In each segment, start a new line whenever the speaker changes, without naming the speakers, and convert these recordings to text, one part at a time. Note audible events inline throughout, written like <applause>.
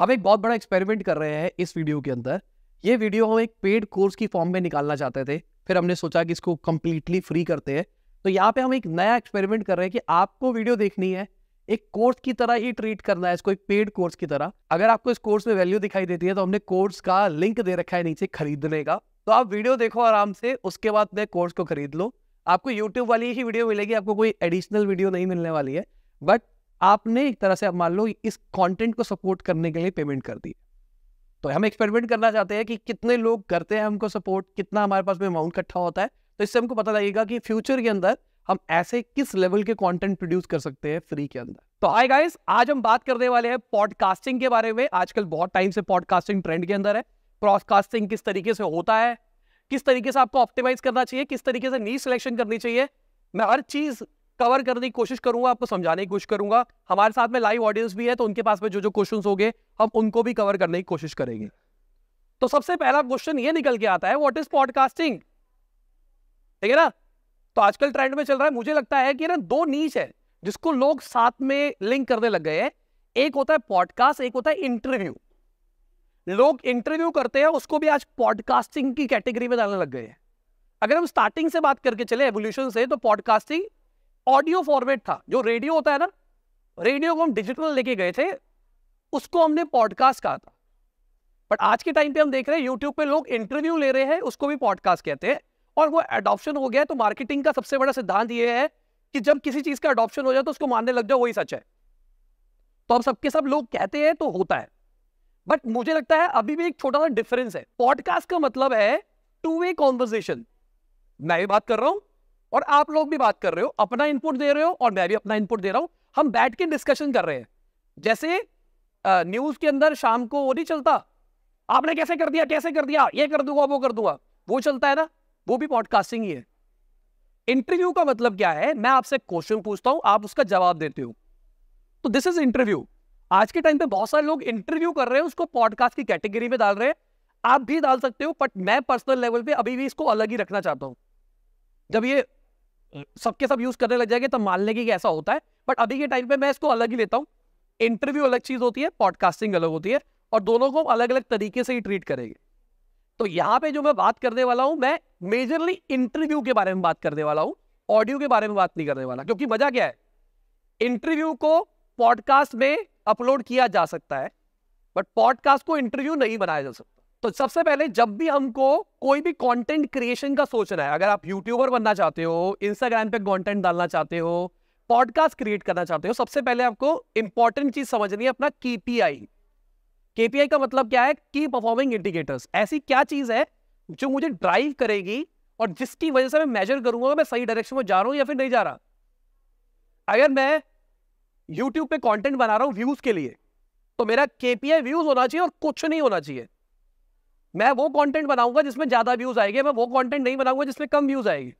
हम एक बहुत बड़ा एक्सपेरिमेंट कर रहे हैं इस वीडियो के अंदर ये वीडियो हम एक पेड कोर्स की फॉर्म में निकालना चाहते थे फिर हमने सोचा कि इसको कम्प्लीटली फ्री करते हैं तो यहाँ पे हम एक नया एक्सपेरिमेंट कर रहे हैं कि आपको वीडियो देखनी है एक कोर्स की तरह ही ट्रीट करना है इसको एक पेड कोर्स की तरह अगर आपको इस कोर्स में वैल्यू दिखाई देती है तो हमने कोर्स का लिंक दे रखा है नीचे खरीदने का तो आप वीडियो देखो आराम से उसके बाद मैं कोर्स को खरीद लो आपको यूट्यूब वाली ही वीडियो मिलेगी आपको कोई एडिशनल वीडियो नहीं मिलने वाली है बट आपने एक तरह से आप मान लो इस कंटेंट को सपोर्ट करने के लिए पेमेंट कर दी तो हम एक्सपेरिमेंट करना चाहते हैं कि कितने लोग करते हैं हमको सपोर्ट कितना हमारे पास में अमाउंट इकट्ठा होता है तो इससे हमको पता लगेगा कि फ्यूचर के अंदर हम ऐसे किस लेवल के कंटेंट प्रोड्यूस कर सकते हैं फ्री के अंदर तो हाय गाइस आज हम बात करने वाले हैं पॉडकास्टिंग के बारे में आजकल बहुत टाइम से पॉडकास्टिंग ट्रेंड के अंदर है प्रॉडकास्टिंग किस तरीके से होता है किस तरीके से आपको ऑप्टिमाइज करना चाहिए किस तरीके से नी सिलेक्शन करनी चाहिए मैं हर चीज कवर करने की कोशिश करूंगा आपको समझाने की कोशिश करूंगा हमारे साथ में लाइव ऑडियंस भी है तो उनके पास में जो जो क्वेश्चन हो गए हम उनको भी कवर करने की कोशिश करेंगे तो सबसे पहला क्वेश्चन ये निकल के आता है व्हाट इज पॉडकास्टिंग ठीक है ना तो आजकल ट्रेंड में चल रहा है मुझे लगता है कि ना दो नीच है जिसको लोग साथ में लिंक करने लग गए हैं एक होता है पॉडकास्ट एक होता है इंटरव्यू लोग इंटरव्यू करते हैं उसको भी आज पॉडकास्टिंग की कैटेगरी में डालने लग गए हैं अगर हम स्टार्टिंग से बात करके चले एवोल्यूशन से तो पॉडकास्टिंग ऑडियो फॉर्मेट था जो रेडियो होता है ना रेडियो को हम डिजिटल लेके गए थे उसको हमने पॉडकास्ट कहा था बट आज के टाइम पे हम देख रहे हैं यूट्यूब पे लोग इंटरव्यू ले रहे हैं उसको भी पॉडकास्ट कहते हैं और वो एडॉप्शन हो गया तो मार्केटिंग का सबसे बड़ा सिद्धांत ये है कि जब किसी चीज का एडॉप्शन हो जाए तो उसको मानने लग जाओ वही सच है तो अब सबके सब लोग कहते हैं तो होता है बट मुझे लगता है अभी भी एक छोटा सा डिफरेंस है पॉडकास्ट का मतलब है टू वे कॉन्वर्जेशन मैं भी बात कर रहा हूं और आप लोग भी बात कर रहे हो अपना इनपुट दे रहे हो और मैं भी अपना इनपुट दे रहा हूं हम बैठ के डिस्कशन कर रहे हैं जैसे न्यूज के अंदर शाम को वो नहीं चलता आपने कैसे कर दिया कैसे कर दिया ये कर दूंगा वो कर दूंगा वो चलता है ना वो भी पॉडकास्टिंग ही है इंटरव्यू का मतलब क्या है मैं आपसे क्वेश्चन पूछता हूं आप उसका जवाब देते हो तो दिस इज इंटरव्यू आज के टाइम पे बहुत सारे लोग इंटरव्यू कर रहे हैं उसको पॉडकास्ट की कैटेगरी में डाल रहे हैं आप भी डाल सकते हो बट मैं पर्सनल लेवल पे अभी भी इसको अलग ही रखना चाहता हूं जब ये सबके सब यूज करने लग जाएंगे तब मान लेंगे कि ऐसा होता है बट अभी के टाइम पे मैं इसको अलग ही लेता हूँ इंटरव्यू अलग चीज होती है पॉडकास्टिंग अलग होती है और दोनों को अलग अलग तरीके से ही ट्रीट करेंगे तो यहाँ पे जो मैं बात करने वाला हूँ मैं मेजरली इंटरव्यू के बारे में बात करने वाला हूँ ऑडियो के बारे में बात नहीं करने वाला क्योंकि मजा क्या है इंटरव्यू को पॉडकास्ट में अपलोड किया जा सकता है बट पॉडकास्ट को इंटरव्यू नहीं बनाया जा सकता तो सबसे पहले जब भी हमको कोई भी कंटेंट क्रिएशन का सोचना है अगर आप यूट्यूबर बनना चाहते हो इंस्टाग्राम पे कंटेंट डालना चाहते हो पॉडकास्ट क्रिएट करना चाहते हो सबसे पहले आपको इंपॉर्टेंट चीज समझनी है अपना केपीआई केपीआई का मतलब क्या है की परफॉर्मिंग इंडिकेटर्स ऐसी क्या चीज है जो मुझे ड्राइव करेगी और जिसकी वजह से मैं मेजर करूंगा मैं सही डायरेक्शन में जा रहा हूं या फिर नहीं जा रहा अगर मैं यूट्यूब पे कंटेंट बना रहा हूं व्यूज के लिए तो मेरा केपीआई व्यूज होना चाहिए और कुछ नहीं होना चाहिए मैं वो कंटेंट बनाऊंगा जिसमें ज़्यादा व्यूज़ आएंगे मैं वो कंटेंट नहीं बनाऊंगा जिसमें कम व्यूज़ आएगी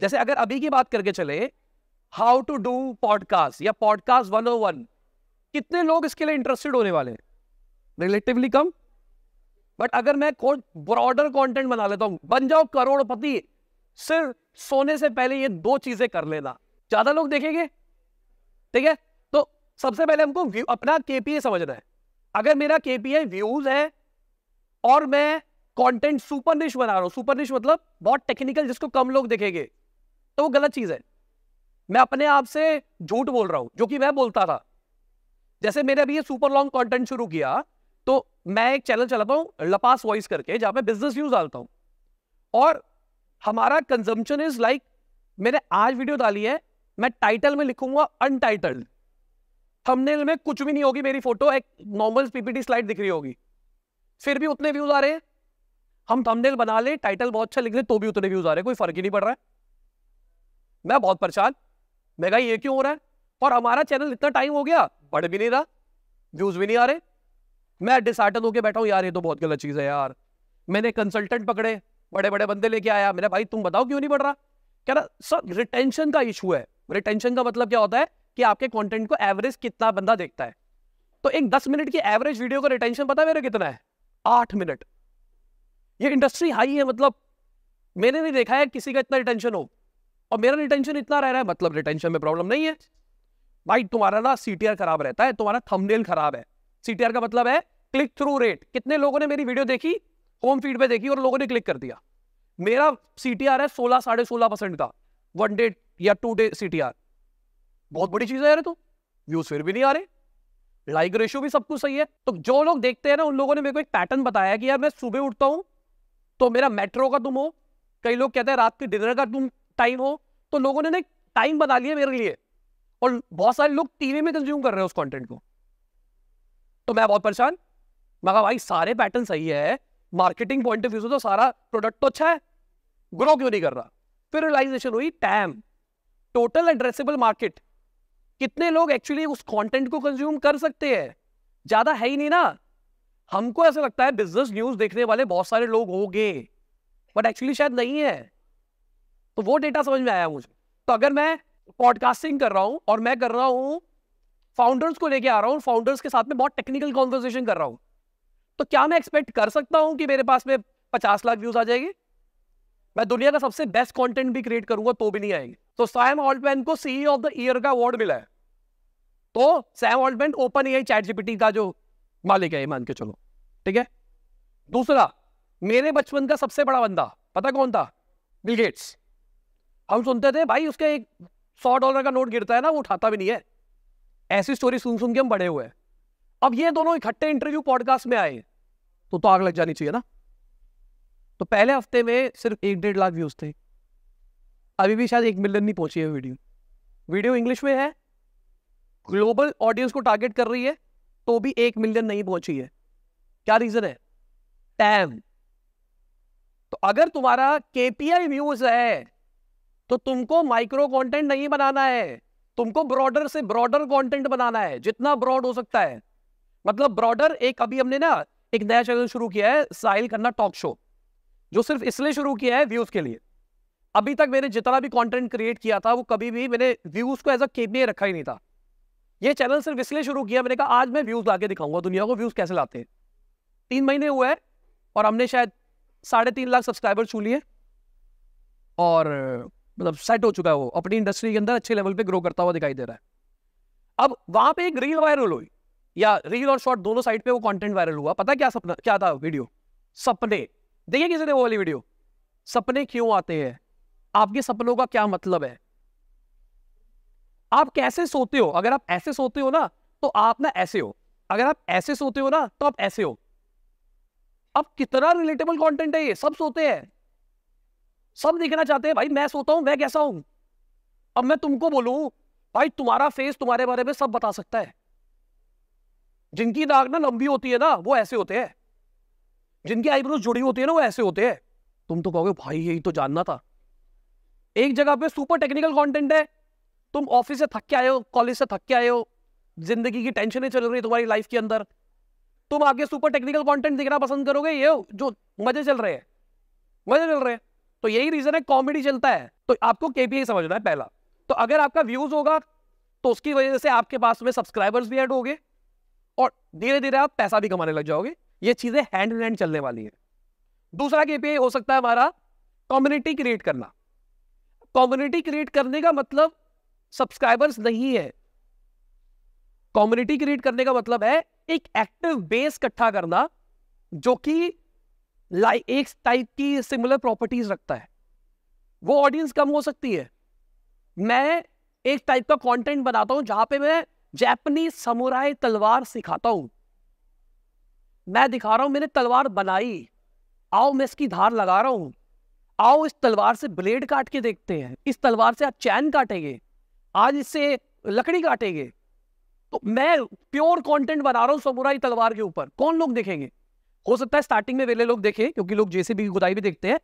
जैसे अगर अभी की बात करके चले हाउ टू डू पॉडकास्ट या पॉडकास्ट वन ओ वन कितने लोग इसके लिए इंटरेस्टेड होने वाले हैं रिलेटिवली कम बट अगर मैं ब्रॉडर कॉन्टेंट बना लेता हूँ बन जाओ करोड़पति सिर्फ सोने से पहले ये दो चीजें कर लेना ज्यादा लोग देखेंगे ठीक है तो सबसे पहले हमको अपना केपीए समझना है अगर मेरा केपीए व्यूज है और मैं कंटेंट सुपर निश बना रहा हूं सुपर निश मतलब बहुत टेक्निकल जिसको कम लोग देखेंगे तो वो गलत चीज है मैं अपने आप से झूठ बोल रहा हूं जो कि मैं बोलता था जैसे मैंने अभी ये सुपर लॉन्ग कंटेंट शुरू किया तो मैं एक चैनल चलाता हूँ लपास वॉइस करके जहां पे बिजनेस व्यूज डालता हूँ और हमारा कंजम्पशन इज लाइक मैंने आज वीडियो डाली है मैं टाइटल में लिखूंगा अनटाइटल्ड थंबनेल में कुछ भी नहीं होगी मेरी फोटो एक नॉर्मल पीपीटी स्लाइड दिख रही होगी फिर भी उतने व्यूज आ रहे हैं हम थंबनेल बना ले टाइटल बहुत अच्छा लिख ले तो भी उतने व्यूज आ रहे हैं कोई फर्क ही नहीं पड़ रहा है मैं बहुत परेशान मैं ये क्यों हो रहा है और हमारा चैनल इतना टाइम हो गया बढ़ भी नहीं रहा व्यूज भी नहीं आ रहे मैं डिसार्टन होकर बैठा हूँ यार ये तो बहुत गलत चीज़ है यार मैंने कंसल्टेंट पकड़े बड़े बड़े बंदे लेके आया मेरा भाई तुम बताओ क्यों नहीं बढ़ रहा कह रहा सर रिटेंशन का इशू है रिटेंशन का मतलब क्या होता है कि आपके कंटेंट को एवरेज कितना बंदा देखता है तो एक दस मिनट की एवरेज वीडियो का रिटेंशन पता है मेरा कितना है आठ मिनट ये इंडस्ट्री हाई है मतलब मैंने नहीं देखा है किसी का इतना रिटेंशन हो और मेरा रिटेंशन इतना रह रहा है मतलब रिटेंशन में प्रॉब्लम नहीं है भाई तुम्हारा ना सी खराब रहता है तुम्हारा थंबनेल खराब है सी का मतलब है क्लिक थ्रू रेट कितने लोगों ने मेरी वीडियो देखी होम फीड पे देखी और लोगों ने क्लिक कर दिया मेरा सीटीआर है सोलह साढ़े सोलह परसेंट का वन डे या टू डे आर बहुत बड़ी चीज है यार तो व्यूज फिर भी नहीं आ रहे लाइक रेशो भी सब कुछ सही है तो जो लोग देखते हैं ना उन लोगों ने मेरे को एक पैटर्न बताया कि यार मैं सुबह उठता हूँ तो मेरा मेट्रो का तुम हो कई लोग कहते हैं रात के डिनर का तुम टाइम हो तो लोगों ने ना टाइम बना लिया मेरे लिए और बहुत सारे लोग टीवी में कंज्यूम कर रहे हैं उस कॉन्टेंट को तो मैं बहुत परेशान मैं भाई सारे पैटर्न सही है मार्केटिंग पॉइंट ऑफ व्यू से तो सारा प्रोडक्ट तो अच्छा है ग्रो क्यों नहीं कर रहा फिर रियलाइजेशन हुई टैम टोटल एड्रेसेबल मार्केट कितने लोग एक्चुअली उस कंटेंट को कंज्यूम कर सकते हैं ज्यादा है ही नहीं ना हमको ऐसा लगता है बिजनेस न्यूज देखने वाले बहुत सारे लोग हो गए बट एक्चुअली शायद नहीं है तो वो डेटा समझ में आया मुझे तो अगर मैं पॉडकास्टिंग कर रहा हूं और मैं कर रहा हूं फाउंडर्स को लेके आ रहा हूँ फाउंडर्स के साथ में बहुत टेक्निकल कॉन्वर्सेशन कर रहा हूँ तो क्या मैं एक्सपेक्ट कर सकता हूँ कि मेरे पास में पचास लाख व्यूज आ जाएगी मैं दुनिया का सबसे बेस्ट कंटेंट भी क्रिएट करूंगा तो भी नहीं आएंगे तो सैम ऑल्टमैन को सीई ऑफ द ईयर का अवार्ड मिला है तो Sam Altman Open AI ChatGPT का जो मालिक है मान के चलो ठीक है दूसरा मेरे बचपन का सबसे बड़ा बंदा पता कौन था बिल गेट्स हम सुनते थे भाई उसके एक सौ डॉलर का नोट गिरता है ना वो उठाता भी नहीं है ऐसी स्टोरी सुन सुन के हम बड़े हुए अब ये दोनों इकट्ठे इंटरव्यू पॉडकास्ट में आए तो तो आग लग जानी चाहिए ना तो पहले हफ्ते में सिर्फ एक डेढ़ लाख व्यूज थे अभी भी शायद एक मिलियन नहीं पहुंची है वीडियो वीडियो इंग्लिश में है ग्लोबल ऑडियंस को टारगेट कर रही है तो भी एक मिलियन नहीं पहुंची है क्या रीजन है टैम तो अगर तुम्हारा केपीआई व्यूज है तो तुमको माइक्रो कंटेंट नहीं बनाना है तुमको ब्रॉडर से ब्रॉडर कंटेंट बनाना है जितना ब्रॉड हो सकता है मतलब ब्रॉडर एक अभी हमने ना एक नया चैनल शुरू किया है साहिल करना टॉक शो जो सिर्फ इसलिए शुरू किया है व्यूज के लिए अभी तक मैंने जितना भी कंटेंट क्रिएट किया था वो कभी भी मैंने व्यूज को एज अ केपीए रखा ही नहीं था ये चैनल सिर्फ इसलिए शुरू किया मैंने कहा आज मैं व्यूज लाके दिखाऊंगा दुनिया को व्यूज कैसे लाते हैं तीन महीने हुए हैं और हमने शायद साढ़े तीन लाख सब्सक्राइबर छू लिए और मतलब सेट हो चुका है वो अपनी इंडस्ट्री के अंदर अच्छे लेवल पे ग्रो करता हुआ दिखाई दे रहा है अब वहां पे एक रील वायरल हुई या रील और शॉर्ट दोनों साइड पे वो कंटेंट वायरल हुआ पता क्या सपना क्या था वीडियो सपने देखिए किसी ने वो वाली वीडियो सपने क्यों आते हैं आपके सपनों का क्या मतलब है आप कैसे सोते हो अगर आप ऐसे सोते हो ना तो आप ना ऐसे हो अगर आप ऐसे सोते हो ना तो आप ऐसे हो अब कितना रिलेटेबल कंटेंट है ये सब सोते हैं सब देखना चाहते हैं भाई मैं सोता हूं मैं कैसा हूं अब मैं तुमको बोलू भाई तुम्हारा फेस तुम्हारे बारे में सब बता सकता है जिनकी नाक ना लंबी होती है ना वो ऐसे होते हैं जिनकी आईब्रोज जुड़ी होती है ना वो ऐसे होते हैं तुम तो कहोगे भाई यही तो जानना था एक जगह पे सुपर टेक्निकल कंटेंट है तुम ऑफिस से थक के आए हो कॉलेज से थक के आए हो जिंदगी की ही चल रही है तुम्हारी लाइफ के अंदर तुम आगे सुपर टेक्निकल कंटेंट देखना पसंद करोगे ये जो मजे चल रहे हैं मजे चल रहे हैं तो यही रीजन है कॉमेडी चलता है तो आपको केपीआई समझना है पहला तो अगर आपका व्यूज होगा तो उसकी वजह से आपके पास में सब्सक्राइबर्स भी ऐड होंगे और धीरे धीरे आप पैसा भी कमाने लग जाओगे ये चीजें हैंड इन हैंड चलने वाली है दूसरा केपीआई हो सकता है हमारा कम्युनिटी क्रिएट करना कम्युनिटी क्रिएट करने का मतलब सब्सक्राइबर्स नहीं है कम्युनिटी क्रिएट करने का मतलब है एक एक्टिव बेस इकट्ठा करना जो कि लाइक एक टाइप की सिमिलर प्रॉपर्टीज रखता है वो ऑडियंस कम हो सकती है मैं एक टाइप का कंटेंट बनाता हूं जहां पे मैं जैपनीज समुराई तलवार सिखाता हूं मैं दिखा रहा हूं मैंने तलवार बनाई आओ मैं इसकी धार लगा रहा हूं आओ इस तलवार से ब्लेड काट के देखते हैं इस तलवार से आज चैन काटेंगे आज इससे लकड़ी काटेंगे तो मैं प्योर कंटेंट बना रहा हूँ समुराई तलवार के ऊपर कौन लोग देखेंगे हो सकता है स्टार्टिंग में वेले लोग देखें क्योंकि लोग जैसे भी खुदाई भी देखते हैं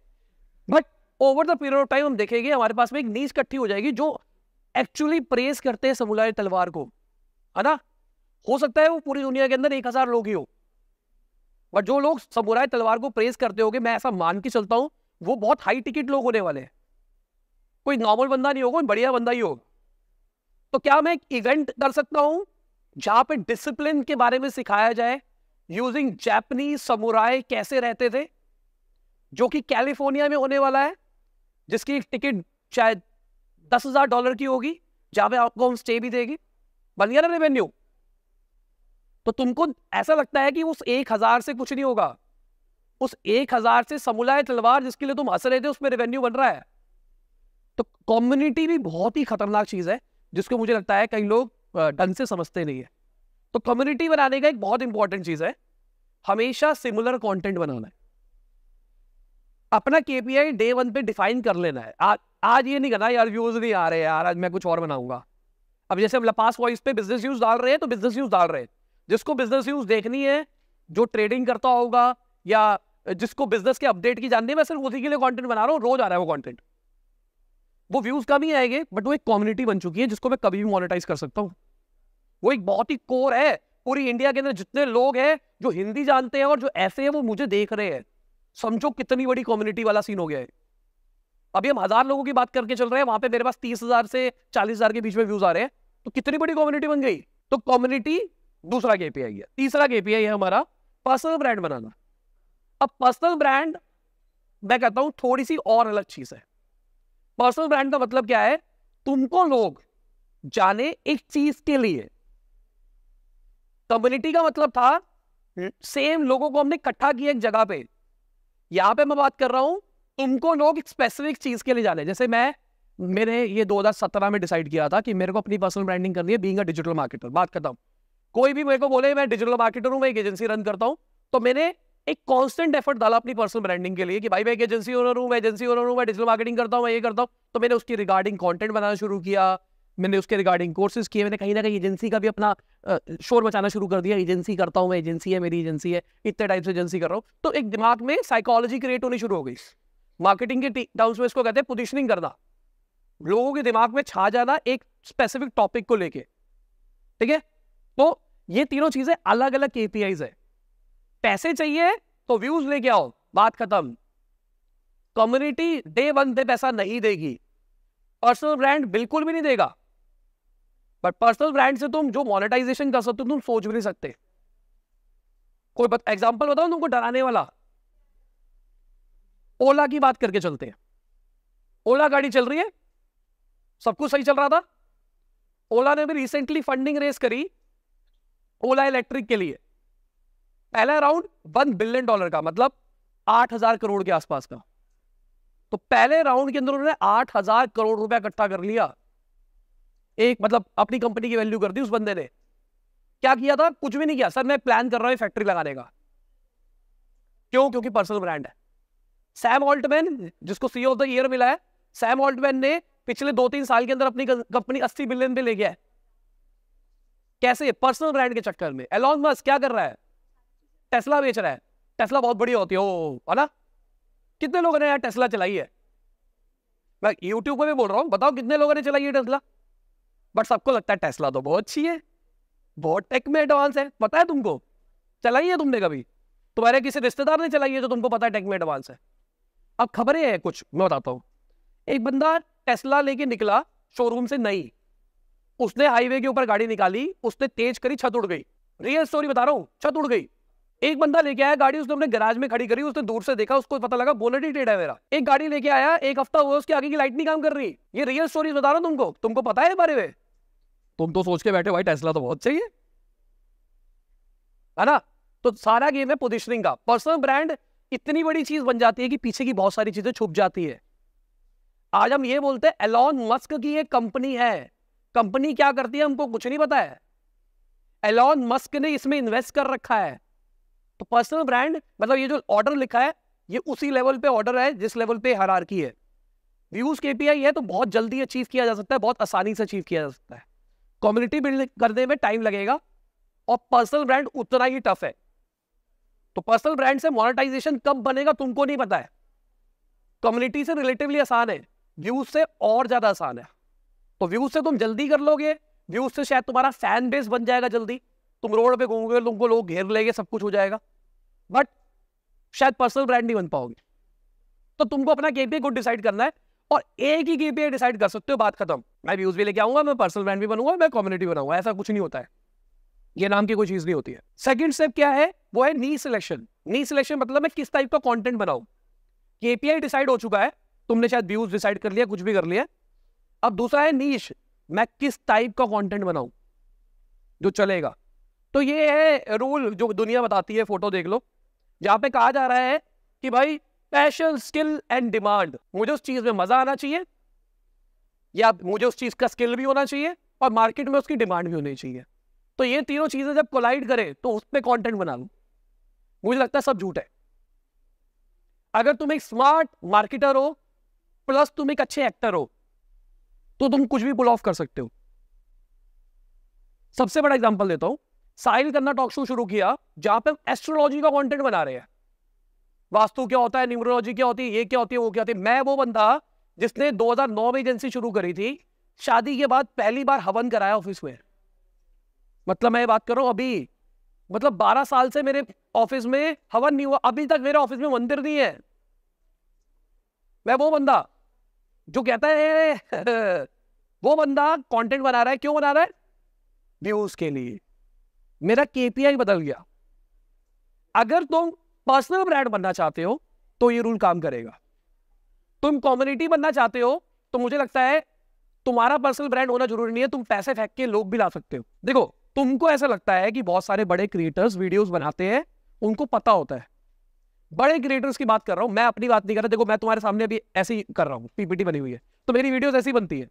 but over the period of time हम देखेंगे हमारे पास में एक नीच इकट्ठी हो जाएगी जो एक्चुअली प्रेस करते हैं समुराई तलवार को है ना हो सकता है वो पूरी दुनिया के अंदर एक हजार लोग ही हो बट जो लोग समुराई तलवार को प्रेस करते हो मैं ऐसा मान के चलता हूँ वो बहुत हाई टिकट लोग होने वाले हैं कोई नॉर्मल बंदा नहीं होगा बढ़िया बंदा ही होगा तो क्या मैं एक इवेंट कर सकता हूं जहां पे डिसिप्लिन के बारे में सिखाया जाए यूजिंग जैपनीज समुराय कैसे रहते थे जो कि कैलिफोर्निया में होने वाला है जिसकी टिकट शायद दस हजार डॉलर की होगी जहां पे आपको हम स्टे भी देगी बन गया ना रेवेन्यू तो तुमको ऐसा लगता है कि उस एक हजार से कुछ नहीं होगा उस एक हजार से समुदाय तलवार जिसके लिए तुम हंस रहे थे उसमें रेवेन्यू बन रहा है तो कम्युनिटी भी बहुत ही खतरनाक चीज है जिसको मुझे लगता है कई लोग ढंग से समझते नहीं है तो कम्युनिटी बनाने का एक बहुत इंपॉर्टेंट चीज है हमेशा सिमिलर कंटेंट बनाना है अपना केपीआई डे वन पे डिफाइन कर लेना है आ, आज ये नहीं करना यार व्यूज नहीं आ रहे यार आज मैं कुछ और बनाऊंगा अब जैसे हम लपास वॉइस पे बिजनेस न्यूज डाल रहे हैं तो बिजनेस न्यूज डाल रहे हैं जिसको बिजनेस न्यूज देखनी है जो ट्रेडिंग करता होगा या जिसको बिजनेस के अपडेट की जाननी है मैं सिर्फ उसी के लिए कॉन्टेंट बना रहा हूँ रोज आ रहा है वो कॉन्टेंट वो व्यूज कम ही आएंगे बट वो एक कम्युनिटी बन चुकी है जिसको मैं कभी भी मोनिटाइज कर सकता हूँ वो एक बहुत ही कोर है पूरी इंडिया के अंदर जितने लोग हैं जो हिंदी जानते हैं और जो ऐसे हैं वो मुझे देख रहे हैं समझो कितनी बड़ी कम्युनिटी वाला सीन हो गया है अभी हम हजार लोगों की बात करके चल रहे हैं वहां पे मेरे पास तीस हजार से चालीस हजार के बीच में व्यूज आ रहे हैं तो कितनी बड़ी कम्युनिटी बन गई तो कम्युनिटी दूसरा केपीआई है तीसरा केपीआई है हमारा पर्सनल ब्रांड बनाना अब पर्सनल ब्रांड मैं कहता हूं थोड़ी सी और अलग चीज है पर्सनल ब्रांड का मतलब क्या है तुमको लोग जाने एक चीज के लिए कम्युनिटी का मतलब था सेम हम्म। लोगों को हमने इकट्ठा किया एक जगह पे यहां पे मैं बात कर रहा हूं तुमको लोग एक स्पेसिफिक चीज के लिए जाने जैसे मैं मैंने ये 2017 में डिसाइड किया था कि मेरे को अपनी पर्सनल ब्रांडिंग करनी है बीइंग अ डिजिटल मार्केटर बात करता हूं कोई भी मेरे को बोले मैं डिजिटल मार्केटर हूं मैं एक एजेंसी रन करता हूं तो मैंने एक कॉन्स्टेंट एफर्ट डाला अपनी पर्सनल ब्रांडिंग के लिए कि भाई मैं एक एजेंसी ओनर हूँ मैं एजेंसी ओनर हूँ मैं डिजिटल मार्केटिंग करता हूँ मैं ये करता हूँ तो मैंने उसकी रिगार्डिंग कॉन्टेंट बनाना शुरू किया मैंने उसके रिगार्डिंग कोर्सेज किए मैंने कहीं ना कहीं एजेंसी का भी अपना शोर बचाना शुरू कर दिया एजेंसी करता हूँ मैं एजेंसी है मेरी एजेंसी है इतने टाइप से एजेंसी कर रहा हूँ तो एक दिमाग में साइकोलॉजी क्रिएट होनी शुरू हो गई मार्केटिंग के टर्म्स में इसको कहते हैं पोजिशनिंग करना लोगों के दिमाग में छा जाना एक स्पेसिफिक टॉपिक को लेके ठीक है तो ये तीनों चीजें अलग अलग केपीआईज है पैसे चाहिए तो व्यूज लेके आओ बात खत्म कम्युनिटी डे वन डे पैसा नहीं देगी पर्सनल ब्रांड बिल्कुल भी नहीं देगा बट पर्सनल ब्रांड से तुम जो मोनेटाइजेशन कर सकते हो तुम सोच भी नहीं सकते कोई बत, एग्जाम्पल बताओ तुमको डराने वाला ओला की बात करके चलते हैं ओला गाड़ी चल रही है सब कुछ सही चल रहा था ओला ने भी रिसेंटली फंडिंग रेस करी ओला इलेक्ट्रिक के लिए पहला राउंड वन बिलियन डॉलर का मतलब आठ हजार करोड़ के आसपास का तो पहले राउंड के अंदर उन्होंने आठ हजार करोड़ रुपया इकट्ठा कर लिया एक मतलब अपनी कंपनी की वैल्यू कर दी उस बंदे ने क्या किया था कुछ भी नहीं किया सर मैं प्लान कर रहा हूं फैक्ट्री लगाने का क्यों क्योंकि पर्सनल ब्रांड है सैम ऑल्टमैन जिसको सीओ ऑफ द ईयर मिला है सैम ऑल्टमैन ने पिछले दो तीन साल के अंदर अपनी कंपनी अस्सी बिलियन पे ले गया है कैसे पर्सनल ब्रांड के चक्कर में एलॉन मस्क क्या कर रहा है टेस्ला बेच रहा है टेस्ला बहुत बढ़िया होती है ओ है ना कितने लोगों ने यार टेस्ला चलाई है मैं यूट्यूब पर भी बोल रहा हूँ बताओ कितने लोगों ने चलाई है टेस्ला बट सबको लगता है टेस्ला तो बहुत अच्छी है बहुत टेक में एडवांस है पता है तुमको चलाई है तुमने कभी तुम्हारे किसी रिश्तेदार ने चलाई है जो तुमको पता है टेक में एडवांस है अब खबरें हैं कुछ मैं बताता हूँ एक बंदा टेस्ला लेके निकला शोरूम से नई उसने हाईवे के ऊपर गाड़ी निकाली उसने तेज करी छत उड़ गई रियल स्टोरी बता रहा हूँ छत उड़ गई एक बंदा लेके आया गाड़ी उसने अपने गराज में खड़ी करी उसने दूर से देखा उसको पता लगा बोलेट ही टेड है मेरा एक गाड़ी लेके आया एक हफ्ता हुआ उसके आगे की लाइट नहीं काम कर रही ये रियल स्टोरी बता रहा हूँ तुमको तुमको पता है बारे में तुम तो सोच के बैठे भाई टेस्ला तो बहुत चाहिए है ना तो सारा गेम है पोजिशनिंग का पर्सनल ब्रांड इतनी बड़ी चीज बन जाती है कि पीछे की बहुत सारी चीजें छुप जाती है आज हम ये बोलते हैं एलॉन मस्क की एक कंपनी है कंपनी क्या करती है हमको कुछ नहीं पता है एलॉन मस्क ने इसमें इन्वेस्ट कर रखा है तो पर्सनल ब्रांड मतलब ये जो ऑर्डर लिखा है ये उसी लेवल पे ऑर्डर है जिस लेवल पे की है व्यूज के पी है तो बहुत जल्दी अचीव किया जा सकता है बहुत आसानी से अचीव किया जा सकता है कम्युनिटी बिल्ड करने में टाइम लगेगा और पर्सनल ब्रांड उतना ही टफ है तो पर्सनल ब्रांड से मोनेटाइजेशन कब बनेगा तुमको नहीं पता है कम्युनिटी से रिलेटिवली आसान है व्यूज से और ज्यादा आसान है तो व्यूज से तुम जल्दी कर लोगे व्यूज से शायद तुम्हारा फैन बेस बन जाएगा जल्दी तुम रोड पे घूमोगे तुमको लोग घेर लेंगे सब कुछ हो जाएगा बट शायद पर्सनल ब्रांड नहीं बन पाओगे तो तुमको अपना केपीए को डिसाइड करना है और एक ही केपीए डिसाइड कर सकते हो बात खत्म मैं व्यूज भी लेके आऊंगा मैं पर्सनल ब्रांड भी बनूंगा मैं कम्युनिटी बनाऊंगा ऐसा कुछ नहीं होता है ये नाम की कोई चीज नहीं होती है सेकंड स्टेप क्या है वो है नी सिलेक्शन नी सिलेक्शन मतलब मैं किस टाइप का कंटेंट बनाऊं केपीआई डिसाइड हो चुका है तुमने शायद व्यूज डिसाइड कर लिया कुछ भी कर लिया अब दूसरा है नीश मैं किस टाइप का कंटेंट बनाऊं जो चलेगा तो ये है रूल जो दुनिया बताती है फोटो देख लो जहाँ पे कहा जा रहा है कि भाई पैशन स्किल एंड डिमांड मुझे उस चीज़ में मज़ा आना चाहिए या मुझे उस चीज़ का स्किल भी होना चाहिए और मार्केट में उसकी डिमांड भी होनी चाहिए तो ये तीनों चीज़ें जब कोलाइड करें तो उस पर कॉन्टेंट बना लूँ मुझे लगता है सब झूठ है अगर तुम एक स्मार्ट मार्केटर हो प्लस तुम एक अच्छे एक्टर हो तो तुम कुछ भी पुल ऑफ कर सकते हो सबसे बड़ा एग्जाम्पल देता हूं साहिल करना टॉक शो शुरू किया जहां पे एस्ट्रोलॉजी का कंटेंट बना रहे हैं वास्तु क्या होता है न्यूमरोलॉजी क्या होती है ये क्या होती है वो क्या होती है मैं वो बंदा जिसने 2009 में एजेंसी शुरू करी थी शादी के बाद पहली बार हवन कराया ऑफिस में मतलब मैं बात कर रहा हूं अभी मतलब 12 साल से मेरे ऑफिस में हवन नहीं हुआ अभी तक मेरे ऑफिस में मंदिर नहीं है मैं वो बंदा जो कहता है <laughs> वो बंदा कंटेंट बना रहा है क्यों बना रहा है व्यूज के लिए मेरा केपीआई बदल गया अगर तुम पर्सनल ब्रांड बनना चाहते हो तो ये रूल काम करेगा तुम कम्युनिटी बनना चाहते हो तो मुझे लगता है तुम्हारा पर्सनल ब्रांड होना जरूरी नहीं है तुम पैसे फेंक के लोग भी ला सकते हो देखो तुमको ऐसा लगता है कि बहुत सारे बड़े क्रिएटर्स वीडियोस बनाते हैं उनको पता होता है बड़े क्रिएटर्स की बात कर रहा हूं मैं अपनी बात नहीं कर रहा देखो मैं तुम्हारे सामने अभी ऐसे ही कर रहा हूँ पीपीटी बनी हुई है तो मेरी वीडियोस ऐसी बनती है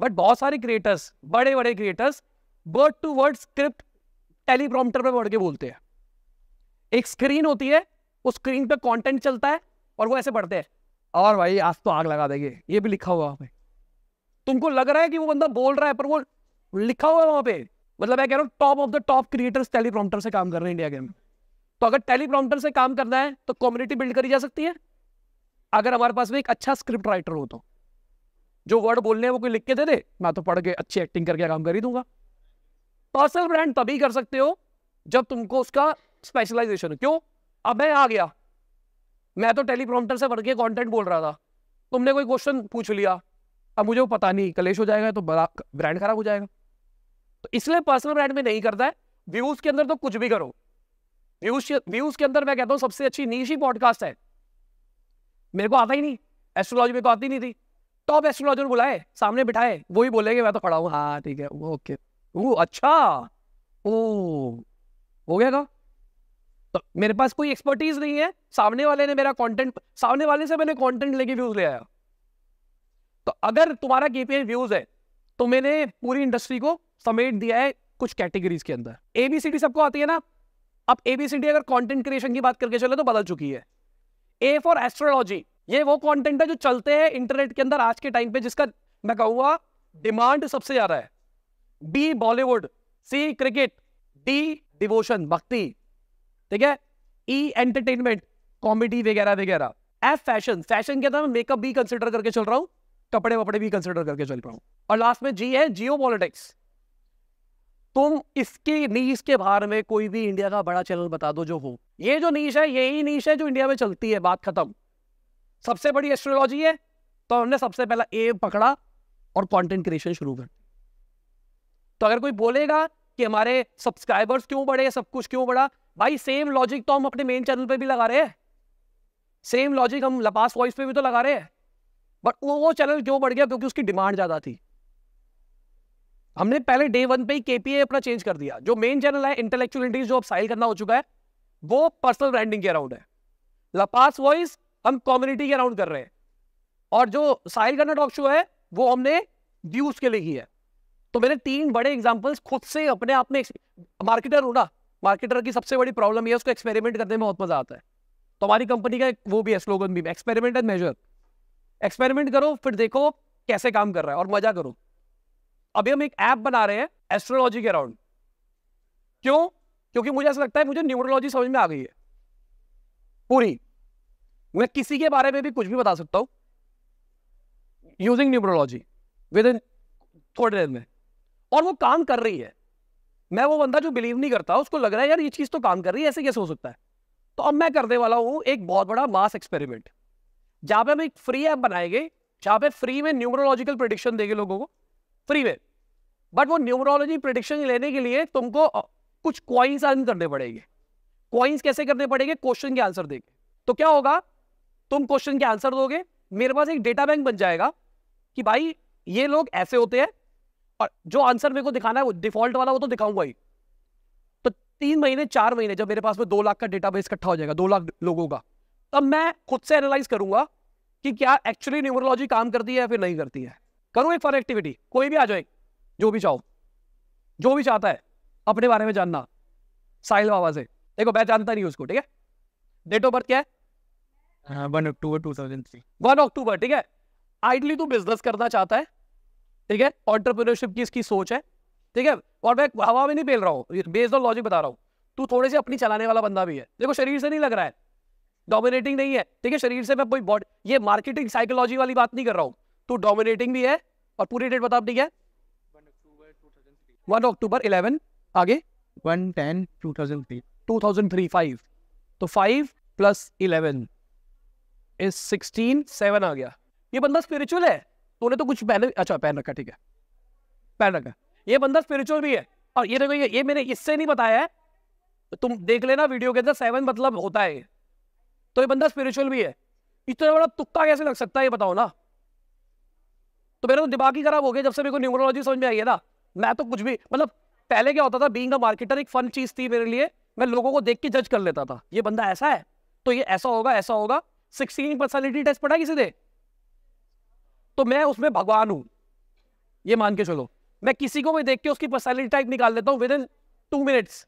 बट बहुत सारे क्रिएटर्स बड़े बड़े creators word to word script teleprompter पर बढ़ के बोलते हैं एक स्क्रीन होती है उस स्क्रीन पे कंटेंट चलता है और वो ऐसे बढ़ते हैं और भाई आज तो आग लगा देंगे ये भी लिखा हुआ वहां पे तुमको लग रहा है कि वो बंदा बोल रहा है पर वो लिखा हुआ है वहां पे मतलब मैं कह रहा हूँ top of the top creators teleprompter से काम कर रहे हैं इंडिया के में तो अगर टेलीप्रॉम्प्टर से काम करना है तो कम्युनिटी बिल्ड करी जा सकती है अगर हमारे पास में एक अच्छा स्क्रिप्ट राइटर हो तो जो वर्ड बोलने हैं वो कोई लिख के दे दे मैं तो पढ़ के अच्छी एक्टिंग करके काम कर ही दूंगा पर्सनल ब्रांड तभी कर सकते हो जब तुमको उसका स्पेशलाइजेशन क्यों अब मैं आ गया मैं तो टेलीप्रॉम्प्टर से बढ़ के कॉन्टेंट बोल रहा था तुमने कोई क्वेश्चन पूछ लिया अब मुझे वो पता नहीं कलेश हो जाएगा तो बड़ा ब्रांड खराब हो जाएगा तो इसलिए पर्सनल ब्रांड में नहीं करता है व्यूज के अंदर तो कुछ भी करो व्यूज व्यूज के अंदर मैं कहता हूँ सबसे अच्छी नीच ही पॉडकास्ट है मेरे को आता ही नहीं एस्ट्रोलॉजी मेरे को आती नहीं थी टॉप तो एस्ट्रोलॉजर बुलाए सामने बिठाए वो ही बोलेंगे मैं तो खड़ा हूँ हाँ ठीक है ओके वो अच्छा ओ हो गया का तो मेरे पास कोई एक्सपर्टीज नहीं है सामने वाले ने मेरा कंटेंट सामने वाले से मैंने कंटेंट लेके व्यूज ले आया तो अगर तुम्हारा केपीआई व्यूज है तो मैंने पूरी इंडस्ट्री को समेट दिया है कुछ कैटेगरीज के अंदर एबीसीडी सबको आती है ना अब एबीसीडी अगर कंटेंट क्रिएशन की बात करके चले तो बदल चुकी है ए फॉर एस्ट्रोलॉजी ये वो कंटेंट है जो चलते हैं इंटरनेट के अंदर आज के टाइम पे जिसका मैं कहूंगा डिमांड सबसे ज्यादा है B Bollywood C cricket D devotion भक्ति ठीक है ई एंटरटेनमेंट कॉमेडी वगैरह वगैरह एफ फैशन फैशन के अंदर मेकअप भी कंसिडर करके चल रहा हूं कपड़े वपड़े भी कंसिडर करके चल रहा हूं और लास्ट में जी है जियो पॉलिटिक्स तुम इसके नीच के बाहर में कोई भी इंडिया का बड़ा चैनल बता दो जो हो ये जो नीच है यही नीच है जो इंडिया में चलती है बात खत्म सबसे बड़ी एस्ट्रोलॉजी है तो हमने सबसे पहला ए पकड़ा और कंटेंट क्रिएशन शुरू कर तो अगर कोई बोलेगा कि हमारे सब्सक्राइबर्स क्यों बढ़े सब कुछ क्यों बढ़ा भाई सेम लॉजिक तो हम अपने मेन चैनल पे भी लगा रहे हैं सेम लॉजिक हम लपास वॉइस पे भी तो लगा रहे हैं बट वो वो चैनल क्यों बढ़ गया क्योंकि उसकी डिमांड ज़्यादा थी हमने पहले डे वन पे ही केपीए अपना चेंज कर दिया जो मेन चैनल है इंटेलेक्चुअल इंडीज जो अब साइल करना हो चुका है वो पर्सनल ब्रांडिंग के अराउंड है लपास वॉइस हम कम्युनिटी के अराउंड कर रहे हैं और जो साहिल करना टॉक शो है वो हमने व्यूज के लिए की है तो मैंने तीन बड़े एग्जाम्पल्स खुद से अपने आप में मार्केटर हूँ ना मार्केटर की सबसे बड़ी प्रॉब्लम है उसको एक्सपेरिमेंट करने में बहुत मजा आता है तो हमारी कंपनी का एक वो भी है स्लोगन भी एक्सपेरिमेंट एंड मेजर एक्सपेरिमेंट करो फिर देखो कैसे काम कर रहा है और मजा करो अभी हम एक ऐप बना रहे हैं एस्ट्रोलॉजी के अराउंड क्यों क्योंकि मुझे ऐसा लगता है मुझे न्यूमरोलॉजी समझ में आ गई है पूरी मैं किसी के बारे में भी कुछ भी बता सकता हूं यूजिंग न्यूमरोलॉजी विद इन थोड़े देर में और वो काम कर रही है मैं वो बंदा जो बिलीव नहीं करता उसको लग रहा है यार ये चीज़ तो काम कर रही है ऐसे कैसे हो सकता है तो अब मैं करने वाला हूँ एक बहुत बड़ा मास एक्सपेरिमेंट जहां पे हम एक फ्री ऐप बनाएंगे जहां पे फ्री में न्यूमरोलॉजिकल प्रोडिक्शन देंगे लोगों को फ्री में बट वो न्यूमरोलॉजी प्रोडिक्शन लेने के लिए तुमको कुछ क्वाइंस अर्न करने पड़ेंगे क्वाइंस कैसे करने पड़ेंगे क्वेश्चन के आंसर देंगे तो क्या होगा तुम क्वेश्चन के आंसर दोगे मेरे पास एक डेटा बैंक बन जाएगा कि भाई ये लोग ऐसे होते हैं और जो आंसर मेरे को दिखाना है वो डिफॉल्ट वाला वो तो दिखाऊंगा ही तो तीन महीने चार महीने जब मेरे पास में दो लाख का डेटा बेस इकट्ठा हो जाएगा दो लाख लोगों का तब मैं खुद से एनालाइज करूंगा कि क्या एक्चुअली न्यूमरोलॉजी काम करती है या फिर नहीं करती है करो एक फॉर एक्टिविटी कोई भी आ जाए जो भी चाहो जो भी चाहता है अपने बारे में जानना साहिल बाबा से देखो मैं जानता नहीं उसको ठीक है डेट ऑफ बर्थ क्या है one October two thousand three one October ठीक है आइडली तू बिजनेस करना चाहता है ठीक है ऑन्टरप्रीनरशिप की इसकी सोच है ठीक है और मैं हवा में नहीं बेल रहा हूँ बेस्ड ऑन लॉजिक बता रहा हूँ तू थोड़े से अपनी चलाने वाला बंदा भी है देखो शरीर से नहीं लग रहा है डोमिनेटिंग नहीं है ठीक है शरीर से मैं कोई बॉड ये मार्केटिंग साइकोलॉजी वाली बात नहीं कर रहा हूँ तू डोमिनेटिंग भी है और पूरी डेट बता अपनी क्या वन अक्टूबर इलेवन आगे one ten two thousand three two thousand three five तो five plus eleven is sixteen seven आ गया ये बंदा स्पिरिचुअल है तूने तो कुछ पहले अच्छा पहन रखा ठीक है पहन रखा ये बंदा स्पिरिचुअल भी है और ये देखो ये, ये मैंने इससे नहीं बताया है तुम देख लेना वीडियो के अंदर सेवन मतलब होता है तो ये बंदा स्पिरिचुअल भी है इतना बड़ा तुक्का कैसे लग सकता है ये बताओ ना तो मेरा तो दिमाग ही खराब हो गया जब से मेरे को न्यूमरोलॉजी समझ में आई है ना मैं तो कुछ भी मतलब पहले क्या होता था बींग मार्केटर एक फन चीज थी मेरे लिए मैं लोगों को देख के जज कर लेता था ये बंदा ऐसा है तो ये ऐसा होगा ऐसा होगा सिक्सटीन पर्सनैलिटी टेस्ट पढ़ा किसी ने तो मैं उसमें भगवान हूं ये मान के चलो मैं किसी को भी देख के उसकी पर्सनैलिटी टाइप निकाल देता हूँ विद इन टू मिनट्स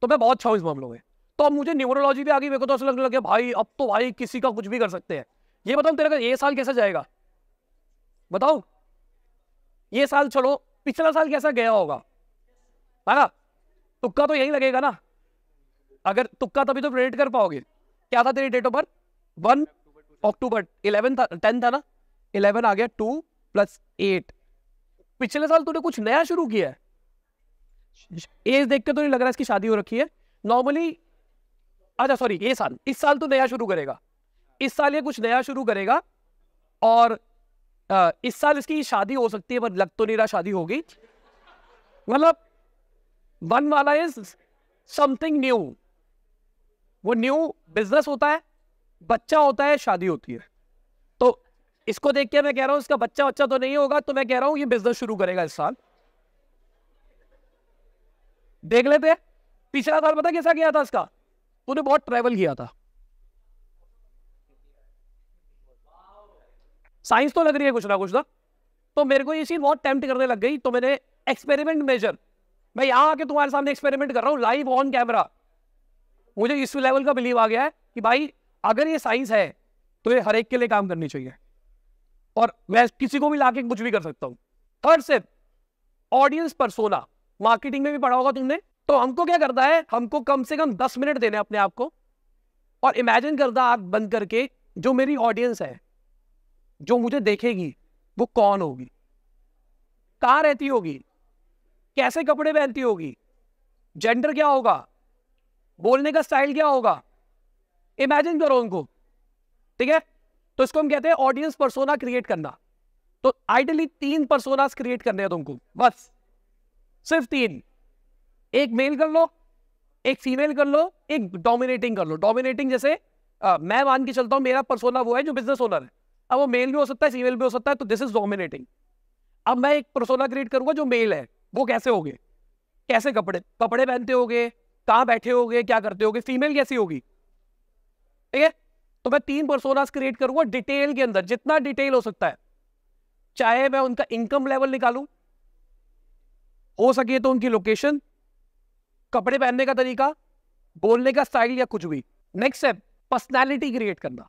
तो मैं बहुत अच्छा हूँ इस मामलों में तो अब मुझे न्यूरोलॉजी भी आ गई मेरे को तो ऐसा लगने लगे भाई अब तो भाई किसी का कुछ भी कर सकते हैं ये बताओ तेरे का ये साल कैसा जाएगा बताओ ये साल चलो पिछला साल कैसा गया होगा है हाँ? ना तुक्का तो यही लगेगा ना अगर तुक्का तभी तो प्रेडिक्ट कर पाओगे क्या था तेरी date of birth one October eleven था टेन था ना इलेवन आ गया टू प्लस एट पिछले साल तूने कुछ नया शुरू किया है एज देख के तो नहीं लग रहा इसकी शादी हो रखी है नॉर्मली अच्छा सॉरी ये साल इस साल तो नया शुरू करेगा इस साल ये कुछ नया शुरू करेगा और आ, इस साल इसकी शादी हो सकती है पर लग तो नहीं रहा शादी होगी मतलब वन वाला इज समथिंग न्यू वो न्यू बिजनेस होता है बच्चा होता है शादी होती है इसको देख के मैं कह रहा हूं इसका बच्चा बच्चा तो नहीं होगा तो मैं कह रहा हूं ये बिजनेस शुरू करेगा इस साल देख लेते पिछला साल पता कैसा गया था इसका तूने बहुत ट्रैवल किया था साइंस तो लग रही है कुछ ना कुछ ना तो मेरे को ये चीज बहुत टेम्प्ट करने लग गई तो मैंने एक्सपेरिमेंट मेजर मैं यहां आके तुम्हारे सामने एक्सपेरिमेंट कर रहा हूँ लाइव ऑन कैमरा मुझे इस लेवल का बिलीव आ गया है कि भाई अगर ये साइंस है तो ये हर एक के लिए काम करनी चाहिए और मैं किसी को भी लाके कुछ भी कर सकता हूँ थर्ड स्टेप ऑडियंस पर सोना मार्केटिंग में भी पढ़ा होगा तुमने तो हमको क्या करता है हमको कम से कम दस मिनट देने अपने आप को और इमेजिन करता आग बंद करके जो मेरी ऑडियंस है जो मुझे देखेगी वो कौन होगी कहाँ रहती होगी कैसे कपड़े पहनती होगी जेंडर क्या होगा बोलने का स्टाइल क्या होगा इमेजिन करो उनको ठीक है तो इसको हम कहते हैं ऑडियंस परसोना क्रिएट करना तो आइडियली तीन परसोनास क्रिएट करने हैं तुमको बस सिर्फ तीन एक मेल कर लो एक फीमेल कर लो एक डोमिनेटिंग कर लो डोमिनेटिंग जैसे आ, मैं मान के चलता हूं मेरा परसोना वो है जो बिजनेस ओनर है अब वो मेल भी हो सकता है फीमेल भी हो सकता है तो दिस इज डोमिनेटिंग अब मैं एक परसोना क्रिएट करूंगा जो मेल है वो कैसे हो कैसे कपड़े कपड़े पहनते हो गए कहाँ बैठे हो क्या करते हो फीमेल कैसी होगी ठीक है तो मैं तीन पर्सोनास क्रिएट करूंगा डिटेल के अंदर जितना डिटेल हो सकता है चाहे मैं उनका इनकम लेवल निकालू हो सके तो उनकी लोकेशन कपड़े पहनने का तरीका बोलने का स्टाइल या कुछ भी नेक्स्ट स्टेप पर्सनैलिटी क्रिएट करना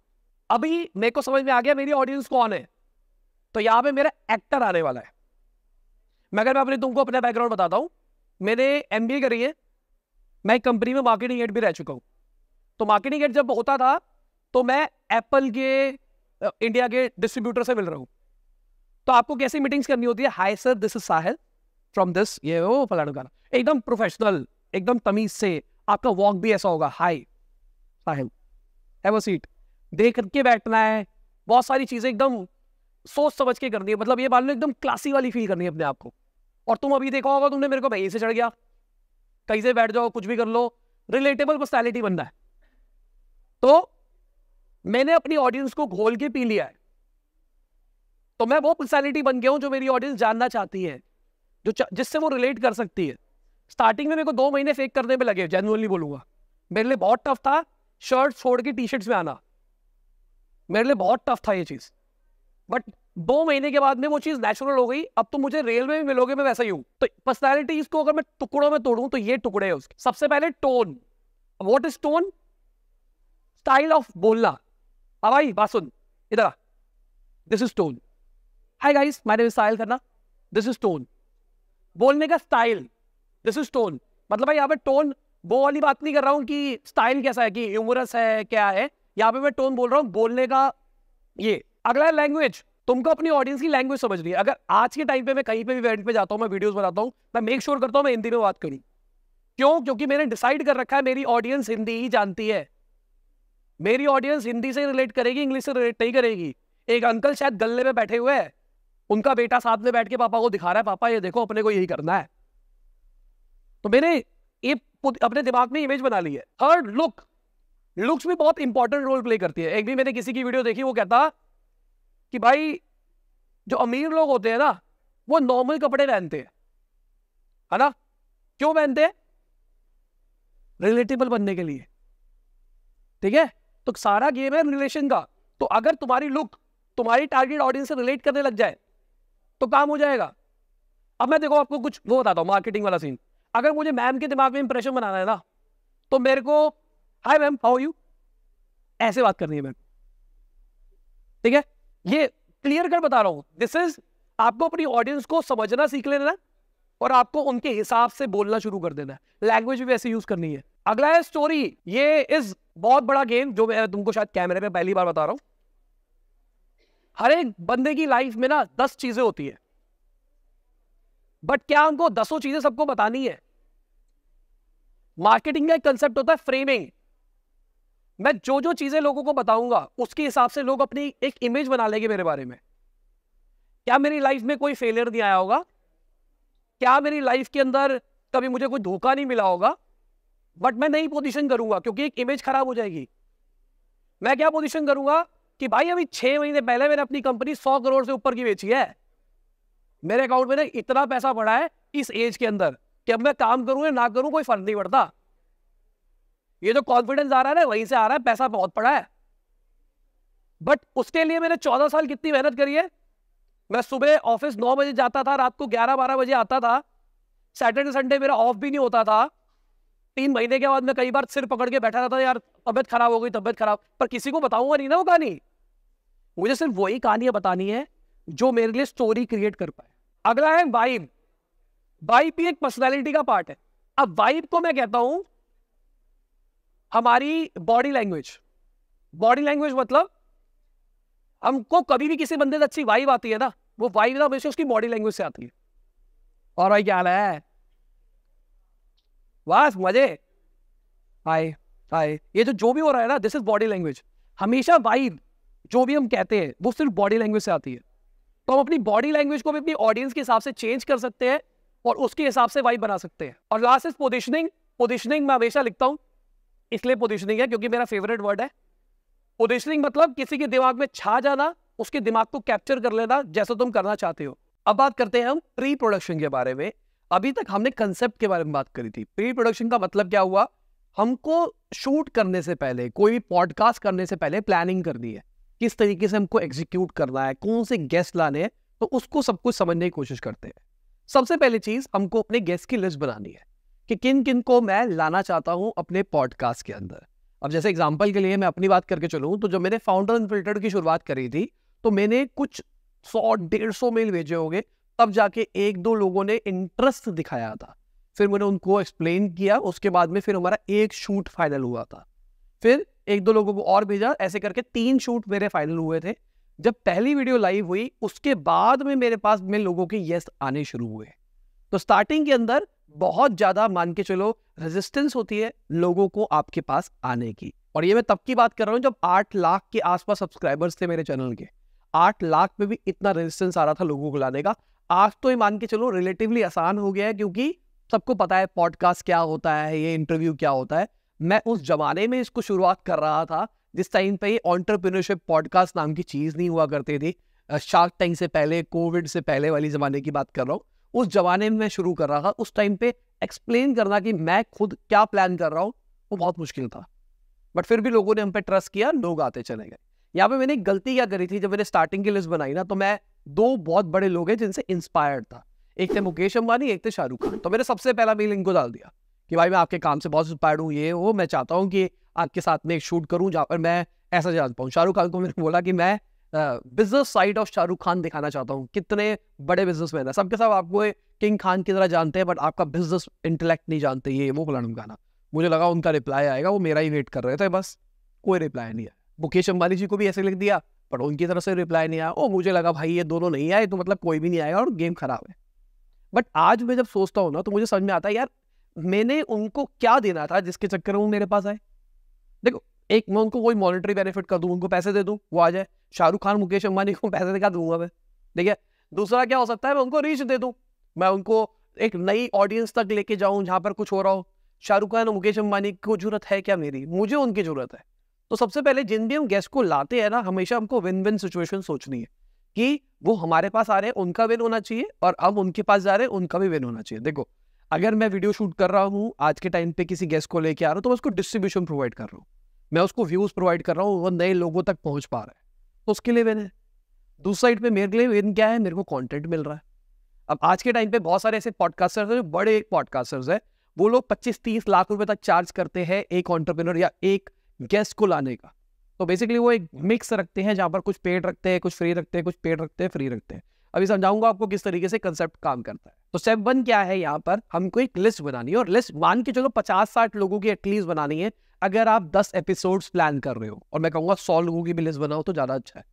अभी मेरे को समझ में आ गया मेरी ऑडियंस कौन है तो यहां पे मेरा एक्टर आने वाला है मगर मैं अपने तुमको अपना बैकग्राउंड बताता हूं मैंने एम करी है मैं कंपनी में मार्केटिंग एड भी रह चुका हूं तो मार्केटिंग एड जब होता था तो मैं एप्पल के इंडिया के डिस्ट्रीब्यूटर से मिल रहा हूँ तो आपको कैसी मीटिंग्स करनी होती है hi sir this is Sahil from this ये वो फलाना गाना एकदम प्रोफेशनल एकदम तमीज से आपका वॉक भी ऐसा होगा हाय साहिल हैव अ सीट देख करके बैठना है बहुत सारी चीज़ें एकदम सोच समझ के करनी है मतलब ये मान लो एकदम क्लासी वाली फील करनी है अपने आप को और तुम अभी देखा होगा तुमने मेरे को भाई से चढ़ गया कहीं से बैठ जाओ कुछ भी कर लो रिलेटेबल पर्सनैलिटी बनना है तो मैंने अपनी ऑडियंस को घोल के पी लिया है तो मैं वो पर्सनैलिटी बन गया हूं जो मेरी ऑडियंस जानना चाहती है जो जिससे वो रिलेट कर सकती है स्टार्टिंग में मेरे को दो महीने फेक करने में लगे जेनुअनली बोलूंगा मेरे लिए बहुत टफ था शर्ट छोड़ के टी शर्ट्स में आना मेरे लिए बहुत टफ था ये चीज़ बट दो महीने के बाद में वो चीज़ नेचुरल हो गई अब तो मुझे रेलवे में मिलोगे मैं वैसा ही हूँ तो पर्सनैलिटी को अगर मैं टुकड़ों में तोड़ूँ तो ये टुकड़े हैं उसके सबसे पहले tone what is tone style of बोलना हाँ भाई बात सुन इधर this is tone hi guys my name is Sahil करना दिस इज टोन बोलने का स्टाइल दिस इज टोन मतलब भाई यहाँ पे टोन वो वाली बात नहीं कर रहा हूँ कि स्टाइल कैसा है कि ह्यूमरस है क्या है यहाँ पे मैं टोन बोल रहा हूँ बोलने का ये अगला है लैंग्वेज तुमको अपनी ऑडियंस की लैंग्वेज समझ रही है अगर आज के टाइम पे मैं कहीं पे भी इवेंट पे जाता हूँ मैं वीडियोस बनाता हूँ मैं मेक श्योर sure करता हूँ मैं हिंदी में बात करूँ क्यों क्योंकि मैंने डिसाइड कर रखा है मेरी ऑडियंस हिंदी ही जानती है मेरी ऑडियंस हिंदी से रिलेट करेगी इंग्लिश से रिलेट नहीं करेगी एक अंकल शायद गले में बैठे हुए हैं उनका बेटा साथ में बैठ के पापा को दिखा रहा है पापा ये देखो अपने को यही करना है तो मैंने ये अपने दिमाग में इमेज बना ली है थर्ड लुक लुक्स भी बहुत इंपॉर्टेंट रोल प्ले करती है एक भी मैंने किसी की वीडियो देखी वो कहता कि भाई जो अमीर लोग होते हैं ना वो नॉर्मल कपड़े पहनते हैं है ना क्यों पहनते हैं रिलेटेबल बनने के लिए ठीक है तो सारा गेम है रिलेशन का तो अगर तुम्हारी लुक तुम्हारी टारगेट ऑडियंस से रिलेट करने लग जाए तो काम हो जाएगा अब मैं देखो आपको कुछ वो बताता हूँ मार्केटिंग वाला सीन अगर मुझे मैम के दिमाग में इंप्रेशन बनाना है ना तो मेरे को हाय मैम हाउ यू ऐसे बात करनी है मैम ठीक है ये क्लियर कर बता रहा हूं दिस इज आपको अपनी ऑडियंस को समझना सीख लेना और आपको उनके हिसाब से बोलना शुरू कर देना है लैंग्वेज भी वैसे यूज करनी है अगला है स्टोरी ये इस बहुत बड़ा गेम जो मैं तुमको शायद कैमरे पे पहली बार बता रहा हूं हर एक बंदे की लाइफ में ना दस चीजें होती है बट क्या उनको दसों चीजें सबको बतानी है मार्केटिंग का एक कंसेप्ट होता है फ्रेमिंग मैं जो जो चीजें लोगों को बताऊंगा उसके हिसाब से लोग अपनी एक इमेज बना लेंगे मेरे बारे में क्या मेरी लाइफ में कोई फेलियर नहीं आया होगा क्या मेरी लाइफ के अंदर कभी मुझे कोई धोखा नहीं मिला होगा बट मैं नहीं पोजीशन करूंगा क्योंकि एक इमेज खराब हो जाएगी मैं क्या पोजीशन करूंगा कि भाई अभी छह महीने पहले मैंने अपनी कंपनी सौ करोड़ से ऊपर की बेची है मेरे अकाउंट में ना इतना पैसा पड़ा है इस एज के अंदर कि अब मैं काम करूं या ना करूं कोई फर्क नहीं पड़ता ये जो कॉन्फिडेंस आ रहा है ना वहीं से आ रहा है पैसा बहुत पड़ा है बट उसके लिए मैंने चौदह साल कितनी मेहनत करी है मैं सुबह ऑफिस नौ बजे जाता था रात को ग्यारह बारह बजे आता था सैटरडे संडे मेरा ऑफ भी नहीं होता था तीन महीने के बाद मैं कई बार सिर पकड़ के बैठा रहता था यार तबियत खराब हो गई तबियत खराब पर किसी को बताऊंगा नहीं ना वो कहानी मुझे सिर्फ वही कहानियां बतानी है जो मेरे लिए स्टोरी क्रिएट कर पाए अगला है वाइब वाइब भी एक पर्सनैलिटी का पार्ट है अब वाइब को मैं कहता हूं हमारी बॉडी लैंग्वेज बॉडी लैंग्वेज मतलब हमको कभी भी किसी बंदे से अच्छी वाइब आती है ना वो वाइब ना हमेशा उसकी बॉडी लैंग्वेज से आती है और भाई क्या हाल है वाह मजे हाय हाय ये जो जो भी हो रहा है ना दिस इज बॉडी लैंग्वेज हमेशा वाइब जो भी हम कहते हैं वो सिर्फ बॉडी लैंग्वेज से आती है तो हम अपनी बॉडी लैंग्वेज को भी अपनी ऑडियंस के हिसाब से चेंज कर सकते हैं और उसके हिसाब से वाइब बना सकते हैं और लास्ट इज पोजिशनिंग पोजिशनिंग मैं हमेशा लिखता हूँ इसलिए पोजिशनिंग है क्योंकि मेरा फेवरेट वर्ड है पोजिशनिंग मतलब किसी के दिमाग में छा जाना उसके दिमाग को कैप्चर कर लेना जैसा तुम करना चाहते हो अब बात करते हैं हम प्री प्रोडक्शन के बारे में अभी तक हमने कंसेप्ट के बारे में बात करी थी प्री प्रोडक्शन का मतलब क्या हुआ हमको शूट करने से पहले कोई भी पॉडकास्ट करने से पहले प्लानिंग करनी है किस तरीके से हमको एग्जीक्यूट करना है कौन से गेस्ट लाने हैं तो उसको सब कुछ समझने की कोशिश करते हैं सबसे पहली चीज हमको अपने गेस्ट की लिस्ट बनानी है कि किन किन को मैं लाना चाहता हूँ अपने पॉडकास्ट के अंदर अब जैसे एग्जाम्पल के लिए मैं अपनी बात करके चलूँ तो जब मैंने फाउंडर अनफिल्टर्ड की शुरुआत करी थी तो मैंने कुछ सौ डेढ़ सौ मेल भेजे होंगे तब जाके एक दो लोगों ने इंटरेस्ट दिखाया था फिर मैंने उनको एक्सप्लेन किया उसके बाद में फिर हमारा एक शूट फाइनल हुआ था फिर एक दो लोगों को और भेजा ऐसे करके तीन शूट मेरे फाइनल हुए थे जब पहली वीडियो लाइव हुई उसके बाद में मेरे पास में लोगों के यस आने शुरू हुए तो स्टार्टिंग के अंदर बहुत ज़्यादा मान के चलो रेजिस्टेंस होती है लोगों को आपके पास आने की और ये मैं तब की बात कर रहा हूँ जब आठ लाख के आसपास सब्सक्राइबर्स थे मेरे चैनल के आठ लाख में भी इतना रेजिस्टेंस आ रहा था लोगों को लाने का आज तो ये मान के चलो रिलेटिवली आसान हो गया है क्योंकि सबको पता है पॉडकास्ट क्या होता है ये इंटरव्यू क्या होता है मैं उस जमाने में इसको शुरुआत कर रहा था जिस टाइम पे ऑन्टरप्रीनरशिप पॉडकास्ट नाम की चीज़ नहीं हुआ करती थी शार्क टाइम से पहले कोविड से पहले वाली ज़माने की बात कर रहा हूँ उस जमाने में मैं शुरू कर रहा था उस टाइम पे एक्सप्लेन करना कि मैं खुद क्या प्लान कर रहा हूँ वो बहुत मुश्किल था बट फिर भी लोगों ने हम पे ट्रस्ट किया लोग आते चले गए यहाँ पे मैंने गलती क्या करी थी जब मैंने स्टार्टिंग की लिस्ट बनाई ना तो मैं दो बहुत बड़े लोग हैं जिनसे इंस्पायर्ड था एक थे मुकेश अंबानी एक थे शाहरुख खान तो मैंने सबसे पहला मेल इनको डाल दिया कि भाई मैं आपके काम से बहुत इंस्पायर्ड हूँ ये वो मैं चाहता हूँ कि आपके साथ में एक शूट करूँ जहाँ पर मैं ऐसा जान पाऊँ शाहरुख खान को मैंने बोला कि मैं business side of Shahrukh Khan दिखाना चाहता हूँ कितने बड़े बिजनेसमैन है सबके सब आपको किंग खान की तरह जानते हैं बट आपका बिजनेस इंटेलेक्ट नहीं जानते ये वो फलाना गाना मुझे लगा उनका रिप्लाई आएगा वो मेरा ही वेट कर रहे थे बस कोई रिप्लाई नहीं आया मुकेश अंबानी जी को भी ऐसे लिख दिया पर उनकी तरफ से रिप्लाई नहीं आया ओ मुझे लगा भाई ये दोनों नहीं आए तो मतलब कोई भी नहीं आएगा और गेम खराब है बट आज मैं जब सोचता हूँ ना तो मुझे समझ में आता है यार मैंने उनको क्या देना था जिसके चक्कर में वो मेरे पास आए देखो एक मैं उनको कोई मॉनिटरी बेनिफिट कर दूँ उनको पैसे दे दूँ वो आ जाए शाहरुख खान मुकेश अंबानी को पैसे दिखा दूंगा मैं ठीक है दूसरा क्या हो सकता है मैं उनको रीच दे दूँ मैं उनको एक नई ऑडियंस तक लेके जाऊँ जहाँ पर कुछ हो रहा हो शाहरुख खान और मुकेश अंबानी को जरूरत है क्या मेरी मुझे उनकी जरूरत है तो सबसे पहले जिन भी हम गेस्ट को लाते हैं ना हमेशा हमको विन विन सिचुएशन सोचनी है कि वो हमारे पास आ रहे हैं उनका विन होना चाहिए और हम उनके पास जा रहे हैं उनका भी विन होना चाहिए देखो अगर मैं वीडियो शूट कर रहा हूँ आज के टाइम पे किसी गेस्ट को लेके आ रहा हूँ तो मैं उसको डिस्ट्रीब्यूशन प्रोवाइड कर रहा हूँ मैं उसको व्यूज प्रोवाइड कर रहा हूँ वो नए लोगों तक पहुँच पा रहा है तो उसके लिए विन है दूसरी साइड पे मेरे लिए विन क्या है मेरे को कॉन्टेंट मिल रहा है अब आज के टाइम पे बहुत सारे ऐसे पॉडकास्टर्स हैं जो बड़े पॉडकास्टर्स हैं वो लोग पच्चीस तीस लाख रुपए तक चार्ज करते हैं एक ऑन्टरप्रिनर या एक गेस्ट को लाने का तो बेसिकली वो एक मिक्स रखते हैं जहाँ पर कुछ पेड रखते हैं कुछ फ्री रखते हैं कुछ पेड रखते हैं फ्री रखते हैं अभी समझाऊंगा आपको किस तरीके से कंसेप्ट काम करता है तो स्टेप वन क्या है यहाँ पर हमको एक लिस्ट बनानी है और लिस्ट वन के चलो पचास साठ लोगों की एटलीस्ट बनानी है अगर आप दस एपिसोड प्लान कर रहे हो और मैं कहूंगा सौ लोगों की भी लिस्ट बनाओ तो ज़्यादा अच्छा है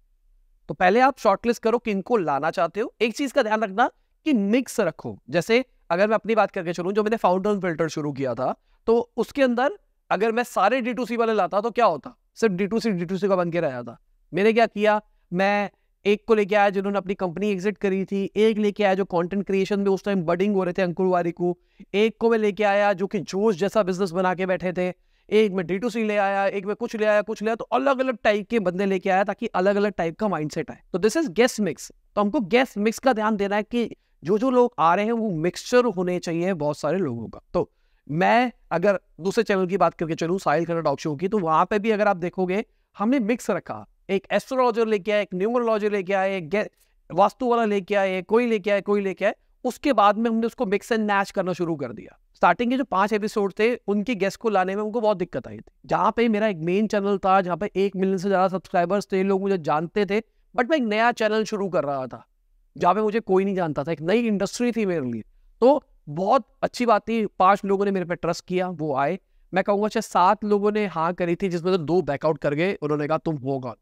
तो पहले आप शॉर्टलिस्ट करो कि इनको लाना चाहते हो एक चीज़ का ध्यान रखना कि मिक्स रखो जैसे अगर मैं अपनी बात करके चलूँ जो मैंने फाउंडर फिल्टर शुरू किया था तो उसके अंदर अगर मैं सारे डी टू सी वाले लाता तो क्या होता सिर्फ D to C D to C का बन के रह जाता मैंने क्या किया मैं एक को लेके आया जिन्होंने अपनी कंपनी एग्जिट करी थी एक लेके आया जो कंटेंट क्रिएशन में उस टाइम बडिंग हो रहे थे अंकुर वारी को एक को मैं लेके आया जो कि जोश जैसा बिजनेस बना के बैठे थे एक में डी टू सी ले आया एक में कुछ ले आया कुछ ले आया तो अलग अलग टाइप के बंदे लेके आया ताकि अलग अलग टाइप का माइंडसेट आए तो दिस इज गेस्ट मिक्स तो हमको गेस्ट मिक्स का ध्यान देना है कि जो जो लोग आ रहे हैं वो मिक्सचर होने चाहिए बहुत सारे लोगों का तो मैं अगर दूसरे चैनल की बात करके चलूँ साहिल खन्ना टॉक शो की तो वहाँ पे भी अगर आप देखोगे हमने मिक्स रखा एक एस्ट्रोलॉजर लेके आए एक न्यूमरोलॉजर लेके आए एक वास्तु वाला लेके आए कोई लेके आए कोई लेके आए उसके बाद में हमने उसको मिक्स एंड मैच करना शुरू कर दिया स्टार्टिंग के जो पांच एपिसोड थे उनके गेस्ट को लाने में उनको बहुत दिक्कत आई थी जहाँ पे मेरा एक मेन चैनल था जहाँ पे एक मिलियन से ज़्यादा सब्सक्राइबर्स थे लोग मुझे जानते थे बट मैं एक नया चैनल शुरू कर रहा था जहाँ पे मुझे कोई नहीं जानता था एक नई इंडस्ट्री थी मेरे लिए तो बहुत अच्छी बात थी पांच लोगों ने मेरे पे ट्रस्ट किया वो आए मैं कहूंगा अच्छा सात लोगों ने हाँ करी थी जिसमें से दो बैकआउट कर गए उन्होंने कहा तुम हो गॉन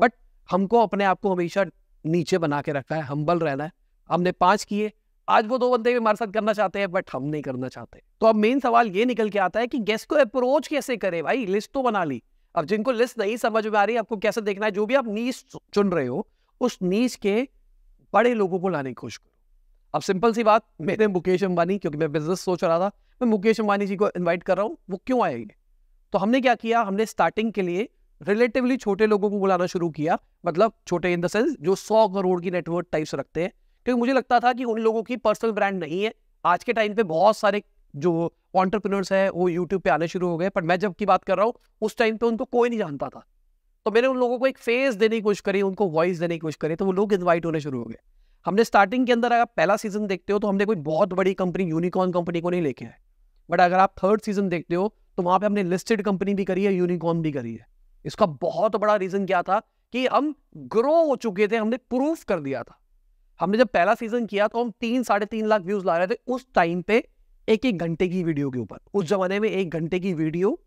बट हमको अपने आप को हमेशा नीचे बना के रखा है हम्बल रहना है हमने पांच किए आज वो दो बंदे भी हमारे साथ करना चाहते हैं बट हम नहीं करना चाहते तो अब मेन सवाल ये निकल के आता है कि गेस्ट को अप्रोच कैसे करे भाई लिस्ट तो बना ली अब जिनको लिस्ट नहीं समझ में आ रही आपको कैसे देखना है जो भी आप नीच चुन रहे हो उस नीच के बड़े लोगों को लाने की कोशिश करो अब सिंपल सी बात मेरे मुकेश अंबानी क्योंकि मैं बिजनेस सोच रहा था मैं मुकेश अंबानी जी को इन्वाइट कर रहा हूँ वो क्यों आएंगे तो हमने क्या किया हमने स्टार्टिंग के लिए रिलेटिवली छोटे लोगों को बुलाना शुरू किया मतलब छोटे इन द सेंस जो सौ करोड़ की नेटवर्क टाइप्स रखते हैं क्योंकि मुझे लगता था कि उन लोगों की पर्सनल ब्रांड नहीं है आज के टाइम पे बहुत सारे जो ऑन्टरप्रिनर्स हैं वो यूट्यूब पे आने शुरू हो गए पर मैं जब की बात कर रहा हूँ उस टाइम पे उनको कोई नहीं जानता था तो मैंने उन लोगों को एक फेस देने की कोशिश करी उनको वॉइस देने की कोशिश करी तो वो लोग इन्वाइट होने शुरू हो गए हमने स्टार्टिंग के अंदर अगर पहला सीजन देखते हो तो हमने कोई बहुत बड़ी कंपनी यूनिकॉर्न कंपनी को नहीं लेके आए बट अगर आप थर्ड सीजन देखते हो तो वहां पे हमने लिस्टेड कंपनी भी करी है यूनिकॉर्न भी करी है इसका बहुत बड़ा रीजन क्या था कि हम ग्रो हो चुके थे हमने प्रूफ कर दिया था हमने जब पहला सीजन किया तो हम तीन साढ़े तीन लाख व्यूज ला रहे थे उस टाइम पे एक एक घंटे की वीडियो के ऊपर उस जमाने में एक घंटे की वीडियो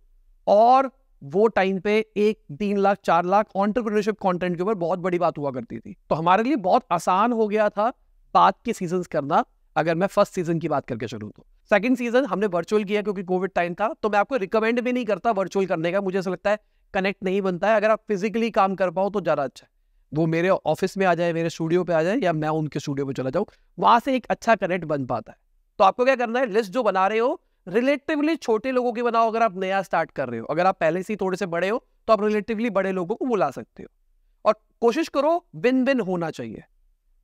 और वो टाइम पे एक तीन लाख चार लाख ऑन्टरप्रिनरशिप कॉन्टेंट के ऊपर बहुत बड़ी बात हुआ करती थी तो हमारे लिए बहुत आसान हो गया था बात के सीजन करना अगर मैं फर्स्ट सीजन की बात करके चलूँ तो सेकंड सीजन हमने वर्चुअल किया क्योंकि कोविड टाइम था तो मैं आपको रिकमेंड भी नहीं करता वर्चुअल करने का मुझे ऐसा लगता है कनेक्ट नहीं बनता है अगर आप फिजिकली काम कर पाओ तो ज़्यादा अच्छा है वो मेरे ऑफिस में आ जाए मेरे स्टूडियो पे आ जाए या मैं उनके स्टूडियो पे चला जाऊँ वहाँ से एक अच्छा कनेक्ट बन पाता है तो आपको क्या करना है लिस्ट जो बना रहे हो रिलेटिवली छोटे लोगों के बनाओ अगर आप नया स्टार्ट कर रहे हो अगर आप पहले से ही थोड़े से बड़े हो तो आप रिलेटिवली बड़े लोगों को बुला सकते हो और कोशिश करो विन विन होना चाहिए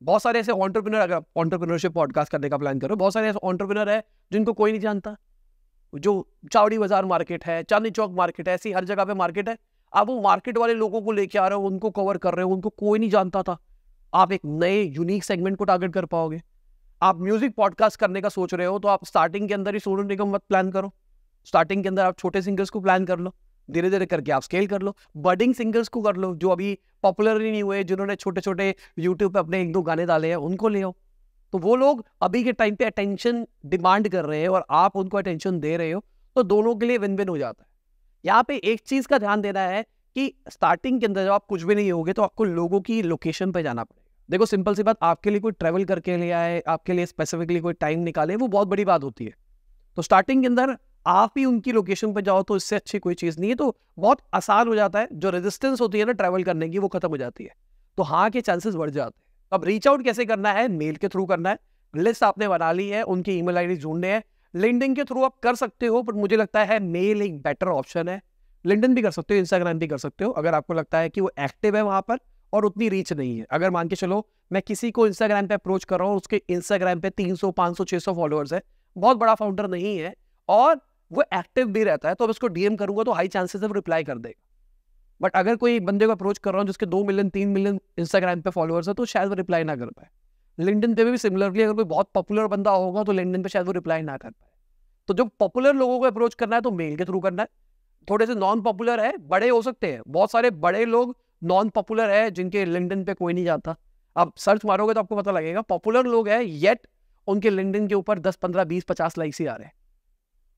बहुत सारे ऐसे ऑन्टरप्रिनर अगर आप ऑन्टरप्रिनरशिप पॉडकास्ट करने का प्लान करो बहुत सारे ऐसे ऑन्टरप्रिनर है जिनको कोई नहीं जानता जो चावड़ी बाजार मार्केट है चांदनी चौक मार्केट है ऐसी हर जगह पे मार्केट है आप वो मार्केट वाले लोगों को लेके आ रहे हो उनको कवर कर रहे हो उनको कोई नहीं जानता था आप एक नए यूनिक सेगमेंट को टारगेट कर पाओगे आप म्यूजिक पॉडकास्ट करने का सोच रहे हो तो आप स्टार्टिंग के अंदर ही सोनू निगम मत प्लान करो स्टार्टिंग के अंदर आप छोटे सिंगर्स को प्लान कर लो धीरे धीरे करके आप स्केल कर लो बडिंग सिंगर्स को कर लो जो अभी पॉपुलर ही नहीं हुए जिन्होंने छोटे छोटे यूट्यूब पे अपने एक दो गाने डाले हैं उनको ले आओ तो वो लोग अभी के टाइम पे अटेंशन डिमांड कर रहे हैं और आप उनको अटेंशन दे रहे हो तो दोनों के लिए विन विन हो जाता है यहाँ पे एक चीज का ध्यान देना है कि स्टार्टिंग के अंदर जब आप कुछ भी नहीं होगे तो आपको लोगों की लोकेशन पे जाना पड़ेगा देखो सिंपल सी बात आपके लिए कोई ट्रैवल करके ले आए आपके लिए स्पेसिफिकली कोई टाइम निकाले वो बहुत बड़ी बात होती है तो स्टार्टिंग के अंदर आप ही उनकी लोकेशन पर जाओ तो इससे अच्छी कोई चीज़ नहीं है तो बहुत आसान हो जाता है जो रेजिस्टेंस होती है ना ट्रैवल करने की वो खत्म हो जाती है तो हाँ के चांसेस बढ़ जाते हैं अब रीच आउट कैसे करना है मेल के थ्रू करना है लिस्ट आपने बना ली है उनकी ईमेल आईडी ढूंढने हैं लिंकडिन के थ्रू आप कर सकते हो पर मुझे लगता है मेल एक बेटर ऑप्शन है लिंडन भी कर सकते हो इंस्टाग्राम भी कर सकते हो अगर आपको लगता है कि वो एक्टिव है वहां पर और उतनी रीच नहीं है अगर मान के चलो मैं किसी को इंस्टाग्राम पे अप्रोच कर रहा हूँ उसके इंस्टाग्राम पे 300, 500, 600 फॉलोअर्स है बहुत बड़ा फाउंडर नहीं है और वो एक्टिव भी रहता है तो अब उसको डीएम करूंगा तो हाई चांसेस है वो रिप्लाई कर देगा बट अगर कोई बंदे को अप्रोच कर रहा हूँ जिसके दो मिलियन तीन मिलियन इंस्टाग्राम पे फॉलोअर्स है तो शायद वो रिप्लाई ना कर पाए लिंडन पे भी सिमिलरली अगर कोई बहुत पॉपुलर बंदा होगा तो लिंडन पे शायद वो रिप्लाई ना कर पाए तो जो पॉपुलर लोगों को अप्रोच करना है तो मेल के थ्रू करना है थोड़े से नॉन पॉपुलर है बड़े हो सकते हैं बहुत सारे बड़े लोग नॉन पॉपुलर है जिनके लिंकडिन पे कोई नहीं जाता आप सर्च मारोगे तो आपको पता लगेगा पॉपुलर लोग हैं येट उनके लिंकडिन के ऊपर दस पंद्रह बीस पचास लाइक्स ही आ रहे हैं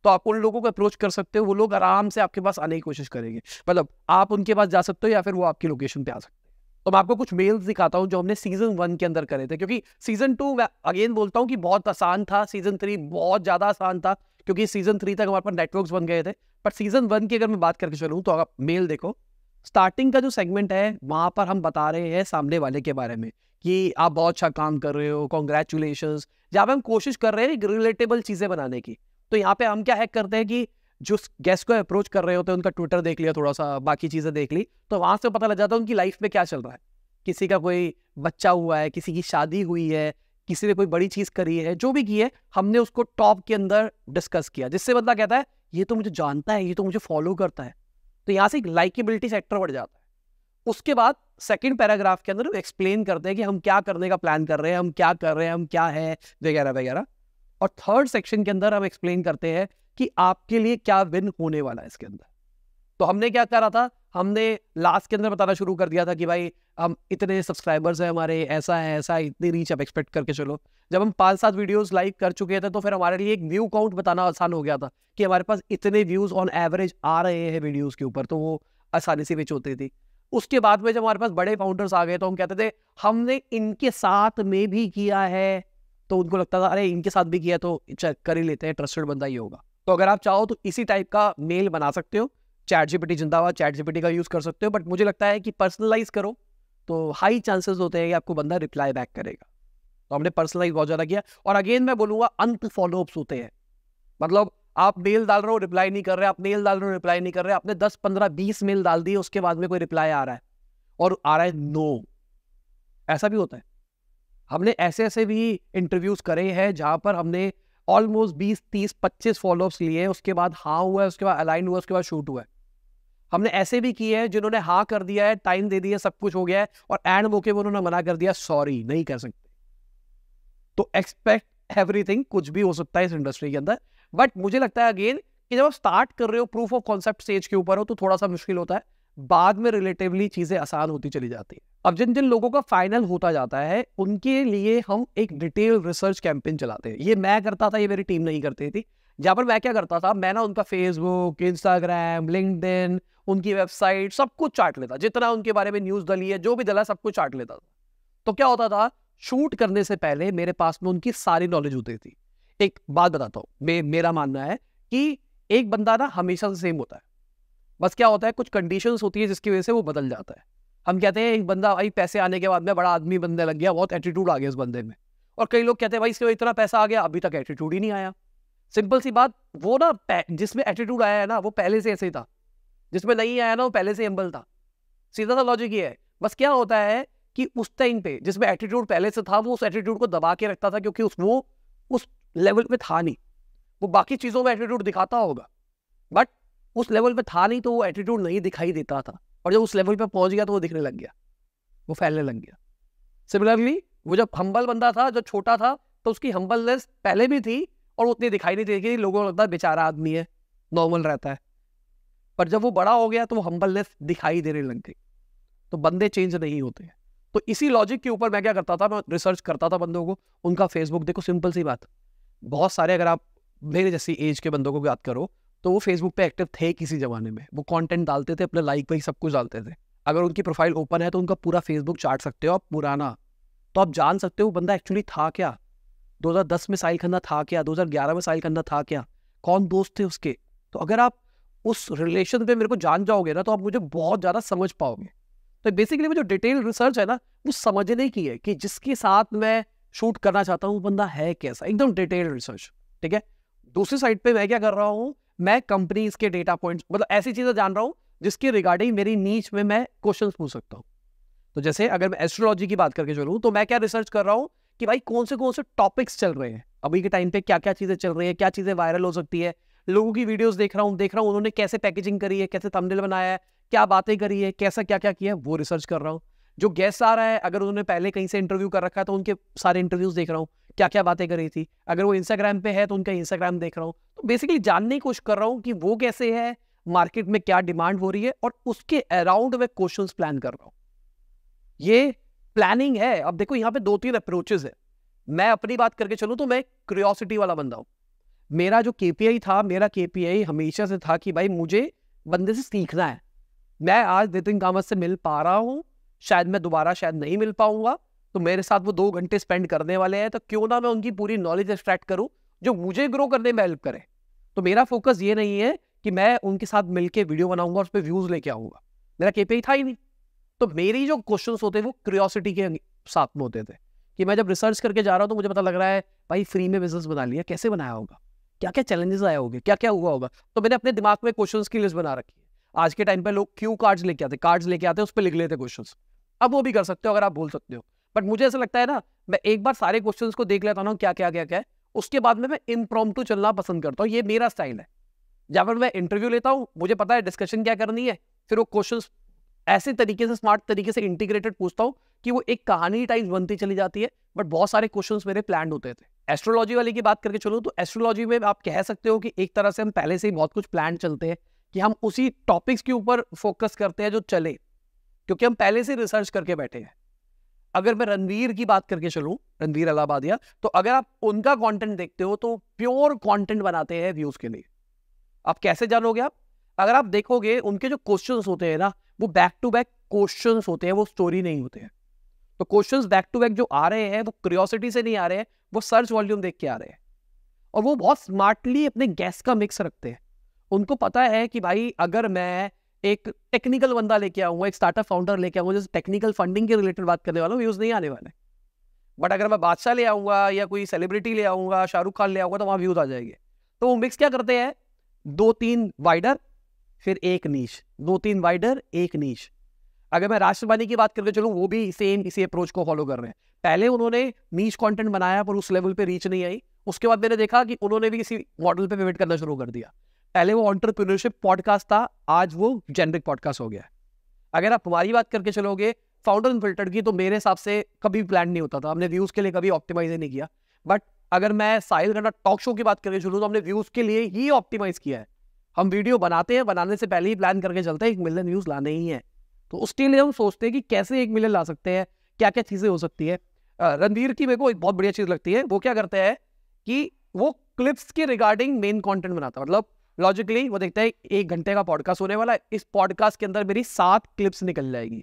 तो आप उन लोगों को अप्रोच कर सकते हो वो लोग आराम से आपके पास आने की कोशिश करेंगे मतलब आप उनके पास जा सकते हो या फिर वो आपकी लोकेशन पे आ सकते हैं तो मैं आपको कुछ मेल्स दिखाता हूँ जो हमने सीजन वन के अंदर करे थे क्योंकि सीजन टू मैं अगेन बोलता हूँ कि बहुत आसान था सीजन थ्री बहुत ज़्यादा आसान था क्योंकि सीजन थ्री तक हमारे पास नेटवर्क बन गए थे पर सीजन वन की अगर मैं बात करके चलूँ तो आप मेल देखो स्टार्टिंग का जो सेगमेंट है वहाँ पर हम बता रहे हैं सामने वाले के बारे में कि आप बहुत अच्छा काम कर रहे हो कॉन्ग्रेचुलेशन जहाँ पे हम कोशिश कर रहे हैं रिलेटेबल चीज़ें बनाने की तो यहाँ पे हम क्या हैक करते हैं कि जो गेस्ट को अप्रोच कर रहे होते हैं उनका ट्विटर देख लिया थोड़ा सा बाकी चीज़ें देख ली तो वहाँ से पता लग जाता है उनकी लाइफ में क्या चल रहा है किसी का कोई बच्चा हुआ है किसी की शादी हुई है किसी ने कोई बड़ी चीज़ करी है जो भी की है हमने उसको टॉप के अंदर डिस्कस किया जिससे बंदा मतलब कहता है ये तो मुझे जानता है ये तो मुझे फॉलो करता है तो यहाँ से एक लाइकेबिलिटी सेक्टर बढ़ जाता है उसके बाद सेकंड पैराग्राफ के अंदर एक्सप्लेन करते हैं कि हम क्या करने का प्लान कर रहे हैं हम क्या कर रहे हैं हम क्या है वगैरह वगैरह और थर्ड सेक्शन के अंदर हम एक्सप्लेन करते हैं कि आपके लिए क्या विन होने वाला है इसके अंदर तो हमने क्या करा था हमने लास्ट के अंदर बताना शुरू कर दिया था कि भाई हम इतने सब्सक्राइबर्स हैं हमारे ऐसा है ऐसा है इतनी रीच आप एक्सपेक्ट करके चलो जब हम पाँच सात वीडियोस लाइक कर चुके थे तो फिर हमारे लिए एक व्यू काउंट बताना आसान हो गया था कि हमारे पास इतने व्यूज़ ऑन एवरेज आ रहे हैं वीडियोज़ के ऊपर तो वो आसानी से बिच होती थी उसके बाद में जब हमारे पास बड़े फाउंडर्स आ गए तो हम कहते थे हमने इनके साथ में भी किया है तो उनको लगता था अरे इनके साथ भी किया तो चेक कर ही लेते हैं ट्रस्टेड बंदा ही होगा तो अगर आप चाहो तो इसी टाइप का मेल बना सकते हो चैट जीपीटी जिंदाबाद चैट जीपीटी का यूज़ कर सकते हो बट मुझे लगता है कि पर्सनलाइज करो तो हाई चांसेस होते हैं कि आपको बंदा रिप्लाई बैक करेगा तो हमने पर्सनलाइज बहुत ज़्यादा किया और अगेन मैं बोलूंगा अंत फॉलोअप्स होते हैं मतलब आप मेल डाल रहे हो रिप्लाई नहीं कर रहे आप मेल डाल रहे हो रिप्लाई नहीं कर रहे आपने दस पंद्रह बीस मेल डाल दिए उसके बाद में कोई रिप्लाई आ रहा है और आ रहा है नो ऐसा भी होता है हमने ऐसे ऐसे भी इंटरव्यूज करे हैं जहां पर हमने ऑलमोस्ट बीस तीस पच्चीस फॉलोअप्स लिए उसके बाद हाँ हुआ है उसके बाद अलाइन हुआ उसके बाद शूट हुआ है हमने ऐसे भी किए हैं जिन्होंने हाँ कर दिया है टाइम दे दिया सब कुछ हो गया है और एंड मौके पर उन्होंने मना कर दिया सॉरी नहीं कर सकते तो एक्सपेक्ट एवरीथिंग कुछ भी हो सकता है इस इंडस्ट्री के अंदर बट मुझे लगता है अगेन कि जब आप स्टार्ट कर रहे हो प्रूफ ऑफ कॉन्सेप्ट स्टेज के ऊपर हो तो थोड़ा सा मुश्किल होता है बाद में रिलेटिवली चीजें आसान होती चली जाती है अब जिन जिन लोगों का फाइनल होता जाता है उनके लिए हम एक डिटेल रिसर्च कैंपेन चलाते हैं ये मैं करता था ये मेरी टीम नहीं करती थी जहां पर मैं क्या करता था मैं ना उनका फेसबुक इंस्टाग्राम लिंकड उनकी वेबसाइट सब कुछ चाट लेता जितना उनके बारे में न्यूज डली है जो भी डला सब कुछ चाट लेता था तो क्या होता था शूट करने से पहले मेरे पास में उनकी सारी नॉलेज होती थी एक बात बताता हूँ मे, मेरा मानना है कि एक बंदा ना हमेशा से सेम होता है बस क्या होता है कुछ कंडीशंस होती है जिसकी वजह से वो बदल जाता है हम कहते हैं एक बंदा भाई पैसे आने के बाद में बड़ा आदमी बनने लग गया बहुत एटीट्यूड आ गया उस बंदे में और कई लोग कहते हैं भाई इसके इतना पैसा आ गया अभी तक एटीट्यूड ही नहीं आया सिंपल सी बात वो ना जिसमें एटीट्यूड आया है ना वो पहले से ऐसे ही था जिसमें नहीं आया ना वो पहले से हम्बल था सीधा सा लॉजिक ये है बस क्या होता है कि उस टाइम पे जिसमें एटीट्यूड पहले से था वो उस एटीट्यूड को दबा के रखता था क्योंकि उस वो उस लेवल पे था नहीं वो बाकी चीज़ों में एटीट्यूड दिखाता होगा बट उस लेवल पे था नहीं तो वो एटीट्यूड नहीं दिखाई देता था और जब उस लेवल पे पहुंच गया तो वो दिखने लग गया वो फैलने लग गया सिमिलरली वो जब हम्बल बंदा था जब छोटा था तो उसकी हम्बलनेस पहले भी थी और उतनी दिखाई नहीं देती लोगों को लगता बेचारा आदमी है नॉर्मल रहता है पर जब वो बड़ा हो गया तो वो हम्बलनेस दिखाई देने लग गई तो बंदे चेंज नहीं होते हैं तो इसी लॉजिक के ऊपर मैं क्या करता था मैं रिसर्च करता था बंदों को उनका फेसबुक देखो सिंपल सी बात बहुत सारे अगर आप मेरे जैसी एज के बंदों को याद करो तो वो फेसबुक पे एक्टिव थे किसी ज़माने में वो कंटेंट डालते थे अपने लाइक वाइक सब कुछ डालते थे अगर उनकी प्रोफाइल ओपन है तो उनका पूरा फेसबुक चाट सकते हो आप पुराना तो आप जान सकते हो बंदा एक्चुअली था क्या 2010 में साहिल खन्ना था क्या 2011 में साहिल खन्ना था क्या कौन दोस्त थे उसके तो अगर आप उस रिलेशन पे मेरे को जान जाओगे ना तो आप मुझे बहुत ज़्यादा समझ पाओगे तो बेसिकली वो जो डिटेल रिसर्च है ना वो समझने की है कि जिसके साथ मैं शूट करना चाहता हूँ बंदा है कैसा एकदम डिटेल रिसर्च ठीक है दूसरी साइड पे मैं क्या कर रहा हूँ मैं कंपनीज के डेटा पॉइंट्स मतलब ऐसी चीज़ें जान रहा हूँ जिसके रिगार्डिंग मेरी नीच में मैं क्वेश्चन पूछ सकता हूँ तो जैसे अगर मैं एस्ट्रोलॉजी की बात करके चलूँ तो मैं क्या रिसर्च कर रहा हूँ कि भाई कौन से कौन से टॉपिक्स चल रहे हैं अभी के टाइम पे क्या क्या चीज़ें चल रही है क्या चीज़ें वायरल हो सकती है लोगों की वीडियोस देख रहा हूँ देख रहा हूँ उन्होंने कैसे पैकेजिंग करी है कैसे थंबनेल बनाया है क्या बातें करी है कैसा क्या क्या किया है वो रिसर्च कर रहा हूँ जो गेस्ट आ रहा है अगर उन्होंने पहले कहीं से इंटरव्यू कर रखा है तो उनके सारे इंटरव्यूज देख रहा हूँ क्या क्या बातें करी थी अगर वो इंस्टाग्राम पे है तो उनका इंस्टाग्राम देख रहा हूँ तो बेसिकली जानने की कोशिश कर रहा हूँ कि वो कैसे है मार्केट में क्या डिमांड हो रही है और उसके अराउंड में क्वेश्चन प्लान कर रहा हूँ ये प्लानिंग है अब देखो यहाँ पे दो तीन अप्रोचेज है मैं अपनी बात करके चलूँ तो मैं क्रियोसिटी वाला बंदा हूँ मेरा जो केपीआई था मेरा केपीआई हमेशा से था कि भाई मुझे बंदे से सीखना है मैं आज नितिन कामत से मिल पा रहा हूँ शायद मैं दोबारा शायद नहीं मिल पाऊंगा तो मेरे साथ वो दो घंटे स्पेंड करने वाले हैं तो क्यों ना मैं उनकी पूरी नॉलेज एक्सट्रैक्ट करूँ जो मुझे ग्रो करने में हेल्प करे तो मेरा फोकस ये नहीं है कि मैं उनके साथ मिलकर वीडियो बनाऊंगा और उस पर व्यूज लेके आऊंगा मेरा केपीआई था ही नहीं तो मेरी जो क्वेश्चन होते वो क्रियोसिटी के साथ में होते थे कि मैं जब रिसर्च करके जा रहा हूँ तो मुझे पता लग रहा है भाई फ्री में बिजनेस बना लिया कैसे बनाया होगा क्या क्या चैलेंजेस आए होंगे क्या क्या हुआ होगा तो मैंने अपने दिमाग में क्वेश्चन की लिस्ट बना रखी है आज के टाइम पे लोग क्यू कार्ड्स लेके आते कार्ड्स लेके आते उस पर लिख लेते क्वेश्चन अब वो भी कर सकते हो अगर आप बोल सकते हो बट मुझे ऐसा लगता है ना मैं एक बार सारे क्वेश्चन को देख लेता हूँ क्या क्या क्या क्या है उसके बाद में मैं इम्प्रॉम चलना पसंद करता हूँ ये मेरा स्टाइल है या पर मैं इंटरव्यू लेता हूँ मुझे पता है डिस्कशन क्या करनी है फिर वो क्वेश्चन ऐसे तरीके से स्मार्ट तरीके से इंटीग्रेटेड पूछता हूँ कि वो एक कहानी टाइप बनती चली जाती है बट बहुत सारे क्वेश्चन मेरे प्लान होते थे एस्ट्रोलॉजी वाले की बात करके चलो तो एस्ट्रोलॉजी में आप कह सकते हो कि एक तरह से हम पहले से ही बहुत कुछ प्लान चलते हैं कि हम उसी टॉपिक्स के ऊपर फोकस करते हैं जो चले क्योंकि हम पहले से रिसर्च करके बैठे हैं अगर मैं रणवीर की बात करके चलूं रणवीर अलाहाबादिया तो अगर आप उनका कंटेंट देखते हो तो प्योर कंटेंट बनाते हैं व्यूज के लिए आप कैसे जानोगे आप अगर आप देखोगे उनके जो क्वेश्चन होते हैं ना वो बैक टू बैक क्वेश्चन होते हैं वो स्टोरी नहीं होते हैं तो क्वेश्चन बैक टू बैक जो आ रहे हैं वो क्रियोसिटी से नहीं आ रहे हैं वो सर्च वॉल्यूम देख के आ रहे हैं और वो बहुत स्मार्टली अपने गैस का मिक्स रखते हैं उनको पता है कि भाई अगर मैं एक टेक्निकल बंदा लेके आऊंगा एक स्टार्टअप फाउंडर लेके आऊंगा जैसे टेक्निकल फंडिंग के रिलेटेड बात करने वाला हूँ व्यूज़ नहीं आने वाले बट अगर मैं बादशाह ले आऊंगा या कोई सेलिब्रिटी ले आऊंगा शाहरुख खान ले आऊंगा तो वहां व्यूज़ आ जाएंगे तो वो मिक्स क्या करते हैं दो तीन वाइडर फिर एक नीच दो तीन वाइडर एक नीच अगर मैं राष्ट्रवादी की बात करके चलूँ वो भी सेम इसी अप्रोच को फॉलो कर रहे हैं पहले उन्होंने नीच कंटेंट बनाया पर उस लेवल पे रीच नहीं आई उसके बाद मैंने देखा कि उन्होंने भी इसी मॉडल पे पेमेंट करना शुरू कर दिया पहले वो ऑन्टरप्रीनरशिप पॉडकास्ट था आज वो जेनरिक पॉडकास्ट हो गया अगर आप हमारी बात करके चलोगे फाउंडर इनफिल्टर की तो मेरे हिसाब से कभी प्लान नहीं होता था हमने व्यूज़ के लिए कभी ऑप्टिमाइज नहीं किया बट अगर मैं साहिल करना टॉक शो की बात करके चलूँ तो हमने व्यूज़ के लिए ही ऑप्टिमाइज किया है हम वीडियो बनाते हैं बनाने से पहले ही प्लान करके चलते हैं एक मिलियन व्यूज़ लाने ही हैं तो उसके लिए हम सोचते हैं कि कैसे एक मिलियन ला सकते हैं क्या क्या चीज़ें हो सकती है रणवीर की मेरे को एक बहुत बढ़िया चीज़ लगती है वो क्या करते हैं कि वो क्लिप्स के रिगार्डिंग मेन कंटेंट बनाता है मतलब लॉजिकली वो देखता है एक घंटे का पॉडकास्ट होने वाला है इस पॉडकास्ट के अंदर मेरी सात क्लिप्स निकल जाएगी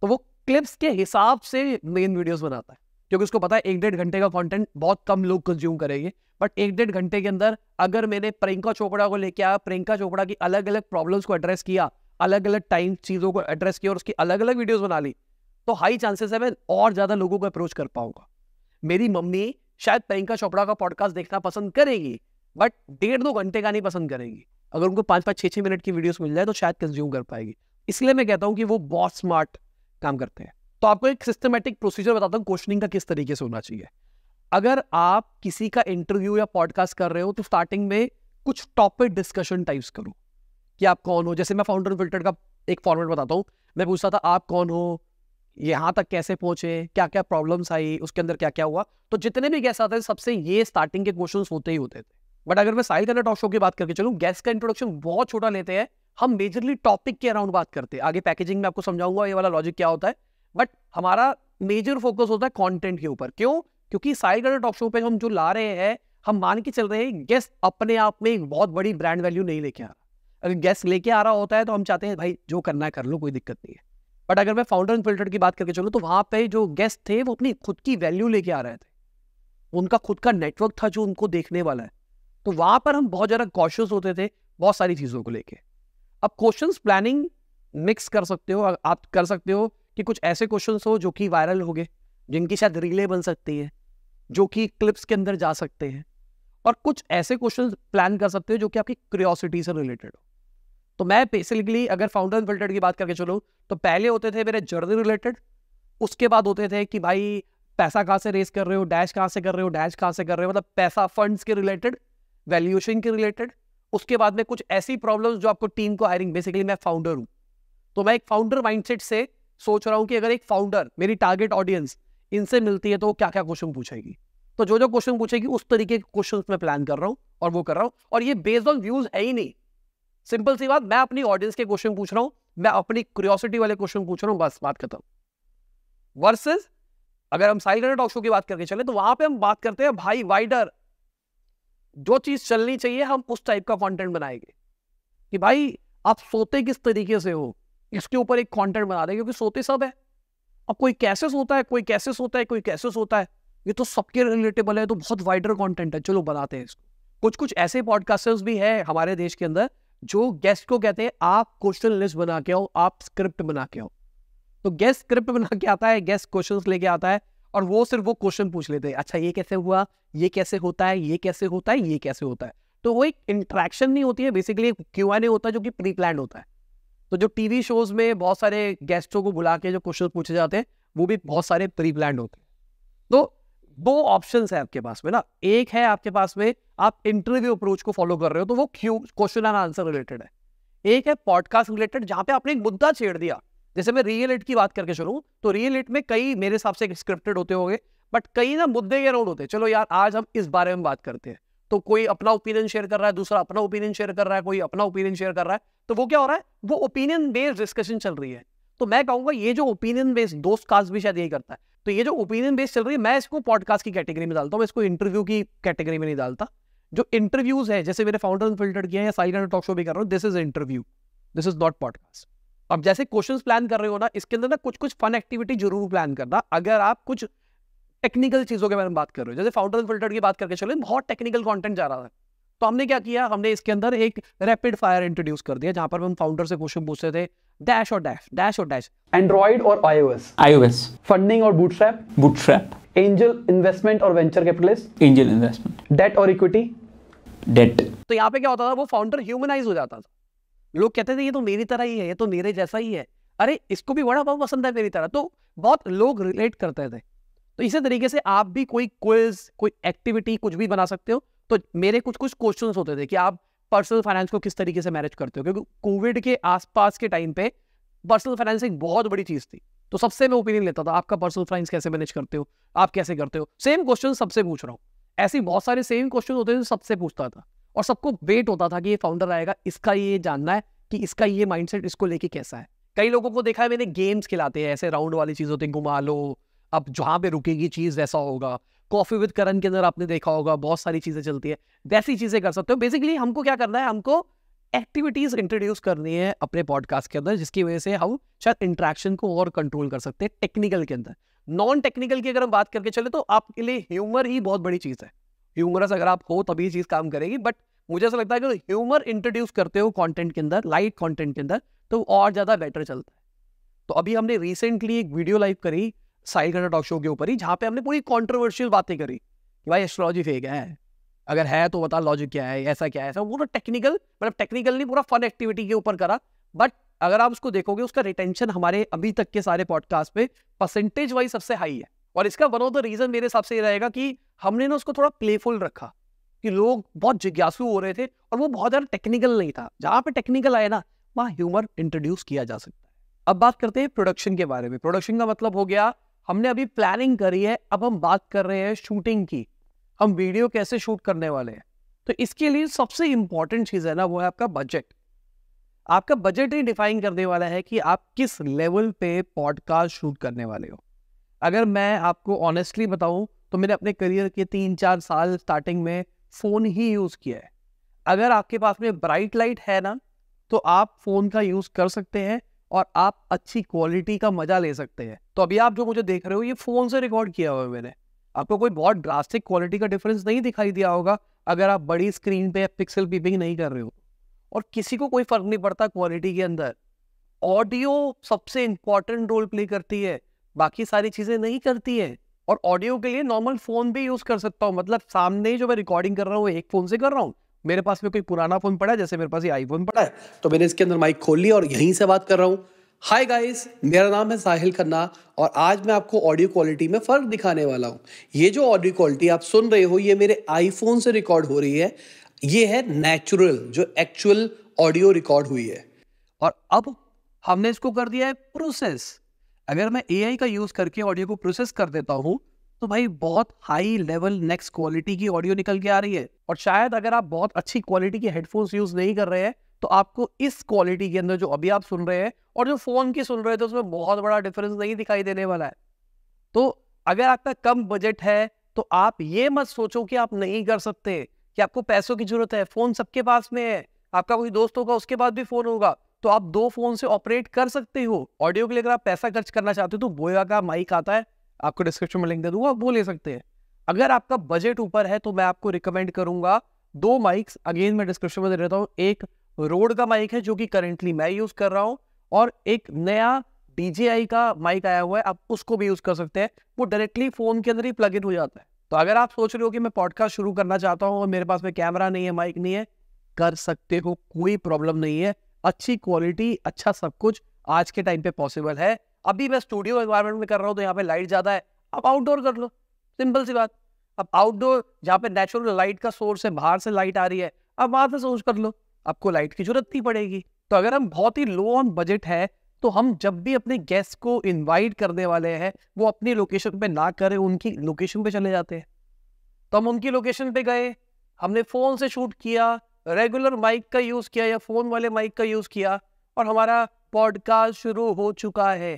तो वो क्लिप्स के हिसाब से मेन वीडियोस बनाता है क्योंकि उसको पता है एक डेढ़ घंटे का कंटेंट बहुत कम लोग कंज्यूम करेंगे बट एक डेढ़ घंटे के अंदर अगर मैंने प्रियंका चोपड़ा को लेके आया प्रियंका चोपड़ा की अलग अलग प्रॉब्लम्स को एड्रेस किया अलग अलग टाइम चीज़ों को एड्रेस किया और उसकी अलग अलग वीडियोज़ बना ली तो हाई चांसेस है मैं और ज़्यादा लोगों को अप्रोच कर पाऊंगा मेरी मम्मी शायद प्रियंका चोपड़ा का पॉडकास्ट देखना पसंद करेगी बट डेढ़ दो घंटे का नहीं पसंद करेगी अगर उनको पाँच पाँच छः छः मिनट की वीडियोस मिल जाए तो शायद कंज्यूम कर पाएगी इसलिए मैं कहता हूँ कि वो बहुत स्मार्ट काम करते हैं तो आपको एक सिस्टमेटिक प्रोसीजर बताता हूँ क्वेश्चनिंग का किस तरीके से होना चाहिए अगर आप किसी का इंटरव्यू या पॉडकास्ट कर रहे हो तो स्टार्टिंग में कुछ टॉपिक डिस्कशन टाइप्स करो कि आप कौन हो जैसे मैं फाउंडर फिल्टर का एक फॉर्मेट बताता हूँ मैं पूछता था आप कौन हो यहाँ तक कैसे पहुंचे क्या क्या प्रॉब्लम्स आई उसके अंदर क्या क्या हुआ तो जितने भी गैस आते सबसे ये स्टार्टिंग के क्वेश्चन होते ही होते थे बट अगर मैं साहिल खन्ना टॉक शो की बात करके चलूँ गेस्ट का इंट्रोडक्शन बहुत छोटा लेते हैं हम मेजरली टॉपिक के अराउंड बात करते हैं आगे पैकेजिंग में आपको समझाऊंगा ये वाला लॉजिक क्या होता है बट हमारा मेजर फोकस होता है कॉन्टेंट के ऊपर क्यों क्योंकि साहिल खन्ना टॉक शो पे हम जो ला रहे हैं हम मान के चल रहे हैं गेस्ट अपने आप में एक बहुत बड़ी ब्रांड वैल्यू नहीं लेके आ रहा अगर गेस्ट लेके आ रहा होता है तो हम चाहते हैं भाई जो करना है कर लो कोई दिक्कत नहीं है बट अगर मैं फाउंडर एंड फिल्टर की बात करके चलूँ तो वहाँ पे जो गेस्ट थे वो अपनी खुद की वैल्यू लेके आ रहे थे उनका खुद का नेटवर्क था जो उनको देखने वाला है तो वहां पर हम बहुत ज्यादा कॉशियस होते थे बहुत सारी चीजों को लेके अब क्वेश्चन प्लानिंग मिक्स कर सकते हो आप कर सकते हो कि कुछ ऐसे क्वेश्चन हो जो कि वायरल हो गए जिनकी शायद रिले बन सकती है जो कि क्लिप्स के अंदर जा सकते हैं और कुछ ऐसे क्वेश्चन प्लान कर सकते हो जो कि आपकी क्रियोसिटी से रिलेटेड हो तो मैं बेसिकली अगर फाउंडर फिल्टर की बात करके चलो तो पहले होते थे मेरे जर्नी रिलेटेड उसके बाद होते थे कि भाई पैसा कहाँ से रेस कर रहे हो डैश कहाँ से कर रहे हो डैश कहाँ से कर रहे हो मतलब पैसा फंड्स के रिलेटेड वैल्यूएशन के रिलेटेड उसके बाद में कुछ ऐसी प्रॉब्लम्स जो आपको टीम को हायरिंग बेसिकली मैं फाउंडर हूँ तो मैं एक फाउंडर माइंडसेट से सोच रहा हूँ कि अगर एक फाउंडर मेरी टारगेट ऑडियंस इनसे मिलती है तो क्या क्या क्वेश्चन पूछेगी तो जो जो क्वेश्चन पूछेगी उस तरीके के क्वेश्चन मैं प्लान कर रहा हूँ और वो कर रहा हूँ और ये बेस्ड ऑन व्यूज है ही नहीं सिंपल सी बात मैं अपनी ऑडियंस के क्वेश्चन पूछ रहा हूँ मैं अपनी क्रियोसिटी वाले क्वेश्चन पूछ रहा हूँ बस बात खत्म वर्सेज अगर हम साइलेंट टॉक शो की बात करके चले तो वहां पे हम बात करते हैं भाई वाइडर जो चीज चलनी चाहिए हम उस टाइप का कंटेंट बनाएंगे कि भाई आप सोते किस तरीके से हो इसके ऊपर एक कंटेंट बना दें क्योंकि सोते सब है अब कोई कैसे सोता है कोई कैसे सोता है कोई कैसे सोता है ये तो सबके रिलेटेबल है तो बहुत वाइडर कंटेंट है चलो बनाते हैं इसको कुछ कुछ ऐसे पॉडकास्टर्स भी है हमारे देश के अंदर जो गेस्ट को कहते हैं आप क्वेश्चन लिस्ट बना के आओ आप स्क्रिप्ट बना के आओ तो गेस्ट स्क्रिप्ट बना के आता है गेस्ट क्वेश्चन लेके आता है और वो सिर्फ वो क्वेश्चन पूछ लेते हैं अच्छा ये कैसे हुआ ये कैसे होता है ये कैसे होता है ये कैसे होता है तो वो एक इंट्रैक्शन नहीं होती है बेसिकली एक क्यू आई नहीं होता है जो कि प्री प्लान होता है तो जो टीवी शोज में बहुत सारे गेस्टों को बुला के जो क्वेश्चन पूछे जाते हैं वो भी बहुत सारे प्री प्लान होते हैं तो दो ऑप्शन है आपके पास में ना एक है आपके पास में आप इंटरव्यू अप्रोच को फॉलो कर रहे हो तो वो Q question and answer related है एक है पॉडकास्ट रिलेटेड जहां पे आपने एक मुद्दा छेड़ दिया जैसे मैं रियल एट की बात करके शुरू तो रियल एट में कई मेरे हिसाब से स्क्रिप्टेड होते होंगे बट कई ना मुद्दे ये रोड होते चलो यार आज हम इस बारे में बात करते हैं तो कोई अपना ओपिनियन शेयर कर रहा है दूसरा अपना ओपिनियन शेयर कर रहा है कोई अपना ओपिनियन शेयर कर रहा है तो वो क्या हो रहा है वो ओपिनियन बेस्ड डिस्कशन चल रही है तो मैं कहूंगा ये जो ओपिनियन बेस्ड दोस्त कास्ट भी शायद यही करता है तो ये जो ओपिनियन बेस्ड चल रही है मैं इसको पॉडकास्ट की कैटेगरी में डालता हूँ मैं इसको इंटरव्यू की कैटेगरी में नहीं डालता जो इंटरव्यूज है जैसे मेरे फाउंडर फिल्टर किया है या टॉक शो भी कर रहा हूँ this is interview this is not podcast अब जैसे क्वेश्चन प्लान कर रहे हो ना इसके अंदर ना कुछ कुछ फन एक्टिविटी जरूर प्लान करना अगर आप कुछ टेक्निकल चीजों के बारे में बात कर रहे हो जैसे फाउंडर फिल्टर की बात करके चले बहुत टेक्निकल कॉन्टेंट जा रहा था तो हमने क्या किया हमने इसके अंदर एक रैपिड फायर इंट्रोड्यूस कर दिया जहां पर हम फाउंडर से क्वेश्चन पूछते थे डैश और डैश डैश और डैश एंड्रॉइड और आईओएस आईओएस फंडिंग और बूटस्ट्रैप बूटस्ट्रैप एंजल इन्वेस्टमेंट और venture capitalist angel investment debt और इक्विटी डेट तो यहाँ पे क्या होता था वो फाउंडर ह्यूमनाइज हो जाता था लोग कहते थे ये तो मेरी तरह ही है ये तो मेरे जैसा ही है अरे इसको भी बड़ा पाव पसंद है मेरी तरह तो बहुत लोग रिलेट करते थे तो इसी तरीके से आप भी कोई क्विज कोई एक्टिविटी कुछ भी बना सकते हो तो मेरे कुछ कुछ क्वेश्चन होते थे कि आप पर्सनल फाइनेंस को किस तरीके से मैनेज करते हो क्योंकि कोविड के आसपास के टाइम पे पर्सनल फाइनेंस एक बहुत बड़ी चीज थी तो सबसे मैं ओपिनियन लेता था आपका पर्सनल फाइनेंस कैसे मैनेज करते हो आप कैसे करते हो सेम क्वेश्चन सबसे पूछ रहा हूँ ऐसे बहुत सारे सेम क्वेश्चन होते थे सबसे पूछता था और सबको वेट होता था कि ये फाउंडर आएगा इसका ये जानना है कि इसका ये माइंडसेट इसको लेके कैसा है कई लोगों को देखा है मैंने गेम्स खिलाते हैं ऐसे राउंड वाली चीज होती है घुमा लो अब जहाँ पे रुकेगी चीज वैसा होगा कॉफी विद करण के अंदर आपने देखा होगा बहुत सारी चीजें चलती है वैसी चीजें कर सकते हो बेसिकली हमको क्या करना है हमको एक्टिविटीज इंट्रोड्यूस करनी है अपने पॉडकास्ट के अंदर जिसकी वजह से हम शायद इंट्रैक्शन को और कंट्रोल कर सकते हैं टेक्निकल के अंदर नॉन टेक्निकल की अगर हम बात करके चले तो आपके लिए ह्यूमर ही बहुत बड़ी चीज है ह्यूमरस अगर आप हो तभी चीज़ काम करेगी बट मुझे ऐसा लगता है कि ह्यूमर इंट्रोड्यूस करते हो कंटेंट के अंदर लाइट कंटेंट के अंदर तो और ज़्यादा बेटर चलता है तो अभी हमने रिसेंटली एक वीडियो लाइव करी साइल गंडा टॉक शो के ऊपर ही जहाँ पे हमने पूरी कॉन्ट्रोवर्शियल बातें करी कि भाई एस्ट्रोलॉजी फेक है अगर है तो बता लॉजिक क्या है ऐसा क्या है ऐसा पूरा टेक्निकल मतलब टेक्निकल नहीं पूरा फन एक्टिविटी के ऊपर करा बट अगर आप उसको देखोगे उसका रिटेंशन हमारे अभी तक के सारे पॉडकास्ट पे परसेंटेज वाइज सबसे हाई है और इसका वन ऑफ द रीजन मेरे हिसाब से ये रहेगा कि हमने ना उसको थोड़ा प्लेफुल रखा कि लोग बहुत जिज्ञासु हो रहे थे और वो बहुत ज्यादा टेक्निकल नहीं था जहां पे टेक्निकल आए ना वहां ह्यूमर इंट्रोड्यूस किया जा सकता है अब बात करते हैं प्रोडक्शन के बारे में प्रोडक्शन का मतलब हो गया हमने अभी प्लानिंग करी है अब हम बात कर रहे हैं शूटिंग की हम वीडियो कैसे शूट करने वाले हैं तो इसके लिए सबसे इंपॉर्टेंट चीज़ है ना वो है आपका बजट आपका बजट ही डिफाइन करने वाला है कि आप किस लेवल पे पॉडकास्ट शूट करने वाले हो अगर मैं आपको ऑनेस्टली बताऊं तो मैंने अपने करियर के तीन चार साल स्टार्टिंग में फ़ोन ही यूज़ किया है अगर आपके पास में ब्राइट लाइट है ना तो आप फ़ोन का यूज़ कर सकते हैं और आप अच्छी क्वालिटी का मज़ा ले सकते हैं तो अभी आप जो मुझे देख रहे हो ये फ़ोन से रिकॉर्ड किया हुआ है मैंने आपको कोई बहुत ड्रास्टिक क्वालिटी का डिफरेंस नहीं दिखाई दिया होगा अगर आप बड़ी स्क्रीन पे पिक्सल पीपिंग नहीं कर रहे हो और किसी को कोई फ़र्क नहीं पड़ता क्वालिटी के अंदर ऑडियो सबसे इंपॉर्टेंट रोल प्ले करती है बाकी सारी चीज़ें नहीं करती है और ऑडियो के लिए नॉर्मल फ़ोन भी यूज़ कर सकता हूँ मतलब सामने जो मैं रिकॉर्डिंग कर रहा हूँ एक फ़ोन से कर रहा हूँ मेरे पास में कोई पुराना फ़ोन पड़ा है जैसे मेरे पास ये आईफोन पड़ा है तो मैंने इसके अंदर माइक खोल लिया और यहीं से बात कर रहा हूँ हाय गाइस मेरा नाम है साहिल खन्ना और आज मैं आपको ऑडियो क्वालिटी में फ़र्क दिखाने वाला हूँ ये जो ऑडियो क्वालिटी आप सुन रहे हो ये मेरे आईफोन से रिकॉर्ड हो रही है ये है नेचुरल जो एक्चुअल ऑडियो रिकॉर्ड हुई है और अब हमने इसको कर दिया है प्रोसेस अगर मैं ए का यूज़ करके ऑडियो को प्रोसेस कर देता हूँ तो भाई बहुत हाई लेवल नेक्स्ट क्वालिटी की ऑडियो निकल के आ रही है और शायद अगर आप बहुत अच्छी क्वालिटी के हेडफोन्स यूज़ नहीं कर रहे हैं तो आपको इस क्वालिटी के अंदर जो अभी आप सुन रहे हैं और जो फ़ोन की सुन रहे थे तो उसमें बहुत बड़ा डिफरेंस नहीं दिखाई देने वाला है तो अगर आपका कम बजट है तो आप ये मत सोचो कि आप नहीं कर सकते कि आपको पैसों की जरूरत है फ़ोन सबके पास में है आपका कोई दोस्त होगा उसके पास भी फ़ोन होगा तो आप दो फोन से ऑपरेट कर सकते हो ऑडियो के लिए अगर आप पैसा खर्च करना चाहते हो तो बोया का माइक आता है आपको डिस्क्रिप्शन में लिंक दे दूंगा वो ले सकते हैं अगर आपका बजट ऊपर है तो मैं आपको रिकमेंड करूंगा दो माइक्स अगेन मैं डिस्क्रिप्शन में दे देता हूँ एक रोड का माइक है जो कि करेंटली मैं यूज कर रहा हूँ और एक नया डी का माइक आया हुआ है आप उसको भी यूज कर सकते हैं वो डायरेक्टली फोन के अंदर ही प्लग इन हो जाता है तो अगर आप सोच रहे हो कि मैं पॉडकास्ट शुरू करना चाहता हूँ और मेरे पास में कैमरा नहीं है माइक नहीं है कर सकते हो कोई प्रॉब्लम नहीं है अच्छी क्वालिटी अच्छा सब कुछ आज के टाइम पे पॉसिबल है अभी मैं स्टूडियो एनवायरमेंट में कर रहा हूँ तो यहाँ पे लाइट ज्यादा है अब आउटडोर कर लो सिंपल सी बात अब आउटडोर जहाँ पे नेचुरल लाइट का सोर्स है बाहर से लाइट आ रही है अब वहां से सोच कर लो आपको लाइट की जरूरत नहीं पड़ेगी तो अगर हम बहुत ही लो ऑन बजट है तो हम जब भी अपने गेस्ट को इनवाइट करने वाले हैं वो अपनी लोकेशन पे ना करें उनकी लोकेशन पे चले जाते हैं तो हम उनकी लोकेशन पे गए हमने फोन से शूट किया रेगुलर माइक का यूज़ किया या फ़ोन वाले माइक का यूज़ किया और हमारा पॉडकास्ट शुरू हो चुका है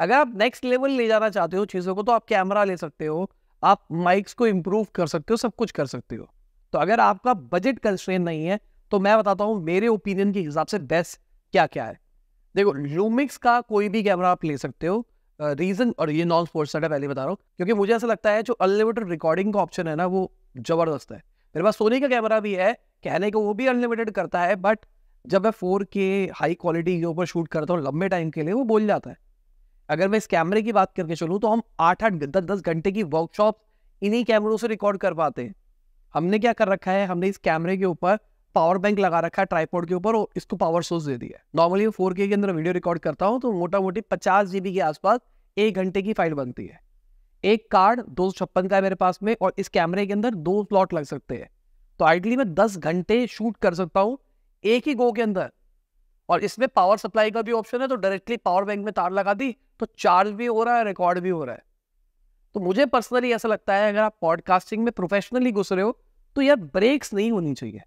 अगर आप नेक्स्ट लेवल ले जाना चाहते हो चीज़ों को तो आप कैमरा ले सकते हो आप माइक्स को इम्प्रूव कर सकते हो सब कुछ कर सकते हो तो अगर आपका बजट कंस्ट्रेन नहीं है तो मैं बताता हूँ मेरे ओपिनियन के हिसाब से बेस्ट क्या क्या है देखो लूमिक्स का कोई भी कैमरा आप ले सकते हो रीज़न uh, और ये नॉन स्पोर्ट्स है पहले बता रहा हूँ क्योंकि मुझे ऐसा लगता है जो अनलिमिटेड रिकॉर्डिंग का ऑप्शन है ना वो जबरदस्त है मेरे पास सोनी का कैमरा भी है कहने को वो भी अनलिमिटेड करता है बट जब मैं फोर के हाई क्वालिटी के ऊपर शूट करता हूँ लंबे टाइम के लिए वो बोल जाता है अगर मैं इस कैमरे की बात करके चलूँ तो हम आठ आठ दस दस घंटे की वर्कशॉप इन्हीं कैमरों से रिकॉर्ड कर पाते हैं हमने क्या कर रखा है हमने इस कैमरे के ऊपर पावर बैंक लगा रखा है ट्राईपोर्ड के ऊपर और इसको पावर सोर्स दे दिया है नॉर्मली फोर के अंदर वीडियो रिकॉर्ड करता हूँ तो मोटा मोटी पचास जीबी के आसपास एक घंटे की फाइल बनती है एक कार्ड दो का है मेरे पास में और इस कैमरे के अंदर दो स्लॉट लग सकते हैं तो आइडली मैं दस घंटे शूट कर सकता हूँ एक ही गो के अंदर और इसमें पावर सप्लाई का भी ऑप्शन है तो डायरेक्टली पावर बैंक में तार लगा दी तो चार्ज भी हो रहा है रिकॉर्ड भी हो रहा है तो मुझे पर्सनली ऐसा लगता है अगर आप पॉडकास्टिंग में प्रोफेशनली घुस रहे हो तो यार ब्रेक्स नहीं होनी चाहिए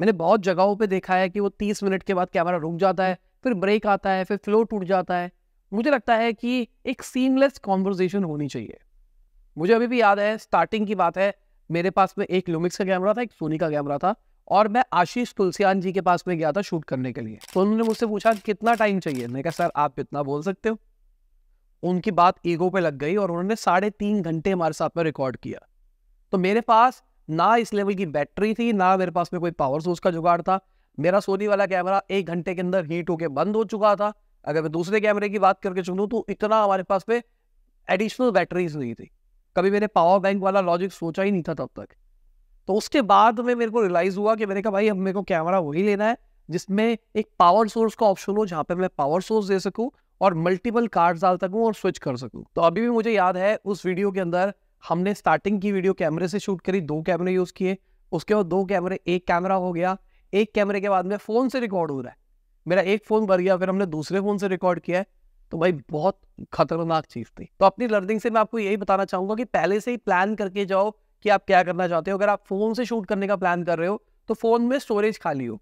मैंने बहुत जगहों पे देखा है कि वो तीस मिनट के बाद कैमरा रुक जाता है फिर ब्रेक आता है फिर फ्लो टूट जाता है मुझे लगता है कि एक सीमलेस कॉन्वर्जेशन होनी चाहिए मुझे अभी भी याद है स्टार्टिंग की बात है मेरे पास में एक लुमिक्स का कैमरा था एक सोनी का कैमरा था और मैं आशीष तुलसियान जी के पास में गया था शूट करने के लिए तो उन्होंने मुझसे पूछा कितना टाइम चाहिए मैंने कहा सर आप इतना बोल सकते हो उनकी बात ईगो पे लग गई और उन्होंने साढ़े तीन घंटे हमारे साथ में रिकॉर्ड किया तो मेरे पास ना इस लेवल की बैटरी थी ना मेरे पास में कोई पावर सोर्स का जुगाड़ था मेरा सोनी वाला कैमरा एक घंटे के अंदर हीट होके बंद हो चुका था अगर मैं दूसरे कैमरे की बात करके चुनूँ तो इतना हमारे पास में एडिशनल बैटरीज नहीं थी कभी मैंने पावर बैंक वाला लॉजिक सोचा ही नहीं था तब तक तो उसके बाद में मेरे को रियलाइज हुआ कि मैंने कहा भाई अब मेरे को कैमरा वही लेना है जिसमें एक पावर सोर्स का ऑप्शन हो जहाँ पे मैं पावर सोर्स दे सकूँ और मल्टीपल कार्ड डाल सकूँ और स्विच कर सकूँ तो अभी भी मुझे याद है उस वीडियो के अंदर हमने स्टार्टिंग की वीडियो कैमरे से शूट करी दो कैमरे यूज़ किए उसके बाद दो कैमरे एक कैमरा हो गया एक कैमरे के बाद में फ़ोन से रिकॉर्ड हो रहा है मेरा एक फ़ोन भर गया फिर हमने दूसरे फ़ोन से रिकॉर्ड किया है तो भाई बहुत खतरनाक चीज थी तो अपनी लर्निंग से मैं आपको यही बताना चाहूंगा कि पहले से ही प्लान करके जाओ कि आप क्या करना चाहते हो अगर आप फोन से शूट करने का प्लान कर रहे हो तो फोन में स्टोरेज खाली हो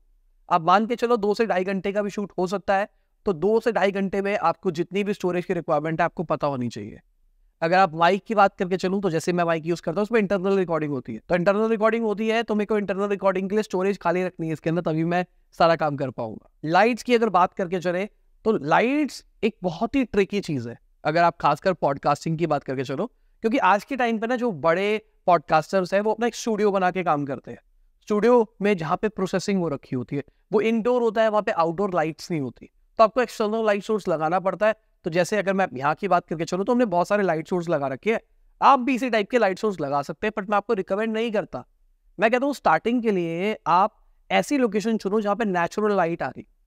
आप मान के चलो दो से ढाई घंटे का भी शूट हो सकता है तो दो से ढाई घंटे में आपको जितनी भी स्टोरेज की रिक्वायरमेंट है आपको पता होनी चाहिए अगर आप माइक की बात करके चलूँ तो जैसे मैं माइक यूज़ करता हूँ उसमें इंटरनल रिकॉर्डिंग होती है तो इंटरनल रिकॉर्डिंग होती है तो मेरे को इंटरनल रिकॉर्डिंग के लिए स्टोरेज खाली रखनी है इसके अंदर तभी मैं सारा काम कर पाऊंगा लाइट्स की अगर बात करके चले तो लाइट्स एक बहुत ही ट्रिकी चीज़ है अगर आप खासकर पॉडकास्टिंग की बात करके चलो क्योंकि आज के टाइम पे ना जो बड़े पॉडकास्टर्स हैं वो अपना एक स्टूडियो बना के काम करते हैं स्टूडियो में जहाँ पे प्रोसेसिंग वो रखी होती है वो इनडोर होता है वहाँ पे आउटडोर लाइट्स नहीं होती तो आपको एक्सटर्नल लाइट सोर्स लगाना पड़ता है तो जैसे अगर मैं यहाँ की बात करके चलूँ तो हमने बहुत सारे लाइट सोर्स लगा रखे हैं आप भी इसी टाइप के लाइट सोर्स लगा सकते हैं बट मैं आपको रिकमेंड नहीं करता मैं कहता हूँ स्टार्टिंग के लिए आप ऐसी लोकेशन चुनो जहाँ पे नेचुरल लाइट आ रही है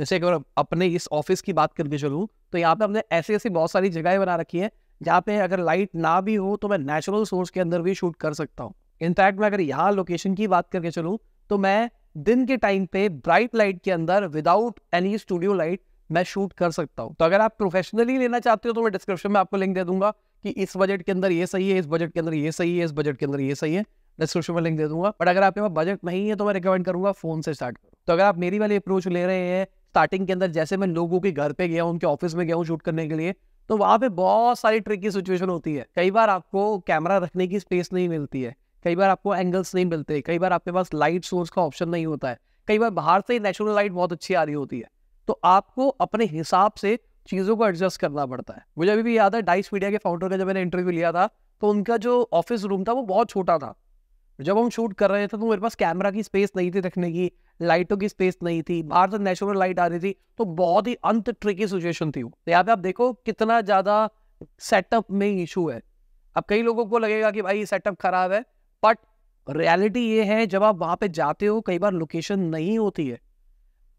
जैसे अगर अपने इस ऑफिस की बात करके चलूँ तो यहाँ पे हमने ऐसी ऐसी बहुत सारी जगहें बना रखी है जहाँ पे अगर लाइट ना भी हो तो मैं नेचुरल सोर्स के अंदर भी शूट कर सकता हूँ इनफैक्ट मैं अगर यहाँ लोकेशन की बात करके चलूँ तो मैं दिन के टाइम पे ब्राइट लाइट के अंदर विदाउट एनी स्टूडियो लाइट मैं शूट कर सकता हूँ तो अगर आप प्रोफेशनली लेना चाहते हो तो मैं डिस्क्रिप्शन में आपको लिंक दे दूंगा कि इस बजट के अंदर ये सही है इस बजट के अंदर ये सही है इस बजट के अंदर ये सही है डिस्क्रिप्शन में लिंक दे दूंगा बट अगर आपके पास बजट नहीं है तो मैं रिकमेंड करूंगा फोन से स्टार्ट करो तो अगर आप मेरी वाली अप्रोच ले रहे हैं स्टार्टिंग के अंदर जैसे मैं लोगों के घर पे गया हूँ उनके ऑफिस में गया हूँ शूट करने के लिए तो वहाँ पे बहुत सारी ट्रिकी सिचुएशन होती है कई बार आपको कैमरा रखने की स्पेस नहीं मिलती है कई बार आपको एंगल्स नहीं मिलते कई बार आपके पास लाइट सोर्स का ऑप्शन नहीं होता है कई बार बाहर से ही नेचुरल लाइट बहुत अच्छी आ रही होती है तो आपको अपने हिसाब से चीज़ों को एडजस्ट करना पड़ता है मुझे अभी भी याद है डाइस मीडिया के फाउंडर का जब मैंने इंटरव्यू लिया था तो उनका जो ऑफिस रूम था वो बहुत छोटा था जब हम शूट कर रहे थे तो मेरे पास कैमरा की स्पेस नहीं थी रखने की लाइटों की स्पेस नहीं थी बाहर से नेचुरल लाइट आ रही थी तो बहुत ही अंत ट्रिकी सिचुएशन थी तो यहाँ पे आप देखो कितना ज़्यादा सेटअप में इशू है अब कई लोगों को लगेगा कि भाई सेटअप खराब है बट रियलिटी ये है जब आप वहां पे जाते हो कई बार लोकेशन नहीं होती है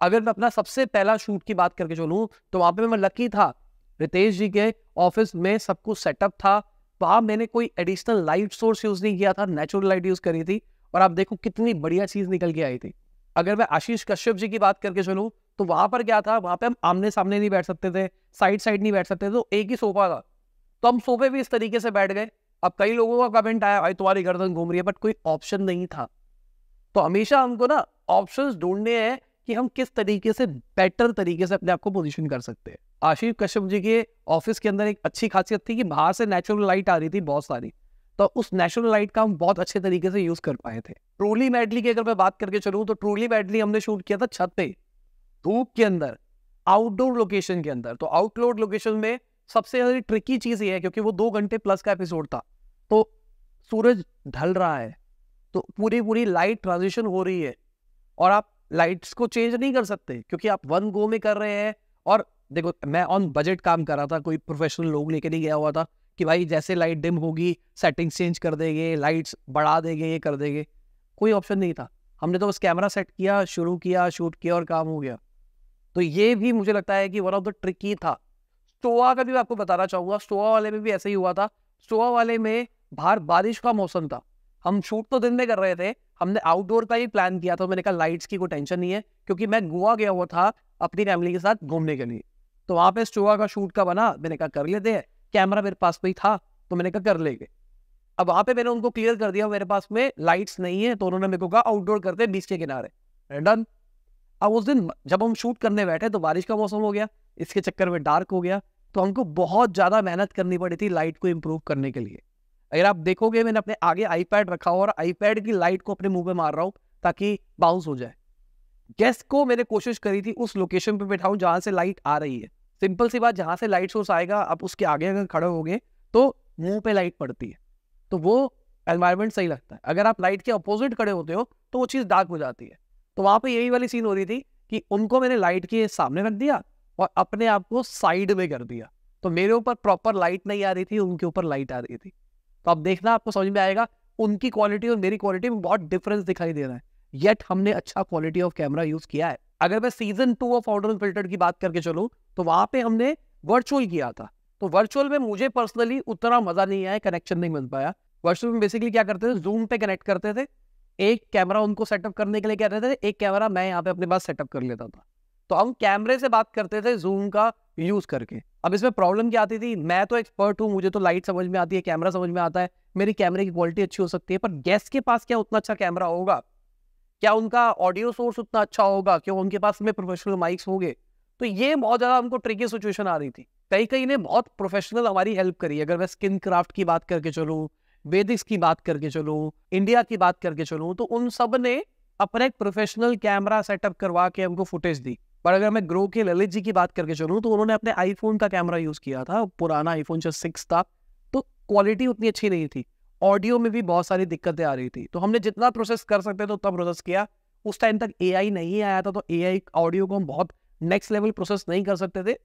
अगर मैं अपना सबसे पहला शूट की बात करके चलूँ तो वहां पे मैं लकी था रितेश जी के ऑफिस में सब कुछ सेटअप था वहां मैंने कोई एडिशनल लाइट सोर्स यूज़ नहीं किया था नेचुरल लाइट यूज़ करी थी और आप देखो कितनी बढ़िया चीज़ निकल के आई थी अगर मैं आशीष कश्यप जी की बात करके चलूँ तो वहां पर क्या था वहां पे हम आमने सामने नहीं बैठ सकते थे साइड साइड नहीं बैठ सकते थे तो एक ही सोफा था तो हम सोफे भी इस तरीके से बैठ गए अब कई लोगों का कमेंट आया भाई तुम्हारी गर्दन घूम रही है बट कोई ऑप्शन नहीं था तो हमेशा हमको ना ऑप्शन ढूंढने हैं कि हम किस तरीके से बेटर तरीके से अपने आप को पोजिशन कर सकते हैं आशीष कश्यप जी के ऑफिस के अंदर एक अच्छी खासियत थी कि बाहर से नेचुरल लाइट आ रही थी बहुत सारी तो उस नेचुरल लाइट का हम बहुत अच्छे तरीके से यूज कर पाए थे ट्रोली मेडली की अगर मैं बात करके चलूँ तो ट्रोली मेडली हमने शूट किया था छत पे धूप के अंदर आउटडोर लोकेशन के अंदर तो आउटडोर लोकेशन में सबसे ज्यादा ट्रिकी चीज ये है क्योंकि वो दो घंटे प्लस का एपिसोड था तो सूरज ढल रहा है तो पूरी पूरी लाइट ट्रांजिशन हो रही है और आप लाइट्स को चेंज नहीं कर सकते क्योंकि आप वन गो में कर रहे हैं और देखो मैं ऑन बजट काम कर रहा था कोई प्रोफेशनल लोग लेके नहीं गया हुआ था कि भाई जैसे लाइट डिम होगी सेटिंग्स चेंज कर देंगे लाइट्स बढ़ा देंगे ये कर देंगे कोई ऑप्शन नहीं था हमने तो बस कैमरा सेट किया शुरू किया शूट किया और काम हो गया तो ये भी मुझे लगता है कि वन ऑफ द ट्रिक ही था स्टोवा का भी आपको बताना चाहूँगा स्टोवा वाले में भी ऐसा ही हुआ था स्टोवा वाले में बाहर बारिश का मौसम था हम शूट तो दिन में कर रहे थे हमने आउटडोर का ही प्लान किया था मैंने कहा लाइट्स की कोई टेंशन नहीं है क्योंकि मैं गोवा गया हुआ था अपनी फैमिली के साथ घूमने के लिए तो वहाँ पे स्टोवा का शूट का बना मैंने कहा कर लेते हैं कैमरा मेरे पास में ही था तो मैंने कहा कर लेंगे अब वहां पे मैंने उनको क्लियर कर दिया मेरे पास में लाइट्स नहीं है तो उन्होंने मेरे को कहा आउटडोर करते बीच के किनारे डन अब उस दिन जब हम शूट करने बैठे तो बारिश का मौसम हो गया इसके चक्कर में डार्क हो गया तो हमको बहुत ज़्यादा मेहनत करनी पड़ी थी लाइट को इम्प्रूव करने के लिए अगर आप देखोगे मैंने अपने आगे आईपैड रखा हो और आईपैड की लाइट को अपने मुंह पे मार रहा हूँ ताकि बाउंस हो जाए गेस्ट को मैंने कोशिश करी थी उस लोकेशन पे बैठाऊं जहां से लाइट आ रही है सिंपल सी बात जहाँ से लाइट सोर्स आएगा आप उसके आगे अगर खड़े होंगे तो मुंह पे लाइट पड़ती है तो वो एनवायरमेंट सही लगता है अगर आप लाइट के अपोजिट खड़े होते हो तो वो चीज़ डार्क हो जाती है तो वहाँ पे यही वाली सीन हो रही थी कि उनको मैंने लाइट के सामने रख दिया और अपने आप को साइड में कर दिया तो मेरे ऊपर प्रॉपर लाइट नहीं आ रही थी उनके ऊपर लाइट आ रही थी तो आप देखना आपको समझ में आएगा उनकी क्वालिटी और मेरी क्वालिटी में बहुत डिफरेंस दिखाई दे रहा है येट हमने अच्छा क्वालिटी ऑफ कैमरा यूज किया है अगर मैं season two of order filter की बात करके चलूँ तो वहां पे हमने वर्चुअल किया था तो वर्चुअल में मुझे पर्सनली उतना मजा नहीं आया कनेक्शन नहीं मिल पाया वर्चुअल में बेसिकली क्या करते थे जूम पे कनेक्ट करते थे एक कैमरा उनको सेटअप करने के लिए रहे थे एक कैमरा मैं यहाँ पे अपने पास सेटअप कर लेता था तो हम कैमरे से बात करते थे जूम का यूज करके अब इसमें प्रॉब्लम क्या आती थी मैं तो एक्सपर्ट हूँ मुझे तो लाइट समझ में आती है कैमरा समझ में आता है मेरी कैमरे की क्वालिटी अच्छी हो सकती है पर गेस्ट के पास क्या उतना अच्छा कैमरा होगा क्या उनका ऑडियो सोर्स उतना अच्छा होगा क्यों उनके पास में प्रोफेशनल माइक्स होंगे तो ये बहुत ज़्यादा हमको ट्रिकी सिचुएशन आ रही थी कई कई ने बहुत प्रोफेशनल हमारी हेल्प करी अगर मैं स्किन क्राफ्ट की बात करके चलूँ वेदिक्स की बात करके चलूँ इंडिया की बात करके चलूँ तो उन सब ने अपने एक प्रोफेशनल कैमरा सेटअप करवा के हमको फुटेज दी पर अगर मैं ग्रो के ललित जी की बात करके चलूँ तो उन्होंने अपने आईफोन का कैमरा यूज़ किया था पुराना आईफोन जो सिक्स था तो क्वालिटी उतनी अच्छी नहीं थी ऑडियो में भी बहुत सारी दिक्कतें आ रही थी तो हमने जितना प्रोसेस कर सकते थे तो उतना प्रोसेस किया उस टाइम तक ए नहीं आया था तो ए ऑडियो को हम बहुत नेक्स्ट लेवल प्रोसेस नहीं कर सकते थे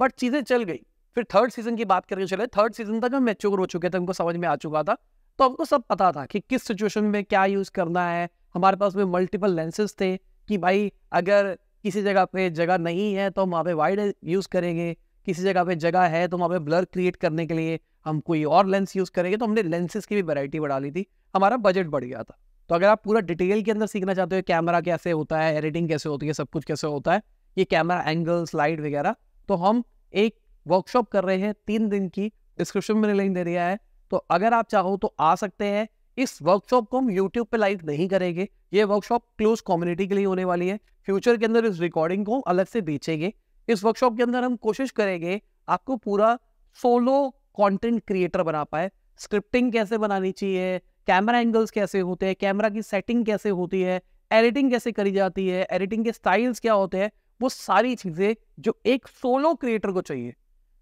बट चीज़ें चल गई फिर थर्ड सीजन की बात करके चले थर्ड सीजन तक हम मेच्योर हो चुके थे हमको समझ में आ चुका था तो हमको सब पता था कि किस सिचुएशन में क्या यूज़ करना है हमारे पास में मल्टीपल लेंसेज थे कि भाई अगर किसी जगह पे जगह नहीं है तो हम वहाँ पे वाइड यूज़ करेंगे किसी जगह पे जगह है तो वहाँ पे ब्लर क्रिएट करने के लिए हम कोई और लेंस यूज़ करेंगे तो हमने लेंसेज की भी वैरायटी बढ़ा ली थी हमारा बजट बढ़ गया था तो अगर आप पूरा डिटेल के अंदर सीखना चाहते हो कैमरा कैसे होता है एडिटिंग कैसे होती है सब कुछ कैसे होता है ये कैमरा एंगल स्लाइड वगैरह तो हम एक वर्कशॉप कर रहे हैं तीन दिन की डिस्क्रिप्शन में लिंक दे दिया है तो अगर आप चाहो तो आ सकते हैं इस वर्कशॉप को हम यूट्यूब पे लाइव नहीं करेंगे ये वर्कशॉप क्लोज कम्युनिटी के लिए होने वाली है फ्यूचर के अंदर इस रिकॉर्डिंग को अलग से बेचेंगे इस वर्कशॉप के अंदर हम कोशिश करेंगे आपको पूरा सोलो कंटेंट क्रिएटर बना पाए स्क्रिप्टिंग कैसे बनानी चाहिए कैमरा एंगल्स कैसे होते हैं कैमरा की सेटिंग कैसे होती है एडिटिंग कैसे करी जाती है एडिटिंग के स्टाइल्स क्या होते हैं वो सारी चीजें जो एक सोलो क्रिएटर को चाहिए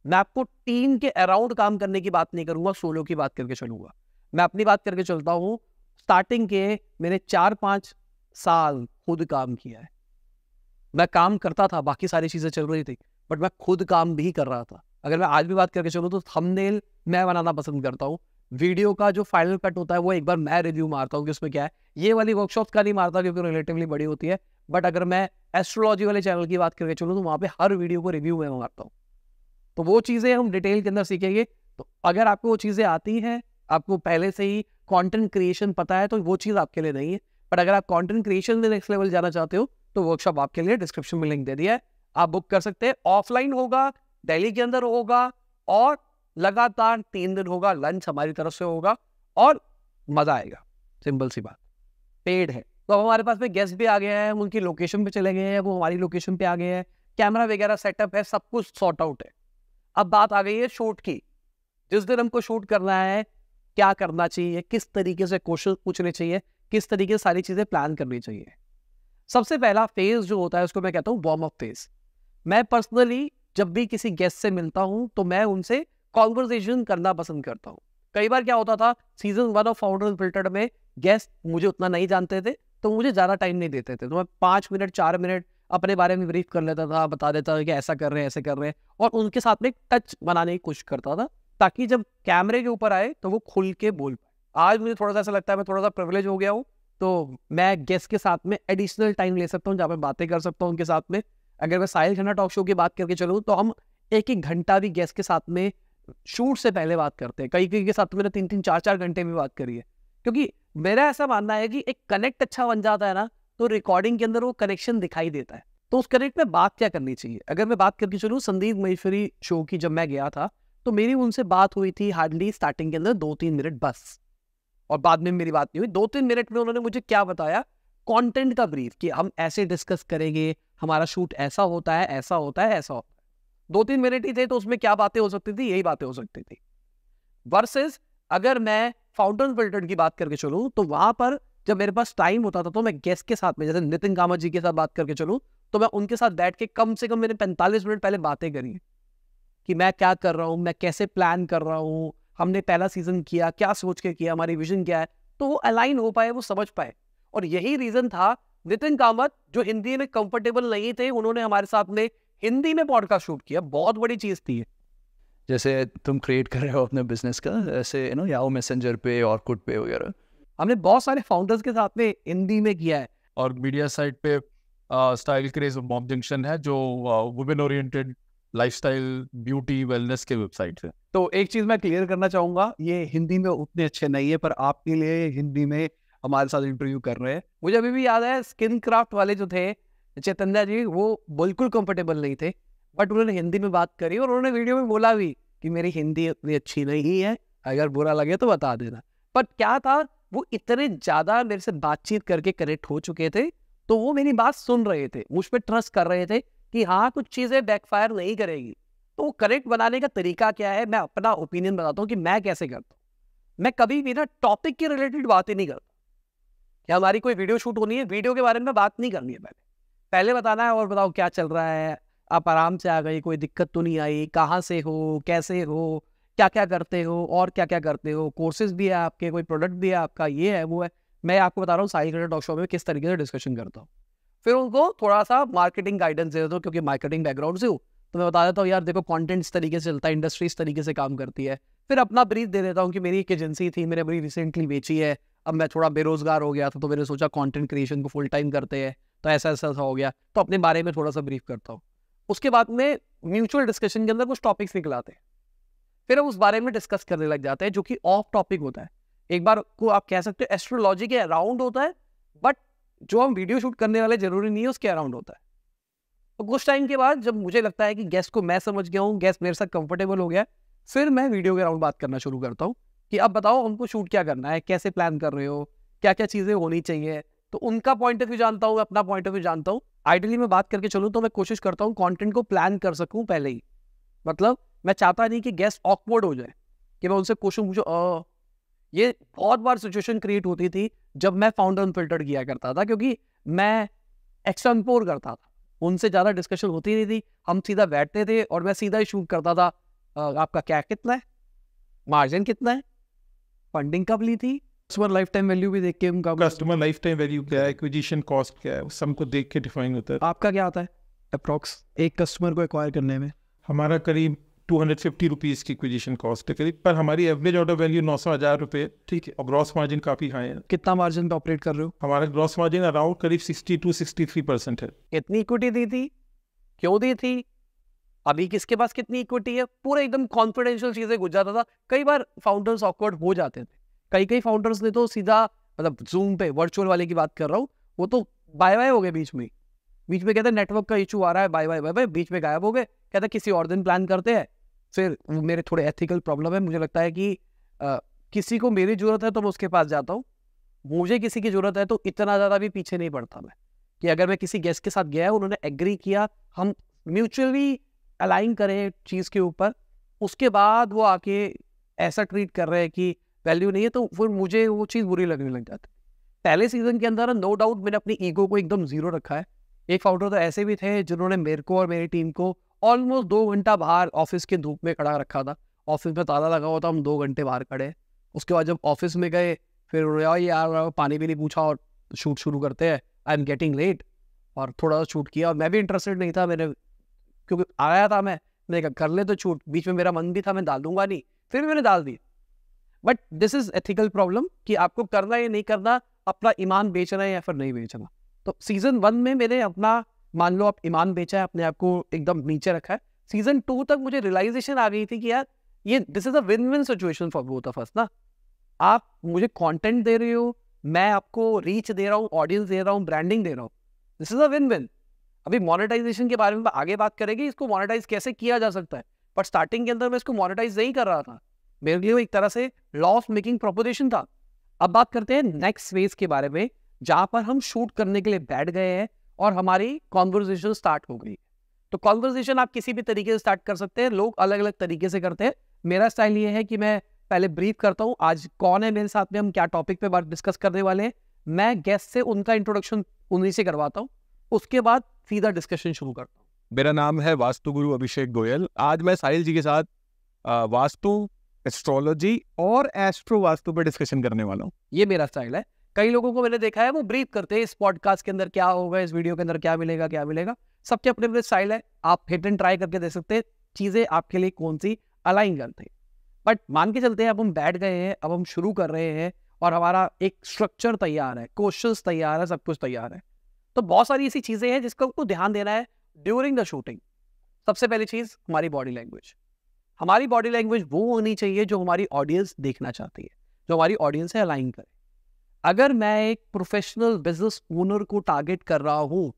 मैं आपको टीम के अराउंड काम करने की बात नहीं करूंगा सोलो की बात करके चलूंगा मैं अपनी बात करके चलता हूँ स्टार्टिंग के मैंने चार पांच साल खुद काम किया है मैं काम करता था बाकी सारी चीजें चल रही थी बट मैं खुद काम भी कर रहा था अगर मैं आज भी बात करके चलूँ तो थंबनेल मैं बनाना पसंद करता हूँ वीडियो का जो फाइनल कट होता है वो एक बार मैं रिव्यू मारता हूँ कि उसमें क्या है ये वाली वर्कशॉप का नहीं मारता क्योंकि रिलेटिवली बड़ी होती है बट अगर मैं एस्ट्रोलॉजी वाले चैनल की बात करके चलूँ तो वहाँ पे हर वीडियो को रिव्यू में मारता हूँ तो वो चीज़ें हम डिटेल के अंदर सीखेंगे तो अगर आपको वो चीज़ें आती हैं आपको पहले से ही कॉन्टेंट क्रिएशन पता है तो वो चीज़ आपके लिए नहीं है बट अगर आप कॉन्टेंट क्रिएशन में नेक्स्ट लेवल जाना चाहते हो तो वर्कशॉप आपके लिए डिस्क्रिप्शन में लिंक दे दिया है आप बुक कर सकते हैं ऑफलाइन होगा दिल्ली के अंदर होगा और लगातार तीन दिन होगा लंच हमारी तरफ से होगा और मजा आएगा सिंपल सी बात पेड है तो अब हमारे पास में गेस्ट भी आ गए हैं उनकी लोकेशन पे चले गए हैं वो हमारी लोकेशन पे आ गए हैं कैमरा वगैरह सेटअप है सब कुछ सॉर्ट आउट है अब बात आ गई है शूट की जिस दिन हमको शूट करना है क्या करना चाहिए किस तरीके से क्वेश्चन पूछने चाहिए किस तरीके से सारी चीज़ें प्लान करनी चाहिए सबसे पहला फेज जो होता है उसको मैं कहता हूँ वार्म अप फेज मैं पर्सनली जब भी किसी गेस्ट से मिलता हूँ तो मैं उनसे कॉन्वर्जेशन करना पसंद करता हूँ कई बार क्या होता था season one of founder filtered में गेस्ट मुझे उतना नहीं जानते थे तो मुझे ज़्यादा टाइम नहीं देते थे तो मैं पाँच मिनट चार मिनट अपने बारे में ब्रीफ कर लेता था बता देता था कि ऐसा कर रहे हैं ऐसे कर रहे हैं और उनके साथ में टच बनाने की कोशिश करता था ताकि जब कैमरे के ऊपर आए तो वो खुल के बोल पाए आज मुझे थोड़ा सा ऐसा लगता है मैं थोड़ा सा प्रिवलेज हो गया हूँ तो मैं गेस्ट के साथ में एडिशनल टाइम ले सकता हूँ जहाँ मैं बातें कर सकता हूँ उनके साथ में अगर मैं साहिल खन्ना टॉक शो की बात करके चलूँ तो हम एक एक घंटा भी गेस्ट के साथ में शूट से पहले बात करते हैं कई कई के साथ तो मैंने तीन तीन चार चार घंटे में बात करी है क्योंकि मेरा ऐसा मानना है कि एक कनेक्ट अच्छा बन जाता है ना तो रिकॉर्डिंग के अंदर वो कनेक्शन दिखाई देता है तो उस कनेक्ट में बात क्या करनी चाहिए अगर मैं बात करके चलूँ संदीप महेश्वरी शो की जब मैं गया था तो मेरी उनसे बात हुई थी हार्डली स्टार्टिंग के अंदर दो तीन मिनट बस और बाद में मेरी बात नहीं हुई दो तीन मिनट में उन्होंने मुझे क्या बताया कंटेंट का ब्रीफ कि हम ऐसे डिस्कस करेंगे हमारा शूट ऐसा होता है ऐसा होता है ऐसा होता है दो तीन मिनट ही थे तो उसमें क्या बातें हो सकती थी यही बातें हो सकती थी वर्सेस अगर मैं फाउंटेन फिल्टर की बात करके चलूँ तो वहां पर जब मेरे पास टाइम होता था तो मैं गेस्ट के साथ में जैसे नितिन कामत जी के साथ बात करके चलूँ तो मैं उनके साथ बैठ के कम से कम मैंने पैंतालीस मिनट पहले बातें करी कि मैं क्या कर रहा हूँ मैं कैसे प्लान कर रहा हूँ हमने पहला सीजन किया क्या सोच के किया हमारी विजन क्या है तो वो अलाइन हो पाए वो समझ पाए और यही रीजन था नितिन कामत जो हिंदी में कंफर्टेबल नहीं थे उन्होंने हमारे साथ में हिंदी में पॉडकास्ट शूट किया बहुत बड़ी चीज़ थी जैसे तुम क्रिएट कर रहे हो अपने बिजनेस का ऐसे यू नो याओ मैसेंजर पे और कुट पे वगैरह हमने बहुत सारे फाउंडर्स के साथ में हिंदी में किया है और मीडिया साइट पे स्टाइल क्रेज बॉम जंक्शन है जो women oriented lifestyle beauty wellness के वेबसाइट है तो एक चीज मैं क्लियर करना चाहूंगा ये हिंदी में उतने अच्छे नहीं है पर आपके लिए हिंदी में हमारे साथ इंटरव्यू कर रहे हैं मुझे अभी भी याद है स्किन क्राफ्ट वाले जो थे चैतन्या जी वो बिल्कुल कंफर्टेबल नहीं थे बट उन्होंने हिंदी में बात करी और उन्होंने वीडियो में बोला भी कि मेरी हिंदी इतनी अच्छी नहीं है अगर बुरा लगे तो बता देना बट क्या था वो इतने ज़्यादा मेरे से बातचीत करके कनेक्ट हो चुके थे तो वो मेरी बात सुन रहे थे मुझ पर ट्रस्ट कर रहे थे कि हाँ कुछ चीज़ें बैकफायर नहीं करेगी तो वो कनेक्ट बनाने का तरीका क्या है मैं अपना ओपिनियन बताता हूँ कि मैं कैसे करता हूँ मैं कभी भी ना टॉपिक के रिलेटेड बातें नहीं करता क्या हमारी कोई वीडियो शूट होनी है वीडियो के बारे में बात नहीं करनी है पहले पहले बताना है और बताओ क्या चल रहा है आप आराम से आ गए कोई दिक्कत तो नहीं आई कहाँ से हो कैसे हो क्या क्या करते हो और क्या क्या करते हो कोर्सेज भी है आपके कोई प्रोडक्ट भी है आपका ये है वो है मैं आपको बता रहा हूँ साहिल क्रेडिट टॉक में किस तरीके से डिस्कशन करता हूँ फिर उनको थोड़ा सा मार्केटिंग गाइडेंस दे दो क्योंकि मार्केटिंग बैकग्राउंड से हो तो मैं बता देता हूँ यार देखो कॉन्टेंट इस तरीके से चलता है इंडस्ट्री इस तरीके से काम करती है फिर अपना ब्रीफ दे देता हूँ कि मेरी एक एजेंसी थी मैंने बड़ी रिसेंटली बेची है अब मैं थोड़ा बेरोजगार हो गया था तो मैंने सोचा कॉन्टेंट क्रिएशन को फुल टाइम करते हैं तो ऐसा ऐसा ऐसा हो गया तो अपने बारे में थोड़ा सा ब्रीफ करता हूँ उसके बाद में म्यूचुअल डिस्कशन के अंदर कुछ टॉपिक्स निकलाते हैं फिर हम उस बारे में डिस्कस करने लग जाते हैं जो कि ऑफ टॉपिक होता है एक बार को आप कह सकते हो एस्ट्रोलॉजी के अराउंड होता है बट जो हम वीडियो शूट करने वाले जरूरी नहीं है उसके अराउंड होता है तो कुछ टाइम के बाद जब मुझे लगता है कि गेस्ट को मैं समझ गया हूँ गेस्ट मेरे साथ कंफर्टेबल हो गया फिर मैं वीडियो के अराउंड बात करना शुरू करता हूँ कि अब बताओ हमको शूट क्या करना है कैसे प्लान कर रहे हो क्या क्या चीज़ें होनी चाहिए तो उनका पॉइंट ऑफ व्यू जानता हूँ अपना पॉइंट ऑफ व्यू जानता हूँ आइडियली मैं बात करके चलूँ तो मैं कोशिश करता हूँ कॉन्टेंट को प्लान कर सकूँ पहले ही मतलब मैं चाहता नहीं कि गेस्ट ऑकवर्ड हो जाए कि मैं उनसे क्वेश्चन पूछूँ ये बहुत बार सिचुएशन क्रिएट होती थी जब मैं फाउंडर अनफिल्टर्ड किया करता था क्योंकि मैं एक्सपोर करता था उनसे ज़्यादा डिस्कशन होती नहीं थी हम सीधा बैठते थे और मैं सीधा ही शूट करता था आपका क्या कितना है मार्जिन कितना है फंडिंग कब ली थी कस्टमर लाइफ टाइम वैल्यू भी देख के उनका कस्टमर लाइफ टाइम वैल्यू क्या है एक्विजिशन कॉस्ट क्या है सबको देख के डिफाइन होता है आपका क्या आता है अप्रॉक्स एक कस्टमर को एक्वायर करने में हमारा करीब टू हंड्रेड फिफ्टी रुपीज़ की एक्विजिशन कॉस्ट है करीब पर हमारी एवरेज ऑर्डर वैल्यू नौ सौ हज़ार रुपये ठीक है और ग्रॉस मार्जिन काफ़ी हाई है कितना मार्जिन पे ऑपरेट कर रहे हो हमारा ग्रॉस मार्जिन अराउंड करीब sixty two sixty three percent है इतनी इक्विटी दी थी क्यों दी थी अभी किसके पास कितनी इक्विटी है पूरा एकदम कॉन्फिडेंशियल चीज़ें गुजरता था कई बार फाउंडर्स ऑकवर्ड हो जाते थे कई कई फाउंडर्स ने तो सीधा मतलब जूम पे वर्चुअल वाले की बात कर रहा हूँ वो तो बाय बाय हो गए बीच में बीच में कहते हैं नेटवर्क का इशू आ रहा है बाय बाय बाय बाय बीच में गायब हो गए कहते किसी और दिन प्लान करते हैं फिर मेरे थोड़े एथिकल प्रॉब्लम है मुझे लगता है कि आ, किसी को मेरी जरूरत है तो मैं उसके पास जाता हूँ मुझे किसी की जरूरत है तो इतना ज़्यादा भी पीछे नहीं पड़ता मैं कि अगर मैं किसी गेस्ट के साथ गया उन्होंने एग्री किया हम म्यूचुअली अलाइन करें चीज़ के ऊपर उसके बाद वो आके ऐसा ट्रीट कर रहे हैं कि वैल्यू नहीं है तो फिर मुझे वो चीज़ बुरी लगने लग जाती पहले सीजन के अंदर नो डाउट मैंने अपनी ईगो को एकदम जीरो रखा है एक फाउंडर तो ऐसे भी थे जिन्होंने मेरे को और मेरी टीम को ऑलमोस्ट दो घंटा बाहर ऑफिस के धूप में खड़ा रखा था ऑफिस में ताला लगा हुआ था हम दो घंटे बाहर खड़े उसके बाद जब ऑफिस में गए फिर यार यार पानी भी नहीं पूछा और शूट शुरू करते हैं आई एम गेटिंग लेट और थोड़ा सा शूट किया और मैं भी इंटरेस्टेड नहीं था मैंने क्योंकि आया था मैं मैंने कहा कर ले तो छूट बीच में मेरा मन भी था मैं डालूंगा नहीं फिर भी मैंने डाल दी but this is ethical problem कि आपको करना या नहीं करना अपना ईमान बेचना है या फिर नहीं बेचना तो सीजन वन में मैंने अपना मान लो आप ईमान बेचा है अपने आप को एकदम नीचे रखा है सीजन टू तक मुझे रियलाइजेशन आ गई थी कि यार ये this is a win win situation for both of us ना आप मुझे कंटेंट दे रहे हो मैं आपको रीच दे रहा हूँ ऑडियंस दे रहा हूँ ब्रांडिंग दे रहा हूँ this is a win win अभी मोनेटाइजेशन के बारे में आगे बात करेंगे इसको मोनेटाइज कैसे किया जा सकता है बट स्टार्टिंग के अंदर मैं इसको मोनेटाइज नहीं कर रहा था मेरे लिए वो एक तरह से लॉस मेकिंग प्रोपोजिशन था अब बात करते हैं नेक्स्ट फेज के बारे में जहां पर हम शूट करने के लिए बैठ गए हैं और हमारी कॉन्वर्जेशन स्टार्ट हो गई तो कॉन्वर्जेशन आप किसी भी तरीके से स्टार्ट कर सकते हैं लोग अलग अलग तरीके से करते हैं मेरा स्टाइल ये है कि मैं पहले ब्रीफ करता हूँ आज कौन है मेरे साथ में हम क्या टॉपिक पे बात डिस्कस करने वाले हैं मैं गेस्ट से उनका इंट्रोडक्शन उन्हीं से करवाता हूँ उसके बाद सीधा डिस्कशन शुरू करता हूँ मेरा नाम है वास्तु गुरु अभिषेक गोयल आज मैं साहिल जी के साथ वास्तु एस्ट्रोलॉजी और एस्ट्रो वास्तु पर डिस्कशन करने वाला हूँ ये मेरा स्टाइल है कई लोगों को मैंने देखा है वो ब्रीफ करते हैं इस पॉडकास्ट के अंदर क्या होगा इस वीडियो के अंदर क्या मिलेगा क्या मिलेगा सबके अपने अपने स्टाइल है आप हिट एंड ट्राई करके देख सकते हैं चीज़ें आपके लिए कौन सी अलाइन करते हैं बट मान के चलते हैं अब हम बैठ गए हैं अब हम शुरू कर रहे हैं और हमारा एक स्ट्रक्चर तैयार है क्वेश्चन तैयार है सब कुछ तैयार है तो बहुत सारी ऐसी चीज़ें हैं जिसका आपको ध्यान देना है ड्यूरिंग द शूटिंग सबसे पहली चीज़ हमारी बॉडी लैंग्वेज हमारी बॉडी लैंग्वेज वो होनी चाहिए जो हमारी ऑडियंस देखना चाहती है जो हमारी ऑडियंस है अलाइन करे अगर मैं एक प्रोफेशनल बिजनेस ओनर को टारगेट कर रहा हूं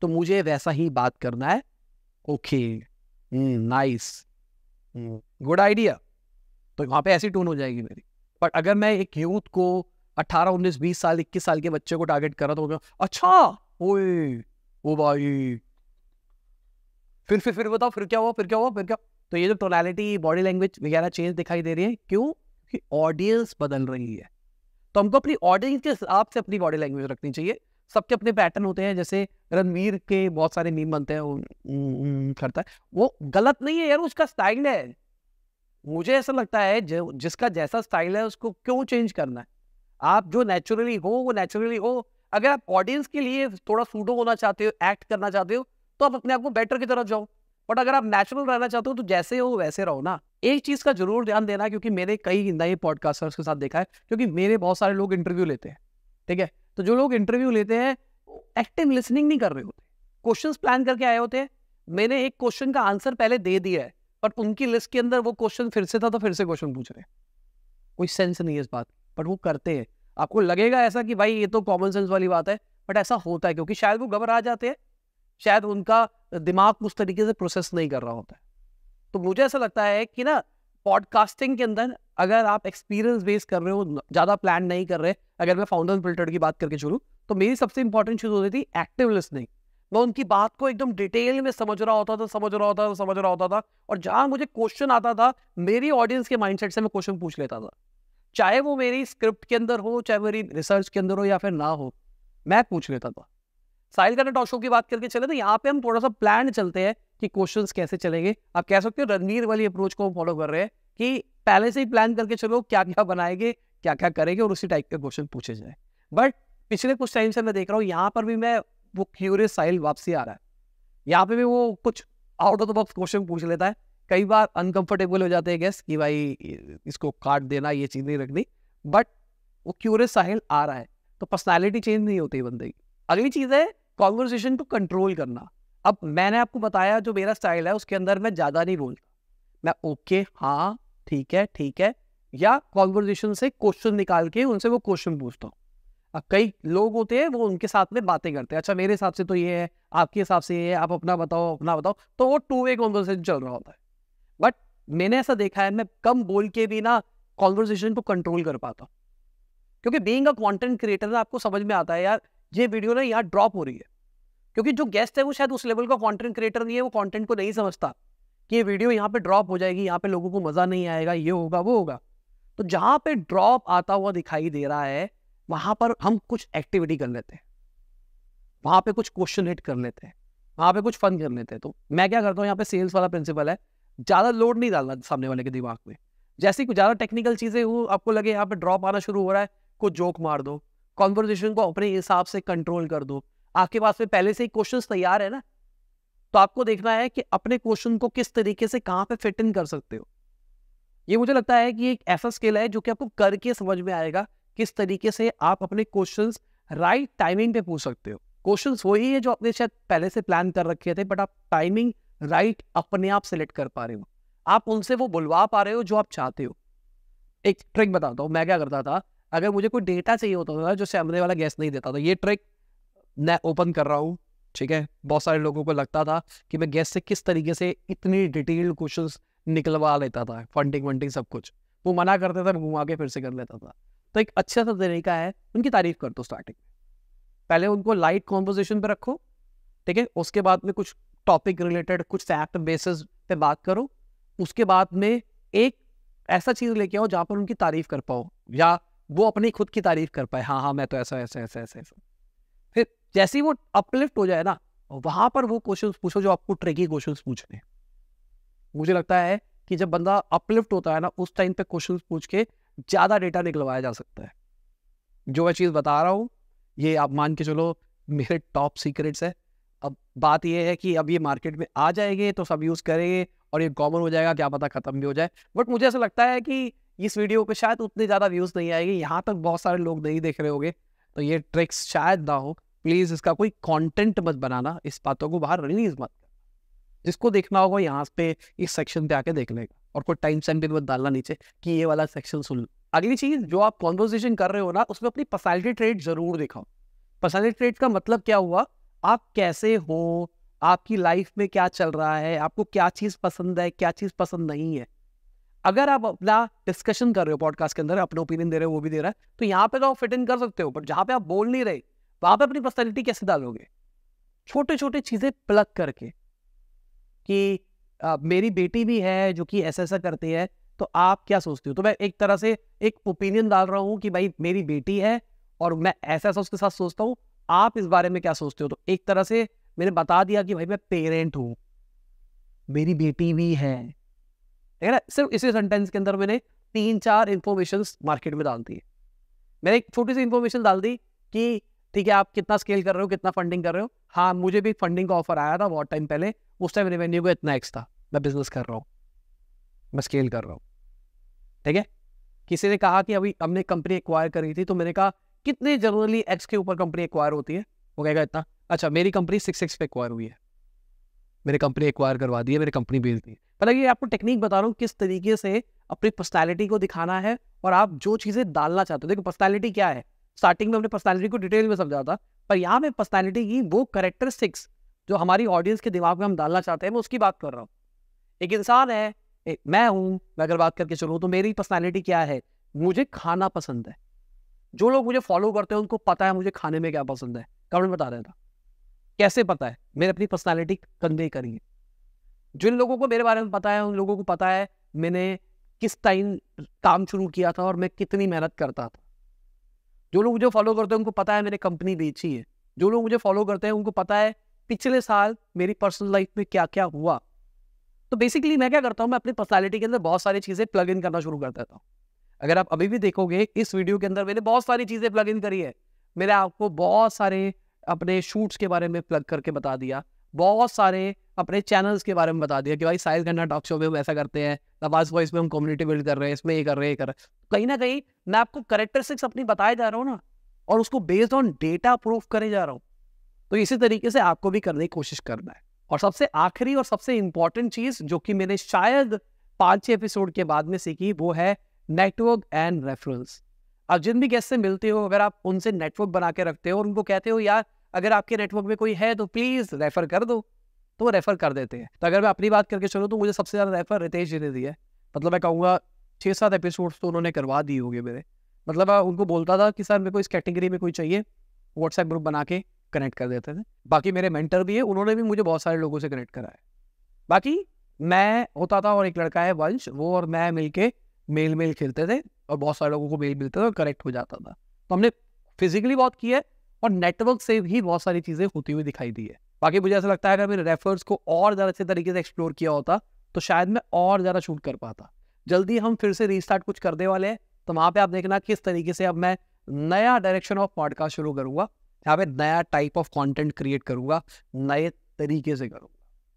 तो मुझे वैसा ही बात करना है ओके नाइस गुड आइडिया तो वहां पे ऐसी टोन हो जाएगी मेरी बट अगर मैं एक यूथ को 18, 19, 20 साल 21 साल के बच्चे को टारगेट कर रहा तो अच्छा ओए ओ भाई फिर फिर फिर बताओ फिर क्या हुआ फिर क्या हुआ फिर क्या तो ये जो टोनैलिटी बॉडी लैंग्वेज वगैरह चेंज दिखाई दे रही है क्यों क्योंकि ऑडियंस बदल रही है तो हमको अपनी ऑडियंस के हिसाब से अपनी बॉडी लैंग्वेज रखनी चाहिए सबके अपने पैटर्न होते हैं जैसे रणवीर के बहुत सारे मीम बनते हैं करता है वो गलत नहीं है यार उसका स्टाइल है मुझे ऐसा लगता है जो जिसका जैसा स्टाइल है उसको क्यों चेंज करना है आप जो नेचुरली हो वो नेचुरली हो अगर आप ऑडियंस के लिए थोड़ा सूडो होना चाहते हो एक्ट करना चाहते हो तो आप अपने आप को बेटर की तरफ जाओ बट अगर आप नेचुरल रहना चाहते हो तो जैसे हो वैसे रहो ना एक चीज का जरूर ध्यान देना क्योंकि मैंने कई नए पॉडकास्टर्स के साथ देखा है क्योंकि मेरे बहुत सारे लोग इंटरव्यू लेते हैं ठीक है तो जो लोग इंटरव्यू लेते हैं एक्टिव लिसनिंग नहीं कर रहे होते क्वेश्चन प्लान करके आए होते हैं मैंने एक क्वेश्चन का आंसर पहले दे दिया है पर उनकी लिस्ट के अंदर वो क्वेश्चन फिर से था तो फिर से क्वेश्चन पूछ रहे हैं कोई सेंस नहीं है इस बात बट वो करते हैं आपको लगेगा ऐसा कि भाई ये तो कॉमन सेंस वाली बात है बट ऐसा होता है क्योंकि शायद वो घबरा जाते हैं शायद उनका दिमाग उस तरीके से प्रोसेस नहीं कर रहा होता है तो मुझे ऐसा लगता है कि ना पॉडकास्टिंग के अंदर अगर आप एक्सपीरियंस बेस कर रहे हो ज़्यादा प्लान नहीं कर रहे अगर मैं फाउंडर फिल्टर की बात करके शुरू तो मेरी सबसे इंपॉर्टेंट चीज़ होती थी एक्टिव लिसनिंग मैं उनकी बात को एकदम डिटेल में समझ रहा होता था समझ रहा होता था समझ रहा होता था और जहाँ मुझे क्वेश्चन आता था मेरी ऑडियंस के माइंडसेट से मैं क्वेश्चन पूछ लेता था चाहे वो मेरी स्क्रिप्ट के अंदर हो चाहे मेरी रिसर्च के अंदर हो या फिर ना हो मैं पूछ लेता था साहिल का टॉक शो की बात करके चले तो यहाँ पे हम थोड़ा सा प्लान चलते हैं कि क्वेश्चंस कैसे चलेंगे आप कह सकते हो रणवीर वाली अप्रोच को हम फॉलो कर रहे हैं कि पहले से ही प्लान करके चलो क्या क्या बनाएंगे क्या क्या करेंगे और उसी टाइप के क्वेश्चन पूछे जाए बट पिछले कुछ टाइम से मैं देख रहा हूँ यहाँ पर भी मैं वो क्यूरियस साहिल वापसी आ रहा है यहाँ पे भी वो कुछ out of the box question पूछ लेता है कई बार अनकंफर्टेबल हो जाते हैं गैस कि भाई इसको काट देना ये चीज़ नहीं रखनी बट वो क्यूरियस साहिल आ रहा है तो पर्सनैलिटी चेंज नहीं होती बंदे की अगली चीज़ है कॉन्वर्सेशन को कंट्रोल करना अब मैंने आपको बताया जो मेरा स्टाइल है उसके अंदर मैं ज़्यादा नहीं बोलता मैं ओके okay, हाँ ठीक है ठीक है या कॉन्वर्जेशन से क्वेश्चन निकाल के उनसे वो क्वेश्चन पूछता हूँ अब कई लोग होते हैं वो उनके साथ में बातें करते हैं अच्छा मेरे हिसाब से तो ये है आपके हिसाब से ये है आप अपना बताओ अपना बताओ तो वो टू वे कॉन्वर्सेशन चल रहा होता है बट मैंने ऐसा देखा है मैं कम बोल के भी ना कॉन्वर्जेशन को कंट्रोल कर पाता हूँ क्योंकि बींग अ कॉन्टेंट क्रिएटर आपको समझ में आता है यार ये वीडियो ना यहाँ ड्रॉप हो रही है क्योंकि जो गेस्ट है वो शायद उस लेवल का कॉन्टेंट क्रिएटर नहीं है वो कॉन्टेंट को नहीं समझता कि ये वीडियो यहाँ पे ड्रॉप हो जाएगी यहाँ पे लोगों को मजा नहीं आएगा ये होगा वो होगा तो जहाँ पे ड्रॉप आता हुआ दिखाई दे रहा है वहां पर हम कुछ एक्टिविटी कर लेते हैं वहां पे कुछ क्वेश्चन हिट कर लेते हैं वहां पे कुछ फन कर लेते हैं तो मैं क्या करता हूँ यहाँ पे सेल्स वाला प्रिंसिपल है ज्यादा लोड नहीं डालना सामने वाले के दिमाग में जैसे कुछ ज्यादा टेक्निकल चीजें हो आपको लगे यहाँ पे ड्रॉप आना शुरू हो रहा है कुछ जोक मार दो कॉन्वर्जेशन को अपने हिसाब से कंट्रोल कर दो आपके पास में पहले से ही क्वेश्चन तैयार है ना तो आपको देखना है कि अपने क्वेश्चन को किस तरीके से कहां पे फिट इन कर सकते हो ये मुझे लगता है कि एक ऐसा स्किल है जो कि आपको करके समझ में आएगा किस तरीके से आप अपने क्वेश्चन राइट टाइमिंग पे पूछ सकते हो क्वेश्चन वही है जो आपने शायद पहले से प्लान कर रखे थे बट आप टाइमिंग राइट अपने आप सेलेक्ट कर पा रहे हो आप उनसे वो बुलवा पा रहे हो जो आप चाहते हो एक ट्रिक बताता हूँ मैं क्या करता था अगर मुझे कोई डेटा चाहिए होता था जो सामने वाला गैस नहीं देता था ये ट्रिक मैं ओपन कर रहा हूँ ठीक है बहुत सारे लोगों को लगता था कि मैं गैस से किस तरीके से इतनी डिटेल क्वेश्चन निकलवा लेता था फंडिंग वंडिंग सब कुछ वो मना करते थे घुमा के फिर से कर लेता था तो एक अच्छा सा तरीका है उनकी तारीफ कर दो स्टार्टिंग पहले उनको लाइट कॉम्पोजिशन पर रखो ठीक है उसके बाद में कुछ टॉपिक रिलेटेड कुछ फैक्ट बेसिस पे बात करो उसके बाद में एक ऐसा चीज़ लेके आओ जहाँ पर उनकी तारीफ कर पाओ या वो अपनी खुद की तारीफ कर पाए हाँ हाँ मैं तो ऐसा ऐसा ऐसा ऐसा ऐसा फिर जैसे ही वो अपलिफ्ट हो जाए ना वहां पर वो क्वेश्चन पूछो जो आपको ट्रिकी क्वेश्चन पूछने मुझे लगता है कि जब बंदा अपलिफ्ट होता है ना उस टाइम पे क्वेश्चन पूछ के ज्यादा डेटा निकलवाया जा सकता है जो मैं चीज बता रहा हूँ ये आप मान के चलो मेरे टॉप सीक्रेट्स है अब बात यह है कि अब ये मार्केट में आ जाएंगे तो सब यूज करेंगे और ये कॉमन हो जाएगा क्या पता खत्म भी हो जाए बट मुझे ऐसा लगता है कि इस वीडियो पे शायद उतने ज़्यादा व्यूज़ नहीं आएंगे यहाँ तक बहुत सारे लोग नहीं देख रहे होंगे तो ये ट्रिक्स शायद ना हो प्लीज़ इसका कोई कंटेंट मत बनाना इस बातों को बाहर रिलीज मत जिसको देखना होगा यहाँ पे इस सेक्शन पे आके देख लेगा और कोई टाइम सेंड भी मत डालना नीचे कि ये वाला सेक्शन सुन लो अगली चीज़ जो आप कॉन्वर्जेशन कर रहे हो ना उसमें अपनी पर्सनैलिटी ट्रेट ज़रूर दिखाओ पर्सनैलिटी ट्रेट का मतलब क्या हुआ आप कैसे हो आपकी लाइफ में क्या चल रहा है आपको क्या चीज़ पसंद है क्या चीज़ पसंद नहीं है अगर आप अपना डिस्कशन कर रहे हो पॉडकास्ट के अंदर अपने ओपिनियन दे रहे हो वो भी दे रहा है तो यहाँ पे तो आप फिट इन कर सकते हो बट जहाँ पे आप बोल नहीं रहे वहां पे अपनी पर्सनैलिटी कैसे डालोगे छोटे छोटे चीजें प्लग करके कि आ, मेरी बेटी भी है जो कि ऐसा ऐसा करती है तो आप क्या सोचते हो तो मैं एक तरह से एक ओपिनियन डाल रहा हूँ कि भाई मेरी बेटी है और मैं ऐसा ऐसा उसके साथ सोचता हूँ आप इस बारे में क्या सोचते हो तो एक तरह से मैंने बता दिया कि भाई मैं पेरेंट हूँ मेरी बेटी भी है ठीक है ना सिर्फ इसी सेंटेंस के अंदर मैंने तीन चार इन्फॉर्मेशन मार्केट में डाल दी मैंने एक छोटी सी इन्फॉर्मेशन डाल दी कि ठीक है आप कितना स्केल कर रहे हो कितना फंडिंग कर रहे हो हाँ मुझे भी फंडिंग का ऑफर आया था बहुत टाइम पहले उस टाइम रेवेन्यू को इतना एक्स था मैं बिजनेस कर रहा हूँ मैं स्केल कर रहा हूँ ठीक है किसी ने कहा कि अभी हमने कंपनी एक्वायर करी थी तो मैंने कहा कितने जनरली एक्स के ऊपर कंपनी एक्वायर होती है वो कहेगा इतना अच्छा मेरी कंपनी सिक्स एक्स पे एक्वायर हुई है मेरे कंपनी एक्वायर करवा दी है मेरी कंपनी बेच दी पर ये आपको टेक्निक बता रहा हूँ किस तरीके से अपनी पर्सनैलिटी को दिखाना है और आप जो चीज़ें डालना चाहते हो देखो पर्सनैलिटी क्या है स्टार्टिंग में हमने पर्सनैलिटी को डिटेल में समझा था पर यहाँ मैं पर्सनैलिटी की वो करेक्टर सिक्स जो हमारी ऑडियंस के दिमाग में हम डालना चाहते हैं मैं उसकी बात कर रहा हूँ एक इंसान है ए, मैं हूँ मैं अगर बात करके चलूँ तो मेरी पर्सनैलिटी क्या है मुझे खाना पसंद है जो लोग मुझे फॉलो करते हैं उनको पता है मुझे खाने में क्या पसंद है कमेंट बता रहे था कैसे पता है मेरे अपनी पर्सनैलिटी कन्वे करी है जिन लोगों को मेरे बारे में पता है उन लोगों को पता है मैंने किस टाइम काम शुरू किया था और मैं कितनी मेहनत करता था जो लोग मुझे फॉलो करते हैं उनको पता है मैंने कंपनी बेची है जो लोग मुझे फॉलो करते हैं उनको पता है पिछले साल मेरी पर्सनल लाइफ में क्या क्या हुआ तो बेसिकली मैं क्या करता हूँ मैं अपनी पर्सनैलिटी के अंदर बहुत सारी चीज़ें प्लग इन करना शुरू कर देता हूँ अगर आप अभी भी देखोगे इस वीडियो के अंदर मैंने बहुत सारी चीज़ें प्लग इन करी है मैंने आपको बहुत सारे अपने शूट्स के बारे में प्लग करके बता दिया बहुत सारे अपने चैनल्स के बारे में बता दिया कि भाई साइज करना टॉक शो में हम ऐसा करते हैं नवाज वॉइस में हम कम्युनिटी बिल्ड कर रहे हैं इसमें ये कर रहे हैं कर रहे हैं कहीं ना कहीं मैं आपको करेक्टरिस्टिक्स अपनी बताए जा रहा हूँ ना और उसको बेस्ड ऑन डेटा प्रूफ करे जा रहा हूँ तो इसी तरीके से आपको भी करने की कोशिश करना है और सबसे आखिरी और सबसे इंपॉर्टेंट चीज जो कि मैंने शायद पांच छह एपिसोड के बाद में सीखी वो है नेटवर्क एंड रेफरेंस आप जिन भी गेस्ट से मिलते हो अगर आप उनसे नेटवर्क बना के रखते हो और उनको कहते हो यार अगर आपके नेटवर्क में कोई है तो प्लीज़ रेफ़र कर दो तो वो रेफ़र कर देते हैं तो अगर मैं अपनी बात करके चलूँ तो मुझे सबसे ज़्यादा रेफ़र रितेश जी ने दिया है मतलब मैं कहूँगा छः सात एपिसोड्स तो उन्होंने करवा दिए होंगे मेरे मतलब उनको बोलता था कि सर मेरे को इस कैटेगरी में कोई चाहिए व्हाट्सएप ग्रुप बना के कनेक्ट कर देते थे बाकी मेरे मेंटर भी है उन्होंने भी मुझे बहुत सारे लोगों से कनेक्ट कराया बाकी मैं होता था और एक लड़का है वंश वो और मैं मिलके मेल मेल खेलते थे और बहुत सारे लोगों को मेल मिलता था और करेक्ट हो जाता था तो हमने फिजिकली बहुत किया है और नेटवर्क से भी बहुत सारी चीज़ें होती हुई दिखाई दी है बाकी मुझे ऐसा लगता है अगर मैंने रेफर्स को और ज़्यादा अच्छे तरीके से एक्सप्लोर किया होता तो शायद मैं और ज़्यादा शूट कर पाता जल्दी हम फिर से रीस्टार्ट कुछ करने वाले हैं तो वहाँ पे आप देखना किस तरीके से अब मैं नया डायरेक्शन ऑफ पॉडकास्ट शुरू करूँगा यहाँ पे नया टाइप ऑफ कॉन्टेंट क्रिएट करूँगा नए तरीके से करूँगा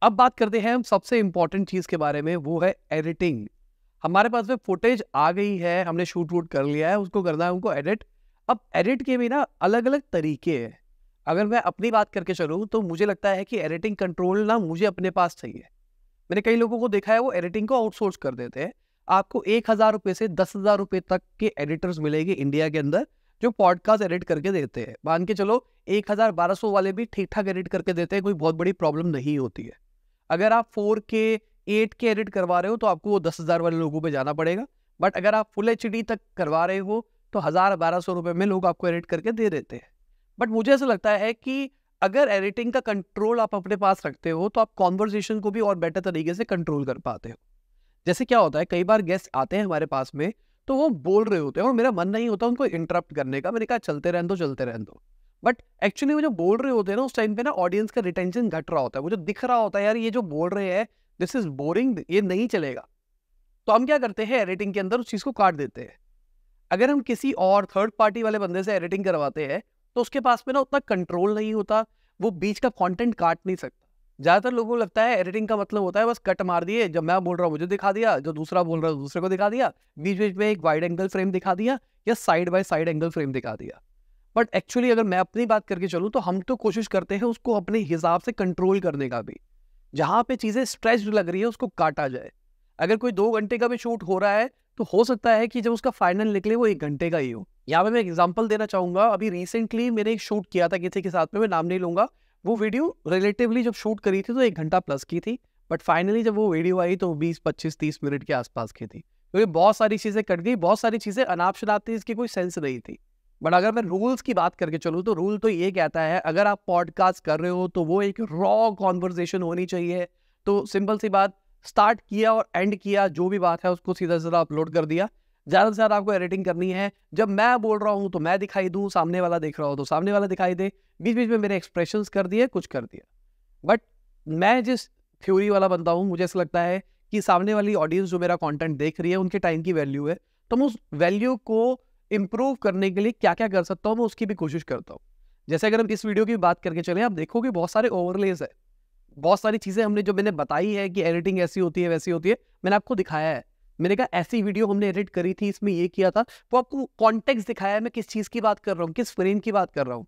अब बात करते हैं हम सबसे इम्पॉर्टेंट चीज़ के बारे में वो है एडिटिंग हमारे पास में फुटेज आ गई है हमने शूट वूट कर लिया है उसको करना है उनको एडिट अब एडिट के भी ना अलग अलग तरीके हैं अगर मैं अपनी बात करके चलूँ तो मुझे लगता है कि एडिटिंग कंट्रोल ना मुझे अपने पास चाहिए मैंने कई लोगों को देखा है वो एडिटिंग को आउटसोर्स कर देते हैं आपको एक हज़ार रुपये से दस हज़ार रुपये तक के एडिटर्स मिलेंगे इंडिया के अंदर जो पॉडकास्ट एडिट करके देते हैं मान के चलो एक हज़ार बारह सौ वाले भी ठीक ठाक एडिट करके देते हैं कोई बहुत बड़ी प्रॉब्लम नहीं होती है अगर आप फोर के एट के एडिट करवा रहे हो तो आपको वो दस हज़ार वाले लोगों पे जाना पड़ेगा बट अगर आप फुल एच तक करवा रहे हो तो हज़ार बारह सौ रुपये में लोग आपको एडिट करके दे देते हैं बट मुझे ऐसा लगता है कि अगर एडिटिंग का कंट्रोल आप अपने पास रखते हो तो आप कॉन्वर्जेशन को भी और बेटर तरीके से कंट्रोल कर पाते हो जैसे क्या होता है कई बार गेस्ट आते हैं हमारे पास में तो वो बोल रहे होते हैं और मेरा मन नहीं होता उनको इंटरप्ट करने का मैंने कहा चलते रहने दो चलते रहने दो बट एक्चुअली वो जो बोल रहे होते हैं ना उस टाइम पे ना ऑडियंस का रिटेंशन घट रहा होता है वो जो दिख रहा होता है यार ये जो बोल रहे हैं दिस इज बोरिंग ये नहीं चलेगा तो हम क्या करते हैं एडिटिंग के अंदर उस चीज़ को काट देते हैं अगर हम किसी और थर्ड पार्टी वाले बंदे से एडिटिंग करवाते हैं तो उसके पास में ना उतना कंट्रोल नहीं होता वो बीच का कंटेंट काट नहीं सकता ज़्यादातर लोगों को लगता है एडिटिंग का मतलब होता है बस कट मार दिए जब मैं बोल रहा हूँ मुझे दिखा दिया जो दूसरा बोल रहा है दूसरे को दिखा दिया बीच बीच में एक वाइड एंगल फ्रेम दिखा दिया या side by side angle frame दिखा दिया बट एक्चुअली अगर मैं अपनी बात करके चलूँ तो हम तो कोशिश करते हैं उसको अपने हिसाब से कंट्रोल करने का भी जहाँ पे चीज़ें स्ट्रेस्ड लग रही है उसको काटा जाए अगर कोई दो घंटे का भी शूट हो रहा है तो हो सकता है कि जब उसका फाइनल निकले वो एक घंटे का ही हो यहाँ पे मैं एग्जाम्पल देना चाहूँगा अभी रिसेंटली मैंने एक शूट किया था किसी के साथ में मैं नाम नहीं लूँगा वो वीडियो रिलेटिवली जब शूट करी थी तो एक घंटा प्लस की थी बट फाइनली जब वो वीडियो आई तो बीस पच्चीस तीस मिनट के आसपास की थी क्योंकि तो बहुत सारी चीज़ें कट गई बहुत सारी चीज़ें अनाप शनाप थी इसकी कोई सेंस नहीं थी बट अगर मैं रूल्स की बात करके चलूँ तो रूल तो ये कहता है अगर आप पॉडकास्ट कर रहे हो तो वो एक रॉ कॉन्वर्जेशन होनी चाहिए तो सिंपल सी बात स्टार्ट किया और एंड किया जो भी बात है उसको सीधा सीधा अपलोड कर दिया ज़्यादा से ज़्यादा आपको एडिटिंग करनी है जब मैं बोल रहा हूँ तो मैं दिखाई दूँ सामने वाला देख रहा हो तो सामने वाला दिखाई दे बीच बीच में मेरे एक्सप्रेशन कर दिए कुछ कर दिया बट मैं जिस थ्योरी वाला बनता हूँ मुझे ऐसा लगता है कि सामने वाली ऑडियंस जो मेरा कंटेंट देख रही है उनके टाइम की वैल्यू है तो हम उस वैल्यू को इम्प्रूव करने के लिए क्या क्या कर सकता हूँ मैं उसकी भी कोशिश करता हूँ जैसे अगर हम इस वीडियो की बात करके चले आप देखोगे बहुत सारे ओवरलेज है बहुत सारी चीज़ें हमने जो मैंने बताई है कि एडिटिंग ऐसी होती है वैसी होती है मैंने आपको दिखाया है मैंने कहा ऐसी वीडियो हमने एडिट करी थी इसमें ये किया था वो आपको कॉन्टेक्स्ट दिखाया है मैं किस चीज़ की बात कर रहा हूँ किस फ्रेम की बात कर रहा हूँ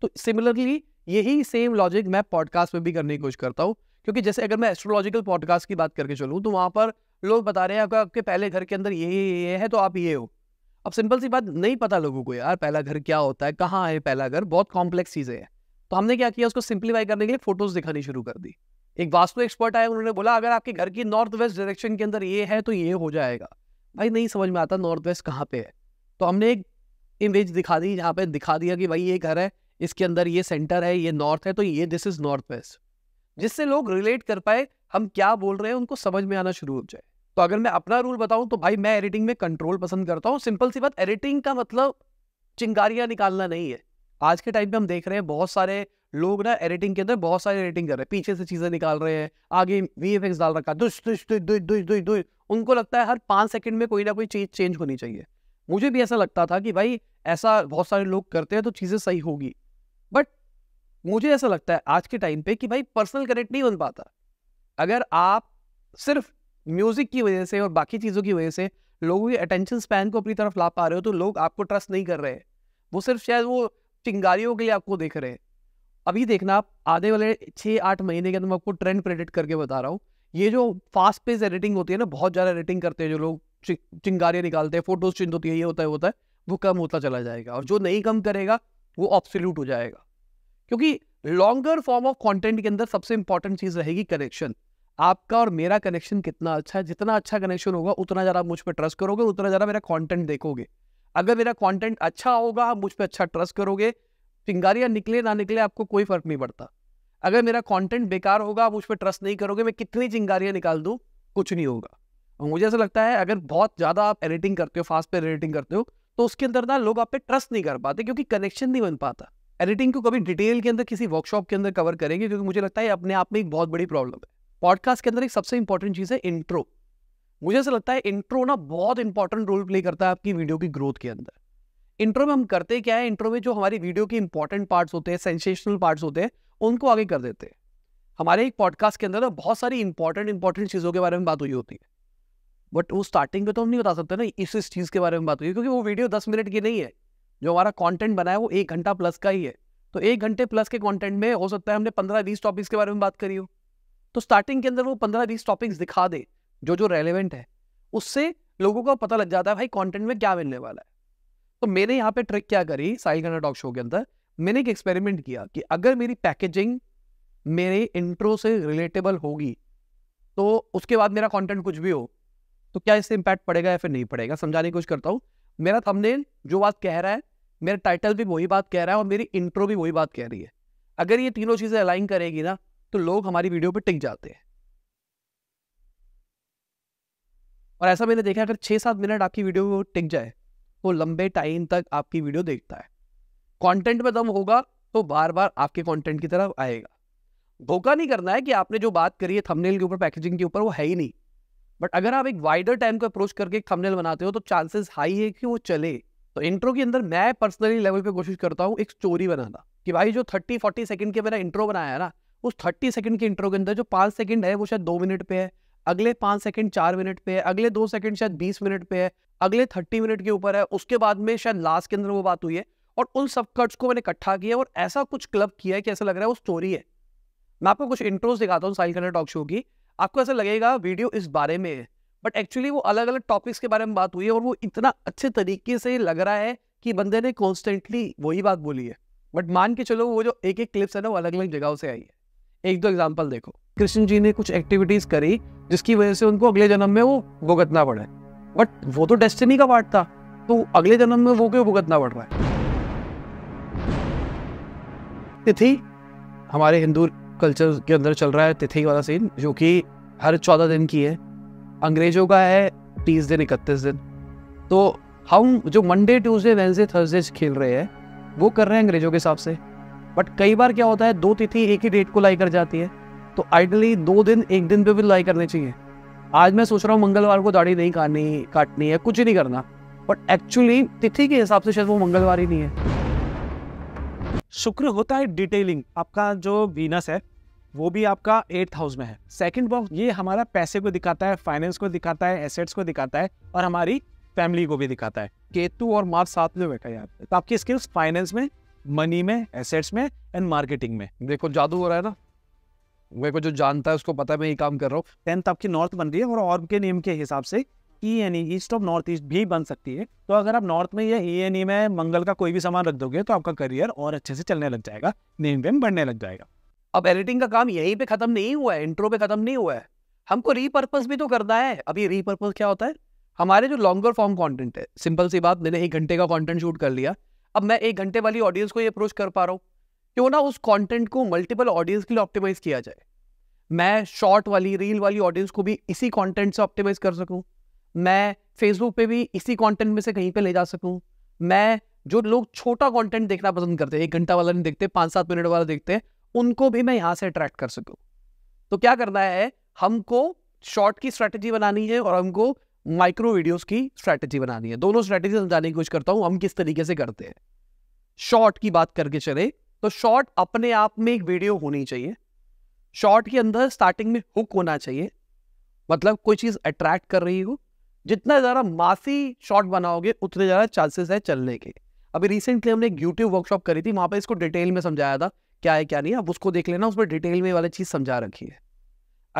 तो सिमिलरली यही सेम लॉजिक मैं पॉडकास्ट में भी करने की कोशिश करता हूँ क्योंकि जैसे अगर मैं एस्ट्रोलॉजिकल पॉडकास्ट की बात करके चलूँ तो वहाँ पर लोग बता रहे हैं आपका आपके पहले घर के अंदर ये ये है तो आप ये हो अब सिंपल सी बात नहीं पता लोगों को यार पहला घर क्या होता है कहाँ है पहला घर बहुत कॉम्प्लेक्स चीज़ें हैं तो हमने क्या किया उसको सिंप्लीफाई करने के लिए फोटोज दिखानी शुरू कर दी एक वास्तु एक्सपर्ट आए उन्होंने बोला अगर आपके घर की नॉर्थ वेस्ट डायरेक्शन के अंदर ये है तो ये हो जाएगा भाई नहीं समझ में आता नॉर्थ वेस्ट कहाँ पे है तो हमने एक इमेज दिखा दी जहाँ पे दिखा दिया कि भाई ये घर है इसके अंदर ये सेंटर है ये नॉर्थ है तो ये दिस इज नॉर्थ वेस्ट जिससे लोग रिलेट कर पाए हम क्या बोल रहे हैं उनको समझ में आना शुरू हो जाए तो अगर मैं अपना रूल बताऊं तो भाई मैं एडिटिंग में कंट्रोल पसंद करता हूँ सिंपल सी बात एडिटिंग का मतलब चिंगारियां निकालना नहीं है आज के टाइम पे हम देख रहे हैं बहुत सारे लोग ना एडिटिंग के अंदर बहुत सारे एडिटिंग कर रहे हैं पीछे से चीजें निकाल रहे हैं आगे वी एफ एक्स डाल रखा दुश दुश दुश दुश दुश दुश दुश उनको लगता है हर पांच सेकंड में कोई ना कोई चीज चेंज होनी चाहिए मुझे भी ऐसा लगता था कि भाई ऐसा बहुत सारे लोग करते हैं तो चीज़ें सही होगी बट मुझे ऐसा लगता है आज के टाइम पे कि भाई पर्सनल कनेक्ट नहीं बन पाता अगर आप सिर्फ म्यूजिक की वजह से और बाकी चीज़ों की वजह से लोगों की अटेंशन स्पैन को अपनी तरफ ला पा रहे हो तो लोग आपको ट्रस्ट नहीं कर रहे हैं वो सिर्फ शायद वो चिंगारियों के लिए आपको देख रहे हैं अभी देखना आप आधे वाले छः आठ महीने के अंदर मैं आपको ट्रेंड प्रेडिक्ट करके बता रहा हूँ ये जो फास्ट पेज एडिटिंग होती है ना बहुत ज़्यादा एडिटिंग करते हैं जो लोग चिंगारियाँ निकालते हैं फोटोज चिंत होती है ये होता है होता है वो कम होता चला जाएगा और जो नहीं कम करेगा वो ऑप्सल्यूट हो जाएगा क्योंकि लॉन्गर फॉर्म ऑफ कॉन्टेंट के अंदर सबसे इंपॉर्टेंट चीज़ रहेगी कनेक्शन आपका और मेरा कनेक्शन कितना अच्छा है जितना अच्छा कनेक्शन होगा उतना ज़्यादा मुझ पर ट्रस्ट करोगे उतना ज़्यादा मेरा कॉन्टेंट देखोगे अगर मेरा कॉन्टेंट अच्छा होगा आप मुझ पर अच्छा ट्रस्ट करोगे चिंगारियाँ निकले ना निकले आपको कोई फर्क नहीं पड़ता अगर मेरा कॉन्टेंट बेकार होगा आप मुझ पर ट्रस्ट नहीं करोगे मैं कितनी चिंगारियाँ निकाल दूँ कुछ नहीं होगा और मुझे ऐसा लगता है अगर बहुत ज़्यादा आप एडिटिंग करते हो फास्ट पे एडिटिंग करते हो तो उसके अंदर ना लोग आप पे ट्रस्ट नहीं कर पाते क्योंकि कनेक्शन नहीं बन पाता एडिटिंग को कभी डिटेल के अंदर किसी वर्कशॉप के अंदर कवर करेंगे क्योंकि मुझे लगता है अपने आप में एक बहुत बड़ी प्रॉब्लम है पॉडकास्ट के अंदर एक सबसे इंपॉर्टेंट चीज़ है इंट्रो मुझे ऐसा लगता है इंट्रो ना बहुत इंपॉर्टेंट रोल प्ले करता है आपकी वीडियो की ग्रोथ के अंदर इंट्रो में हम करते क्या है इंट्रो में जो हमारी वीडियो के इंपॉर्टेंट पार्ट्स होते हैं सेंसेशनल पार्ट्स होते हैं उनको आगे कर देते हैं हमारे एक पॉडकास्ट के अंदर ना बहुत सारी इंपॉर्टेंट इंपॉर्टेंट चीज़ों के बारे में बात हुई होती है बट वो स्टार्टिंग में तो हम नहीं बता सकते ना इस इस चीज़ के बारे में बात हुई क्योंकि वो वीडियो दस मिनट की नहीं है जो हमारा कॉन्टेंट बना है वो एक घंटा प्लस का ही है तो एक घंटे प्लस के कॉन्टेंट में हो सकता है हमने पंद्रह बीस टॉपिक्स के बारे में बात करी हो तो स्टार्टिंग के अंदर वो पंद्रह बीस टॉपिक्स दिखा दे जो जो रेलिवेंट है उससे लोगों को पता लग जाता है भाई कॉन्टेंट में क्या मिलने वाला है तो मैंने यहाँ पे ट्रिक क्या करी साइल खाना टॉक शो के अंदर मैंने एक एक्सपेरिमेंट किया कि अगर मेरी पैकेजिंग मेरे इंट्रो से रिलेटेबल होगी तो उसके बाद मेरा कंटेंट कुछ भी हो तो क्या इससे इम्पैक्ट पड़ेगा या फिर नहीं पड़ेगा समझाने की कोशिश करता हूँ मेरा थंबनेल जो बात कह रहा है मेरा टाइटल भी वही बात कह रहा है और मेरी इंट्रो भी वही बात कह रही है अगर ये तीनों चीज़ें अलाइन करेगी ना तो लोग हमारी वीडियो पर टिक जाते हैं और ऐसा मैंने देखा अगर छः सात मिनट आपकी वीडियो को टिक जाए वो लंबे टाइम तक आपकी वीडियो देखता है कंटेंट में दम होगा तो बार बार आपके कंटेंट की तरफ आएगा धोखा नहीं करना है कि आपने जो बात करी है थंबनेल के ऊपर पैकेजिंग के ऊपर वो है ही नहीं बट अगर आप एक वाइडर टाइम को अप्रोच करके एक थंबनेल बनाते हो तो चांसेस हाई है कि वो चले तो इंट्रो के अंदर मैं पर्सनली लेवल पे कोशिश करता हूँ एक स्टोरी बनाना कि भाई जो थर्टी फोर्टी सेकंड के मेरा इंट्रो बनाया है ना उस थर्टी सेकंड के इंटरव्यू के अंदर जो पाँच सेकंड है वो शायद दो मिनट पे है अगले पाँच सेकंड चार मिनट पे है अगले दो सेकंड शायद बीस मिनट पे है अगले थर्टी मिनट के ऊपर है उसके बाद में शायद लास्ट के अंदर वो बात हुई है और उन सब कट्स को मैंने इकट्ठा किया और ऐसा कुछ क्लब किया है कि ऐसा लग रहा है वो स्टोरी है मैं आपको कुछ इंटरव्यूज दिखाता हूँ साइल खन्ना टॉक शो की आपको ऐसा लगेगा वीडियो इस बारे में है बट एक्चुअली वो अलग अलग टॉपिक्स के बारे में बात हुई है और वो इतना अच्छे तरीके से लग रहा है कि बंदे ने कॉन्स्टेंटली वही बात बोली है बट मान के चलो वो जो एक एक क्लिप्स है ना वो अलग अलग जगहों से आई है एक दो एग्जाम्पल देखो कृष्ण जी ने कुछ एक्टिविटीज करी जिसकी वजह से उनको अगले जन्म में वो भुगतना पड़े बट वो तो डेस्टिनी का पार्ट था तो अगले जन्म में वो क्यों भुगतना पड़ रहा है तिथि हमारे हिंदू कल्चर के अंदर चल रहा है तिथि वाला सीन जो कि हर चौदह दिन की है अंग्रेजों का है तीस दिन इकतीस दिन तो हम जो मंडे ट्यूसडे वेंसडे थर्सडे खेल रहे हैं वो कर रहे हैं अंग्रेजों के हिसाब से बट कई बार क्या होता है दो तिथि एक ही डेट को लाई कर जाती है तो आइडली दो दिन एक दिन पे भी लाई करने चाहिए आज मैं सोच रहा हूँ मंगलवार को दाढ़ी नहीं काटनी काटनी है कुछ ही नहीं करना बट एक्चुअली तिथि के हिसाब से शायद वो मंगलवार ही नहीं है शुक्र होता है डिटेलिंग आपका जो वीनस है वो भी आपका एट्थ हाउस में है सेकंड बॉक्स ये हमारा पैसे को दिखाता है फाइनेंस को दिखाता है एसेट्स को दिखाता है और हमारी फैमिली को भी दिखाता है केतु और मार्स साथ में बैठा है तो आपकी स्किल्स फाइनेंस में मनी में एसेट्स में एंड मार्केटिंग में देखो जादू हो रहा है ना मेरे को जो जानता है उसको पता है मैं ये काम कर रहा हूँ टेंथ आपकी नॉर्थ बन रही है और ऑर्ब के नेम के हिसाब से E N E east of north east भी बन सकती है तो अगर आप नॉर्थ में या ई एन ई में मंगल का कोई भी सामान रख दोगे तो आपका करियर और अच्छे से चलने लग जाएगा नेम वेम बढ़ने लग जाएगा अब एडिटिंग का काम यहीं पे खत्म नहीं हुआ है इंट्रो पे खत्म नहीं हुआ है हमको रीपर्पज भी तो करना है अभी रीपर्पज क्या होता है हमारे जो लॉन्गर फॉर्म कॉन्टेंट है सिंपल सी बात मैंने एक घंटे का कॉन्टेंट शूट कर लिया अब मैं एक घंटे वाली ऑडियंस को ये अप्रोच कर पा रहा हूँ क्यों ना उस कंटेंट को मल्टीपल ऑडियंस के लिए ऑप्टिमाइज किया जाए मैं शॉर्ट वाली रील वाली ऑडियंस को भी इसी कंटेंट से ऑप्टिमाइज कर सकूं मैं फेसबुक पे भी इसी कंटेंट में से कहीं पे ले जा सकूं मैं जो लोग छोटा कंटेंट देखना पसंद करते हैं एक घंटा वाला नहीं देखते पाँच सात मिनट वाला देखते हैं उनको भी मैं यहाँ से अट्रैक्ट कर सकूँ तो क्या करना है हमको शॉर्ट की स्ट्रैटेजी बनानी है और हमको माइक्रो वीडियोस की स्ट्रैटेजी बनानी है दोनों स्ट्रैटेजी समझाने की कोशिश करता हूं हम किस तरीके से करते हैं शॉर्ट की बात करके चले तो शॉर्ट अपने आप में एक वीडियो होनी चाहिए शॉर्ट के अंदर स्टार्टिंग में हुक होना चाहिए मतलब कोई चीज अट्रैक्ट कर रही हो जितना ज़्यादा मासी शॉर्ट बनाओगे उतने ज़्यादा चांसेस है चलने के अभी रिसेंटली हमने एक यूट्यूब वर्कशॉप करी थी वहां पर इसको डिटेल में समझाया था क्या है क्या नहीं आप उसको देख लेना उसमें डिटेल में वाली चीज़ समझा रखी है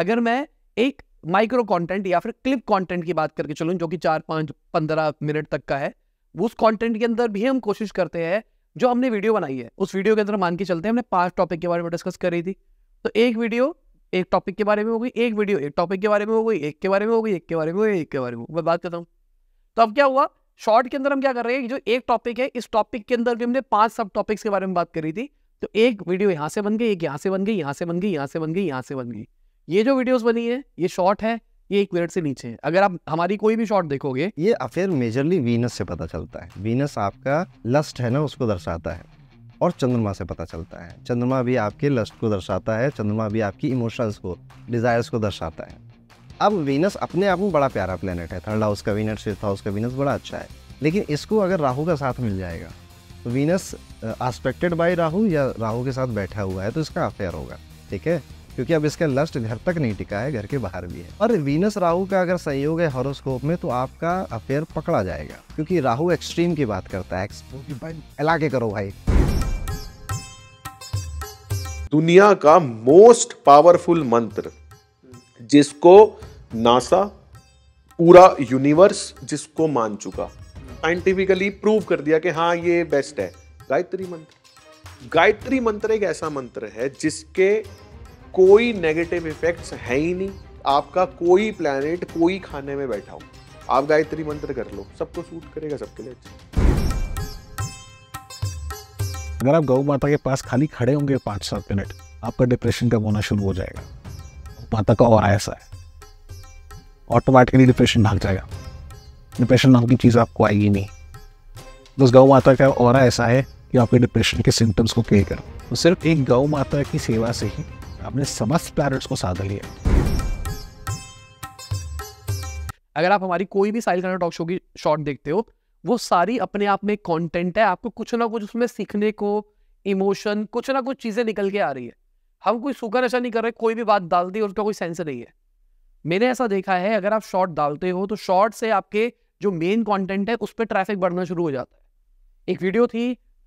अगर मैं एक माइक्रो कंटेंट या फिर क्लिप कंटेंट की बात करके चलूँ जो कि चार पाँच पंद्रह मिनट तक का है उस कंटेंट के अंदर भी हम कोशिश करते हैं जो हमने वीडियो बनाई है उस वीडियो के अंदर मान के चलते हैं हमने पांच टॉपिक के बारे में डिस्कस करी थी तो एक वीडियो एक टॉपिक के बारे में हो गई एक वीडियो एक टॉपिक के बारे में हो गई एक के बारे में हो गई एक के बारे में एक के बारे में मैं बात करता हूँ तो अब क्या हुआ शॉर्ट के अंदर हम क्या कर रहे हैं जो एक टॉपिक है इस टॉपिक के अंदर भी हमने पांच सब टॉपिक्स के बारे में बात करी थी तो एक वीडियो यहाँ से बन गई एक यहाँ से बन गई यहाँ से बन गई यहाँ से बन गई यहाँ से बन गई ये जो वीडियोस बनी है ये शॉर्ट है ये एक मिनट से नीचे है अगर आप हमारी कोई भी शॉर्ट देखोगे ये अफेयर मेजरली वीनस से पता चलता है वीनस आपका लस्ट है ना उसको दर्शाता है और चंद्रमा से पता चलता है चंद्रमा भी आपके लस्ट को दर्शाता है चंद्रमा भी आपकी इमोशंस को डिज़ायर्स को दर्शाता है अब वीनस अपने आप में बड़ा प्यारा प्लेनेट है थर्ड हाउस का वीनस फिफ्थ हाउस का वीनस बड़ा अच्छा है लेकिन इसको अगर राहु का साथ मिल जाएगा तो वीनस आस्पेक्टेड बाई राहु या राहु के साथ बैठा हुआ है तो इसका अफेयर होगा ठीक है क्योंकि अब इसका लस्ट घर तक नहीं टिका है घर के बाहर भी है और वीनस राहु का अगर सहयोग है हॉरोस्कोप में तो आपका अफेयर पकड़ा जाएगा क्योंकि राहु एक्सट्रीम की बात करता है फैला के करो भाई दुनिया का मोस्ट पावरफुल मंत्र जिसको नासा पूरा यूनिवर्स जिसको मान चुका साइंटिफिकली प्रूव कर दिया कि हाँ ये बेस्ट है गायत्री मंत्र गायत्री मंत्र एक ऐसा मंत्र है जिसके कोई नेगेटिव इफेक्ट्स है ही नहीं आपका कोई प्लानट कोई खाने में बैठा हो आप गायत्री मंत्र कर लो सबको सूट करेगा सबके लिए अच्छा अगर आप गौ माता के पास खाली खड़े होंगे पाँच सात मिनट आपका डिप्रेशन का होना शुरू हो जाएगा माता का और ऐसा है ऑटोमेटिकली डिप्रेशन भाग जाएगा डिप्रेशन नाम की चीज़ आपको आएगी नहीं बस गौ माता का और ऐसा है कि आपके डिप्रेशन के सिम्टम्स को क्लियर करो तो सिर्फ एक गौ माता की सेवा से ही अपने समस्त प्लैनेट्स को साथ लिए अगर आप हमारी कोई भी साइल टॉक शो की शॉर्ट देखते हो वो सारी अपने आप में कंटेंट है आपको कुछ ना कुछ उसमें सीखने को इमोशन कुछ ना कुछ चीज़ें निकल के आ रही है हम कोई सुखा नशा नहीं कर रहे कोई भी बात डालते और उसका कोई सेंस नहीं है मैंने ऐसा देखा है अगर आप शॉर्ट डालते हो तो शॉर्ट से आपके जो मेन कंटेंट है उस पर ट्रैफिक बढ़ना शुरू हो जाता है एक वीडियो थी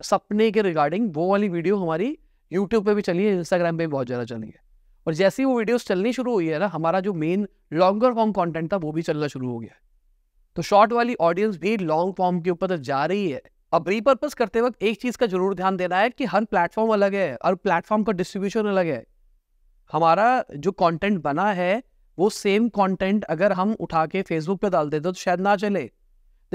सपने के रिगार्डिंग वो वाली वीडियो हमारी यूट्यूब पे भी चलिए इंस्टाग्राम पर भी बहुत ज़्यादा चलिए और जैसे ही वो वीडियोस चलनी शुरू हुई है ना हमारा जो मेन लॉन्गर फॉर्म कॉन्टेंट था वो भी चलना शुरू हो गया तो शॉर्ट वाली ऑडियंस भी लॉन्ग फॉर्म के ऊपर जा रही है अब रीपर्पज करते वक्त एक चीज़ का जरूर ध्यान देना है कि हर प्लेटफॉर्म अलग है हर प्लेटफॉर्म का डिस्ट्रीब्यूशन अलग है हमारा जो कंटेंट बना है वो सेम कंटेंट अगर हम उठा के फेसबुक पे डाल देते तो शायद ना चले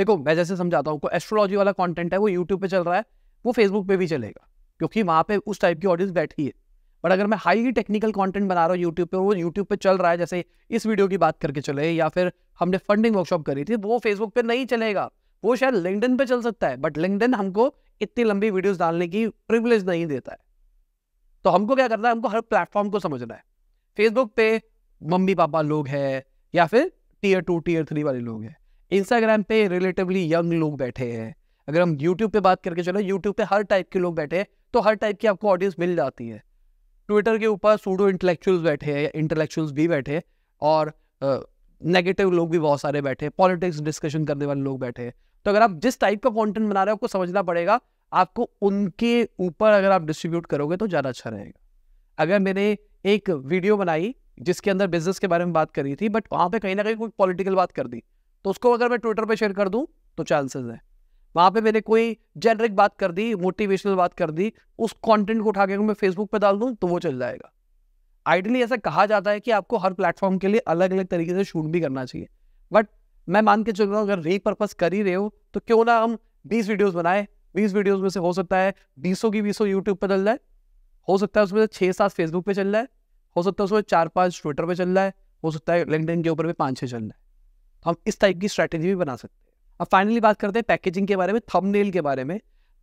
देखो मैं जैसे समझाता हूँ एस्ट्रोलॉजी वाला कॉन्टेंट है वो यूट्यूब पे चल रहा है वो फेसबुक पे भी चलेगा क्योंकि वहाँ पे उस टाइप की ऑडियंस बैठी है बट अगर मैं हाईली टेक्निकल कंटेंट बना रहा हूँ यूट्यूब पे वो यूट्यूब पे चल रहा है जैसे इस वीडियो की बात करके चले या फिर हमने फंडिंग वर्कशॉप करी थी वो फेसबुक पे नहीं चलेगा वो शायद लिंकडन पे चल सकता है बट लिंकडन हमको इतनी लंबी वीडियोस डालने की प्रिविलेज नहीं देता है तो हमको क्या करना है हमको हर प्लेटफॉर्म को समझना है फेसबुक पे मम्मी पापा लोग हैं या फिर टीयर टू टीयर थ्री वाले लोग हैं इंस्टाग्राम पे रिलेटिवली यंग लोग बैठे हैं अगर हम यूट्यूब पे बात करके चलो यूट्यूब पे हर टाइप के लोग बैठे हैं तो हर टाइप की आपको ऑडियंस मिल जाती है ट्विटर के ऊपर सूडो इंटेलेक्चुअल्स बैठे हैं इंटेलेक्चुअल्स भी बैठे हैं और नेगेटिव लोग भी बहुत सारे बैठे हैं पॉलिटिक्स डिस्कशन करने वाले लोग बैठे हैं तो अगर आप जिस टाइप का कॉन्टेंट बना रहे हो आपको समझना पड़ेगा आपको उनके ऊपर अगर आप डिस्ट्रीब्यूट करोगे तो ज़्यादा अच्छा रहेगा अगर मैंने एक वीडियो बनाई जिसके अंदर बिजनेस के बारे में बात करी थी बट वहाँ पे कहीं ना कहीं कोई पॉलिटिकल बात कर दी तो उसको अगर मैं ट्विटर पे शेयर कर दूँ तो चांसेस है वहां पे मैंने कोई जेनरिक बात कर दी मोटिवेशनल बात कर दी उस कंटेंट को उठा के मैं फेसबुक पे डाल दूं तो वो चल जाएगा आइडियली ऐसा कहा जाता है कि आपको हर प्लेटफॉर्म के लिए अलग अलग तरीके से शूट भी करना चाहिए बट मैं मान के चल रहा हूँ अगर रीपर्पज कर ही रहे हो तो क्यों ना हम बीस वीडियोज बनाए बीस वीडियोज में से हो सकता है बीसों की बीसों यूट्यूब पर चल रहा है हो सकता है उसमें से छः सात फेसबुक पे चल रहा है हो सकता है उसमें चार पाँच ट्विटर पर चल रहा है हो सकता है लिंकडिन के ऊपर भी पाँच छः चल रहा है तो हम इस टाइप की स्ट्रैटेजी भी बना सकते हैं अब फाइनली बात करते हैं पैकेजिंग के बारे में थंबनेल के बारे में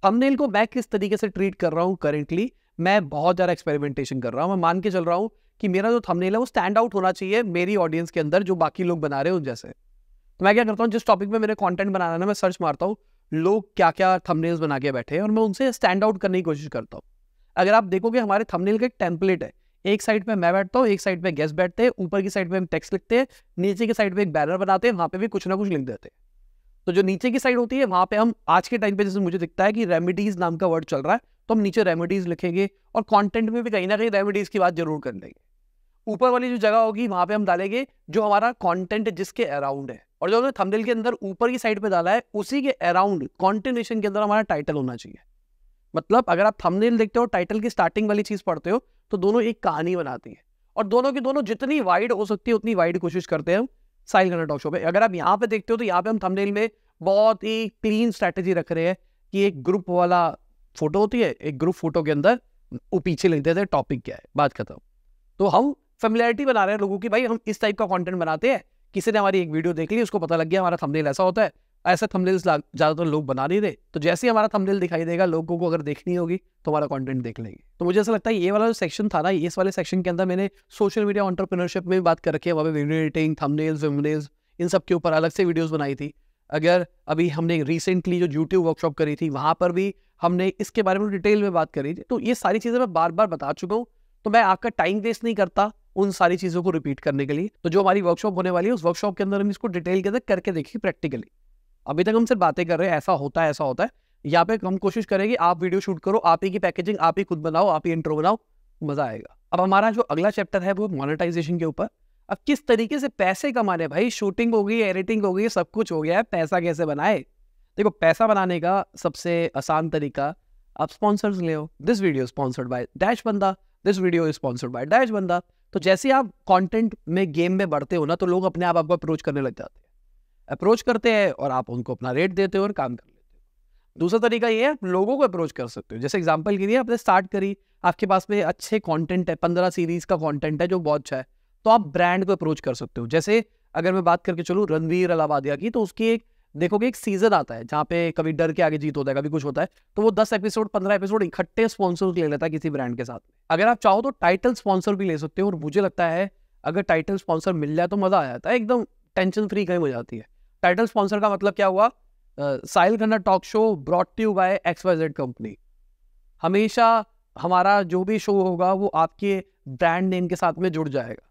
थंबनेल को मैं किस तरीके से ट्रीट कर रहा हूँ करेंटली मैं बहुत ज़्यादा एक्सपेरिमेंटेशन कर रहा हूँ मैं मान के चल रहा हूँ कि मेरा जो थंबनेल है वो स्टैंड आउट होना चाहिए मेरी ऑडियंस के अंदर जो बाकी लोग बना रहे हैं उन जैसे तो मैं क्या करता हूँ जिस टॉपिक में मेरे कॉन्टेंट बनाना है मैं सर्च मारता हूँ लोग क्या क्या थंबनेल्स बना के बैठे हैं और मैं उनसे स्टैंड आउट करने की कोशिश करता हूँ अगर आप देखोगे हमारे थंबनेल का टेम्पलेट है एक साइड पे मैं बैठता हूँ एक साइड पे गेस्ट बैठते हैं ऊपर की साइड पे हम टेक्स्ट लिखते हैं नीचे की साइड पे एक बैनर बनाते हैं वहाँ पे भी कुछ ना कुछ लिख देते हैं तो जो नीचे की साइड होती है वहां पे हम आज के टाइम पे जैसे मुझे दिखता है कि रेमेडीज नाम का वर्ड चल रहा है तो हम नीचे रेमेडीज लिखेंगे और कंटेंट में भी कहीं ना कहीं रेमेडीज की बात जरूर कर लेंगे ऊपर वाली जो जगह होगी वहां पे हम डालेंगे जो हमारा कॉन्टेंट जिसके अराउंड है और जो हमने थमदिल के अंदर ऊपर की साइड पे डाला है उसी के अराउंड कॉन्टिन्यूशन के अंदर हमारा टाइटल होना चाहिए मतलब अगर आप थमदिल देखते हो टाइटल की स्टार्टिंग वाली चीज पढ़ते हो तो दोनों एक कहानी बनाती है और दोनों की दोनों जितनी वाइड हो सकती है उतनी वाइड कोशिश करते हैं हम साहिल खन्ना टॉक शो पे अगर आप यहाँ पे देखते हो तो यहाँ पे हम थंबनेल में बहुत ही क्लीन स्ट्रैटेजी रख रहे हैं कि एक ग्रुप वाला फोटो होती है एक ग्रुप फोटो के अंदर वो पीछे लिख देते हैं टॉपिक क्या है बात खत्म तो हम फेमिलरिटी बना रहे हैं लोगों की भाई हम इस टाइप का कॉन्टेंट बनाते हैं किसी ने हमारी एक वीडियो देख ली उसको पता लग गया हमारा थंबनेल ऐसा होता है ऐसा थंबनेल ज़्यादातर लोग बना नहीं रहे तो जैसे ही हमारा थंबनेल दिखाई देगा लोगों को अगर देखनी होगी तो हमारा कंटेंट देख लेंगे तो मुझे ऐसा लगता है ये वाला जो सेक्शन था ना इस वाले सेक्शन के अंदर मैंने सोशल मीडिया ऑन्टरप्रीनरशिप में बात कर रखी है वहाँ पर वीडियो एडिटिंग विमनेल्स इन सब के ऊपर अलग से वीडियोज़ बनाई थी अगर अभी हमने रिसेंटली जो यूट्यूब वर्कशॉप करी थी वहाँ पर भी हमने इसके बारे में डिटेल में बात करी थी तो ये सारी चीज़ें मैं बार बार बता चुका हूँ तो मैं आपका टाइम वेस्ट नहीं करता उन सारी चीज़ों को रिपीट करने के लिए तो जो हमारी वर्कशॉप होने वाली है उस वर्कशॉप के अंदर हम इसको डिटेल के अंदर करके देखेंगे प्रैक्टिकली अभी तक हम सिर्फ बातें कर रहे हैं ऐसा होता है ऐसा होता है यहाँ पे हम कोशिश करेंगे आप वीडियो शूट करो आप ही की पैकेजिंग आप ही खुद बनाओ आप ही इंट्रो बनाओ मजा आएगा अब हमारा जो अगला चैप्टर है वो मोनेटाइजेशन के ऊपर अब किस तरीके से पैसे कमाने भाई शूटिंग हो गई एडिटिंग हो गई सब कुछ हो गया है पैसा कैसे बनाए देखो पैसा बनाने का सबसे आसान तरीका आप स्पॉन्सर्स ले दिस वीडियो स्पॉन्सर्ड बाय डैश बंदा दिस वीडियो स्पॉन्सर्ड बाय डैश बंदा तो जैसे आप कंटेंट में गेम में बढ़ते हो ना तो लोग अपने आप आपको अप्रोच करने लग जाते हैं अप्रोच करते हैं और आप उनको अपना रेट देते हो और काम कर लेते हो दूसरा तरीका ये है आप लोगों को अप्रोच कर सकते हो जैसे एग्जाम्पल के लिए आपने स्टार्ट करी आपके पास में अच्छे कॉन्टेंट है पंद्रह सीरीज का कॉन्टेंट है जो बहुत अच्छा है तो आप ब्रांड को अप्रोच कर सकते हो जैसे अगर मैं बात करके चलूँ रणवीर अलावादिया की तो उसकी एक देखोगे एक सीजन आता है जहाँ पे कभी डर के आगे जीत होता है कभी कुछ होता है तो वो दस एपिसोड पंद्रह एपिसोड इकट्ठे स्पॉन्सर ले लेता है किसी ब्रांड के साथ अगर आप चाहो तो टाइटल स्पॉन्सर भी ले सकते हो और मुझे लगता है अगर टाइटल स्पॉन्सर मिल जाए तो मजा आ जाता है एकदम टेंशन फ्री कहीं हो जाती है टाइटल स्पॉन्सर का मतलब क्या हुआ Sahil Khanna talk show brought to by X Y Z company हमेशा हमारा जो भी शो होगा वो आपके ब्रांड नेम के साथ में जुड़ जाएगा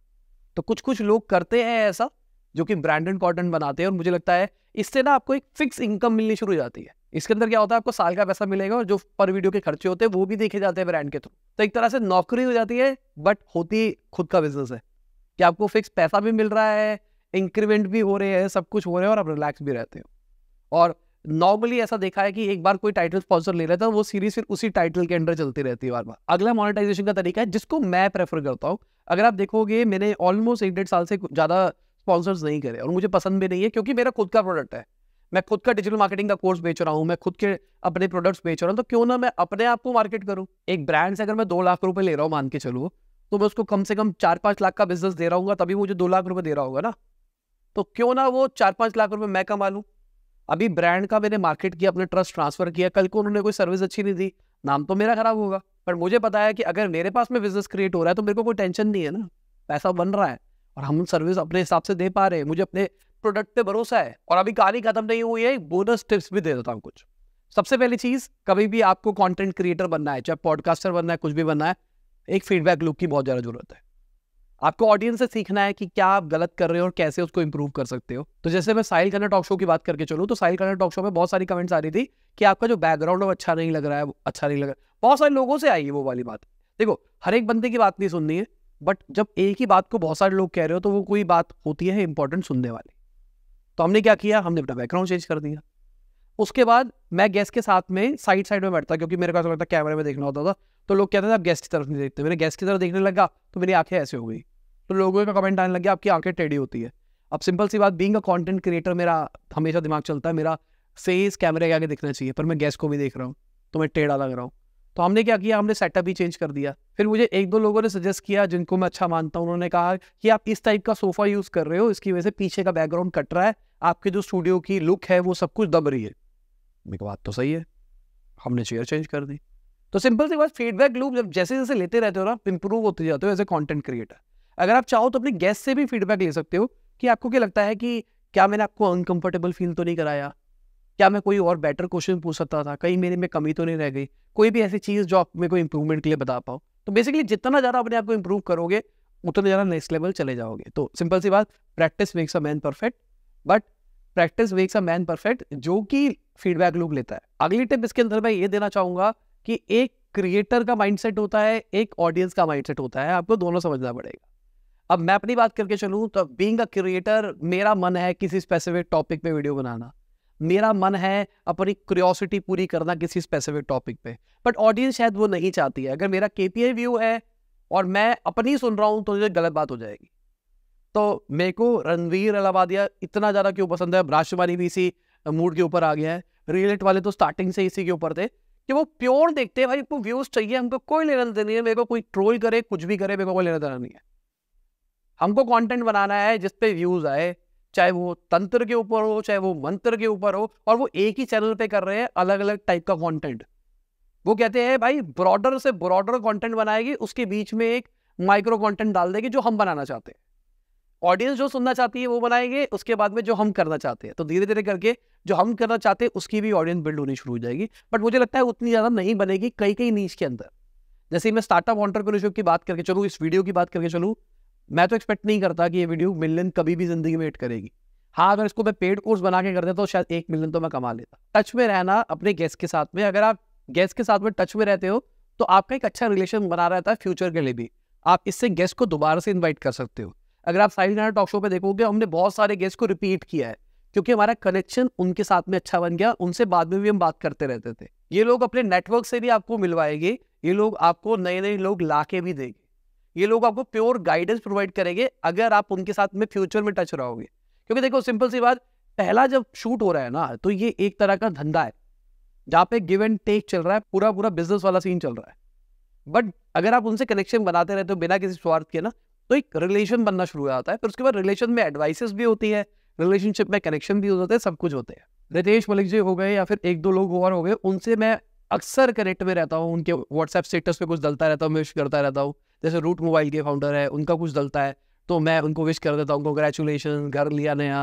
तो कुछ कुछ लोग करते हैं ऐसा जो कि ब्रांडेड कॉटन बनाते हैं और मुझे लगता है इससे ना आपको एक फिक्स इनकम मिलनी शुरू हो जाती है इसके अंदर क्या होता है आपको साल का पैसा मिलेगा और जो पर वीडियो के खर्चे होते हैं वो भी देखे जाते हैं ब्रांड के थ्रू तो एक तरह से नौकरी हो जाती है बट होती खुद का बिजनेस है कि आपको फिक्स पैसा भी मिल रहा है इंक्रीमेंट भी हो रहे हैं सब कुछ हो रहे हैं और आप रिलैक्स भी रहते हो और नॉर्मली ऐसा देखा है कि एक बार कोई टाइटल स्पॉन्सर ले रहा था वो सीरीज फिर उसी टाइटल के अंडर चलती रहती है बार बार अगला मोनेटाइजेशन का तरीका है जिसको मैं प्रेफर करता हूँ अगर आप देखोगे मैंने ऑलमोस्ट एक डेढ़ साल से ज़्यादा स्पॉन्सर्स नहीं करे और मुझे पसंद भी नहीं है क्योंकि मेरा खुद का प्रोडक्ट है मैं खुद का डिजिटल मार्केटिंग का कोर्स बेच रहा हूँ मैं खुद के अपने प्रोडक्ट्स बेच रहा हूँ तो क्यों ना मैं अपने आप को मार्केट करूँ एक ब्रांड से अगर मैं दो लाख रुपए ले रहा हूँ मान के चलो तो मैं उसको कम से कम चार पाँच लाख का बिजनेस दे रहा हूँ तभी मुझे दो लाख रुपए दे रहा होगा ना तो क्यों ना वो चार पांच लाख रुपए मैं कमा लूँ अभी ब्रांड का मैंने मार्केट किया अपने ट्रस्ट ट्रांसफर किया कल को उन्होंने कोई सर्विस अच्छी नहीं दी नाम तो मेरा खराब होगा पर मुझे पता है कि अगर मेरे पास में बिजनेस क्रिएट हो रहा है तो मेरे को कोई टेंशन नहीं है ना पैसा बन रहा है और हम सर्विस अपने हिसाब से दे पा रहे हैं मुझे अपने प्रोडक्ट पे भरोसा है और अभी कहानी खत्म नहीं हुई है बोनस टिप्स भी दे देता हूँ कुछ सबसे पहली चीज कभी भी आपको कंटेंट क्रिएटर बनना है चाहे पॉडकास्टर बनना है कुछ भी बनना है एक फीडबैक लूप की बहुत ज्यादा जरूरत है आपको ऑडियंस से सीखना है कि क्या आप गलत कर रहे हो और कैसे उसको इंप्रूव कर सकते हो तो जैसे मैं साहिल खन्ना टॉक शो की बात करके चलूँ तो साहिल खन्ना टॉक शो में बहुत सारी कमेंट्स आ रही थी कि आपका जो बैकग्राउंड है वो अच्छा नहीं लग रहा है अच्छा नहीं लग रहा है बहुत सारे लोगों से आई है वो वाली बात देखो हर एक बंदे की बात नहीं सुननी है बट जब एक ही बात को बहुत सारे लोग कह रहे हो तो वो कोई बात होती है इंपॉर्टेंट सुनने वाली तो हमने क्या किया हमने अपना बैकग्राउंड चेंज कर दिया उसके बाद मैं गेस्ट के साथ में साइड साइड में बैठता क्योंकि मेरे को ऐसा लगता कैमरे में देखना होता था तो लोग कहते थे आप गेस्ट की तरफ नहीं देखते मेरे गेस्ट की तरफ देखने लगा तो मेरी आंखें ऐसे हो गई तो लोगों का कमेंट आने लग गया आपकी आंखें टेढ़ी होती है अब सिंपल सी बात बींग अ कॉन्टेंट क्रिएटर मेरा हमेशा दिमाग चलता है मेरा फेस कैमरे के आगे दिखना चाहिए पर मैं गेस्ट को भी देख रहा हूँ तो मैं टेढ़ा लग रहा हूँ तो हमने क्या किया हमने सेटअप ही चेंज कर दिया फिर मुझे एक दो लोगों ने सजेस्ट किया जिनको मैं अच्छा मानता हूँ उन्होंने कहा कि आप इस टाइप का सोफा यूज़ कर रहे हो इसकी वजह से पीछे का बैकग्राउंड कट रहा है आपके जो स्टूडियो की लुक है वो सब कुछ दब रही है मेरे को बात तो सही है हमने चेयर चेंज कर दी तो सिंपल सी बात फीडबैक लूप जब जैसे जैसे लेते रहते हो ना आप इंप्रूव होते जाते हो एज ए कॉन्टेंट क्रिएटर अगर आप चाहो तो अपने गेस्ट से भी फीडबैक ले सकते हो कि आपको क्या लगता है कि क्या मैंने आपको अनकंफर्टेबल फील तो नहीं कराया क्या मैं कोई और बेटर क्वेश्चन पूछ सकता था कहीं मेरे में कमी तो नहीं रह गई कोई भी ऐसी चीज़ जो आप मेरे को इंप्रूवमेंट के लिए बता पाओ तो बेसिकली जितना ज़्यादा अपने आप को इंप्रूव करोगे उतना ज़्यादा नेक्स्ट लेवल चले जाओगे तो सिंपल सी बात practice makes a man perfect but practice makes a man perfect जो कि फीडबैक लूप लेता है अगली टिप इसके अंदर मैं ये देना चाहूंगा कि एक क्रिएटर का माइंडसेट होता है एक ऑडियंस का माइंडसेट होता है आपको दोनों समझना पड़ेगा अब मैं अपनी बात करके चलूँ तो बींग अ क्रिएटर मेरा मन है किसी स्पेसिफिक टॉपिक पे वीडियो बनाना मेरा मन है अपनी क्रियोसिटी पूरी करना किसी स्पेसिफिक टॉपिक पे बट ऑडियंस शायद वो नहीं चाहती है अगर मेरा के पी व्यू है और मैं अपनी सुन रहा हूँ तो मुझे गलत बात हो जाएगी तो मेरे को रणवीर अलावादिया इतना ज़्यादा क्यों पसंद है राजकुमारी भी सी मूड के ऊपर आ गया है रियलिट वाले तो स्टार्टिंग से इसी के ऊपर थे कि वो प्योर देखते हैं भाई व्यूज चाहिए हमको कोई लेना देना नहीं है मेरे को कोई ट्रोल करे कुछ भी करे मेरे को कोई लेना देना नहीं है हमको कंटेंट बनाना है जिसपे व्यूज आए चाहे वो तंत्र के ऊपर हो चाहे वो मंत्र के ऊपर हो और वो एक ही चैनल पे कर रहे हैं अलग अलग टाइप का कंटेंट वो कहते हैं भाई ब्रॉडर से ब्रॉडर कंटेंट बनाएगी उसके बीच में एक माइक्रो कंटेंट डाल देगी जो हम बनाना चाहते हैं ऑडियंस जो सुनना चाहती है वो बनाएंगे उसके बाद में जो हम करना चाहते हैं तो धीरे धीरे करके जो हम करना चाहते हैं उसकी भी ऑडियंस बिल्ड होनी शुरू हो जाएगी बट मुझे लगता है उतनी ज़्यादा नहीं बनेगी कई कई नीच के अंदर जैसे मैं स्टार्टअप ऑन्टरप्रीनरशिप की बात करके चलूँ इस वीडियो की बात करके चलूँ मैं तो एक्सपेक्ट नहीं करता कि ये वीडियो मिलियन कभी भी जिंदगी में एट करेगी हाँ अगर इसको मैं पेड कोर्स बना के कर देता तो शायद एक मिलियन तो मैं कमा लेता टच में रहना अपने गेस्ट के साथ में अगर आप गेस्ट के साथ में टच में रहते हो तो आपका एक अच्छा रिलेशन बना रहता है फ्यूचर के लिए भी आप इससे गेस्ट को दोबारा से इन्वाइट कर सकते हो अगर आप साहिल राणा टॉक शो पे देखोगे हमने बहुत सारे गेस्ट को रिपीट किया है क्योंकि हमारा कनेक्शन उनके साथ में अच्छा बन गया उनसे बाद में भी हम बात करते रहते थे ये लोग अपने नेटवर्क से भी आपको मिलवाएंगे ये लोग आपको नए नए लोग ला भी देंगे ये लोग आपको प्योर गाइडेंस प्रोवाइड करेंगे अगर आप उनके साथ में फ्यूचर में टच रहोगे क्योंकि देखो सिंपल सी बात पहला जब शूट हो रहा है ना तो ये एक तरह का धंधा है जहाँ पे गिव एंड टेक चल रहा है पूरा पूरा बिजनेस वाला सीन चल रहा है बट अगर आप उनसे कनेक्शन बनाते रहते हो बिना किसी स्वार्थ के ना तो एक रिलेशन बनना शुरू हो जाता है फिर उसके बाद रिलेशन में एडवाइसेस भी होती है रिलेशनशिप में कनेक्शन भी हो जाते हैं सब कुछ होते हैं रितेश मलिक जी हो गए या फिर एक दो लोग और हो गए उनसे मैं अक्सर कनेक्ट में रहता हूँ उनके व्हाट्सएप स्टेटस पे कुछ डलता रहता हूँ विश करता रहता हूँ जैसे रूट मोबाइल के फाउंडर है उनका कुछ डलता है तो मैं उनको विश कर देता हूँ कंग्रेचुलेशन घर लिया नया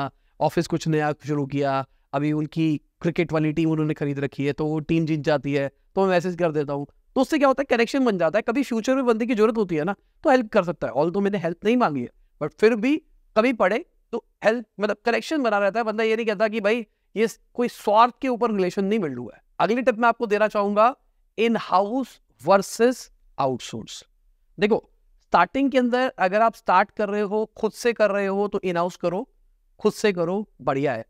ऑफिस कुछ नया शुरू किया अभी उनकी क्रिकेट वाली टीम उन्होंने खरीद रखी है तो वो टीम जीत जाती है तो मैं मैसेज कर देता हूँ तो उससे क्या होता है कनेक्शन बन जाता है कभी फ्यूचर में बंदे की जरूरत होती है ना तो हेल्प कर सकता है ऑल तो मैंने हेल्प नहीं मांगी है बट फिर भी कभी पढ़े तो हेल्प मतलब कनेक्शन बना रहता है बंदा ये नहीं कहता कि भाई ये कोई स्वार्थ के ऊपर रिलेशन नहीं बिल्ड हुआ है अगली टिप मैं आपको देना चाहूंगा इन हाउस वर्सेस आउटसोर्स देखो स्टार्टिंग के अंदर अगर आप स्टार्ट कर रहे हो खुद से कर रहे हो तो इन हाउस करो खुद से करो बढ़िया है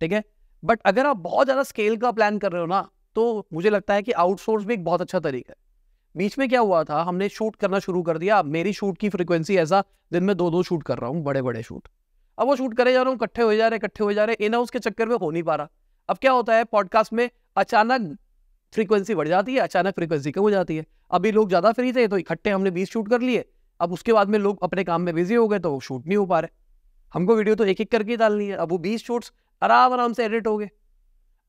ठीक है बट अगर आप बहुत ज्यादा स्केल का प्लान कर रहे हो ना तो मुझे लगता है कि आउटसोर्स भी एक बहुत अच्छा तरीका है बीच में क्या हुआ था हमने शूट करना शुरू कर दिया मेरी शूट की फ्रिक्वेंसी ऐसा दिन में दो दो शूट कर रहा हूँ बड़े बड़े शूट अब वो शूट करे जा रहा हूँ इकट्ठे हो जा रहे इकट्ठे हो जा रहे इन हाउस के चक्कर में हो नहीं पा रहा अब क्या होता है पॉडकास्ट में अचानक फ्रीक्वेंसी बढ़ जाती है अचानक फ्रीक्वेंसी कम हो जाती है अभी लोग ज़्यादा फ्री थे तो इकट्ठे हमने बीस शूट कर लिए अब उसके बाद में लोग अपने काम में बिजी हो गए तो वो शूट नहीं हो पा रहे हमको वीडियो तो एक एक करके डालनी है अब वो बीस शूट्स आराम आराम से एडिट हो गए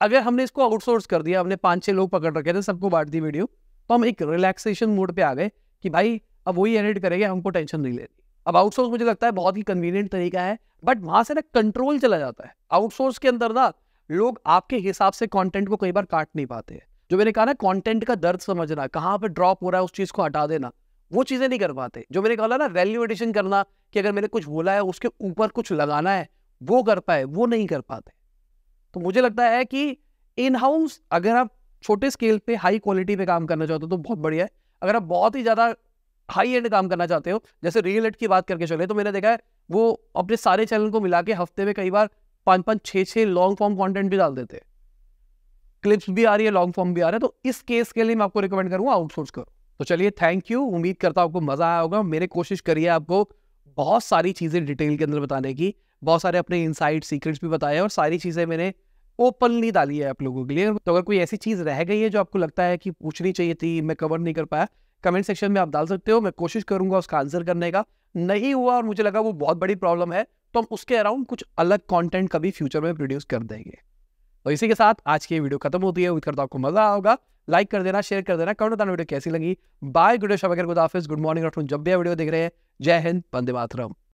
अगर हमने इसको आउटसोर्स कर दिया हमने पांच छह लोग पकड़ रखे थे सबको बांट दी वीडियो तो हम एक रिलैक्सेशन मोड पे आ गए कि भाई अब वही एडिट करेंगे हमको टेंशन नहीं लेती अब आउटसोर्स मुझे लगता है बहुत ही कन्वीनियंट तरीका है बट वहां से ना कंट्रोल चला जाता है आउटसोर्स के अंदर ना लोग आपके हिसाब से कॉन्टेंट को कई बार काट नहीं पाते हैं जो मैंने कहा ना कॉन्टेंट का दर्द समझना कहाँ पर ड्रॉप हो रहा है उस चीज़ को हटा देना वो चीज़ें नहीं कर पाते जो मैंने कहा ना वैल्यू एडिशन करना कि अगर मैंने कुछ बोला है उसके ऊपर कुछ लगाना है वो कर पाए वो नहीं कर पाते तो मुझे लगता है कि इन हाउस अगर आप छोटे स्केल पे हाई क्वालिटी पे काम करना चाहते हो तो बहुत बढ़िया है अगर आप बहुत ही ज़्यादा हाई एंड काम करना चाहते हो जैसे रियल एड की बात करके चले तो मैंने देखा है वो अपने सारे चैनल को मिला के हफ्ते में कई बार पाँच पाँच छः छः लॉन्ग फॉर्म कॉन्टेंट भी डाल देते हैं क्लिप्स भी आ रही है लॉन्ग फॉर्म भी आ रहा है तो इस केस के लिए मैं आपको रिकमेंड करूँगा आउटसोर्स करो तो चलिए थैंक यू उम्मीद करता हूँ आपको मज़ा आया होगा मेरे कोशिश करिए आपको बहुत सारी चीज़ें डिटेल के अंदर बताने की बहुत सारे अपने इनसाइड सीक्रेट्स भी बताए हैं और सारी चीज़ें मैंने ओपनली डाली है आप लोगों के लिए तो अगर कोई ऐसी चीज़ रह गई है जो आपको लगता है कि पूछनी चाहिए थी मैं कवर नहीं कर पाया कमेंट सेक्शन में आप डाल सकते हो मैं कोशिश करूंगा उसका आंसर करने का नहीं हुआ और मुझे लगा वो बहुत बड़ी प्रॉब्लम है तो हम उसके अराउंड कुछ अलग कॉन्टेंट कभी फ्यूचर में प्रोड्यूस कर देंगे तो इसी के साथ आज की वीडियो खत्म होती है उम्मीद करता आपको मजा आओगा लाइक कर देना शेयर कर देना कमेंट बताना वीडियो कैसी लगी बाय गुड शबकर गुड ऑफिस गुड मॉर्निंग जब भी वीडियो देख रहे हैं जय हिंद बंदे मातरम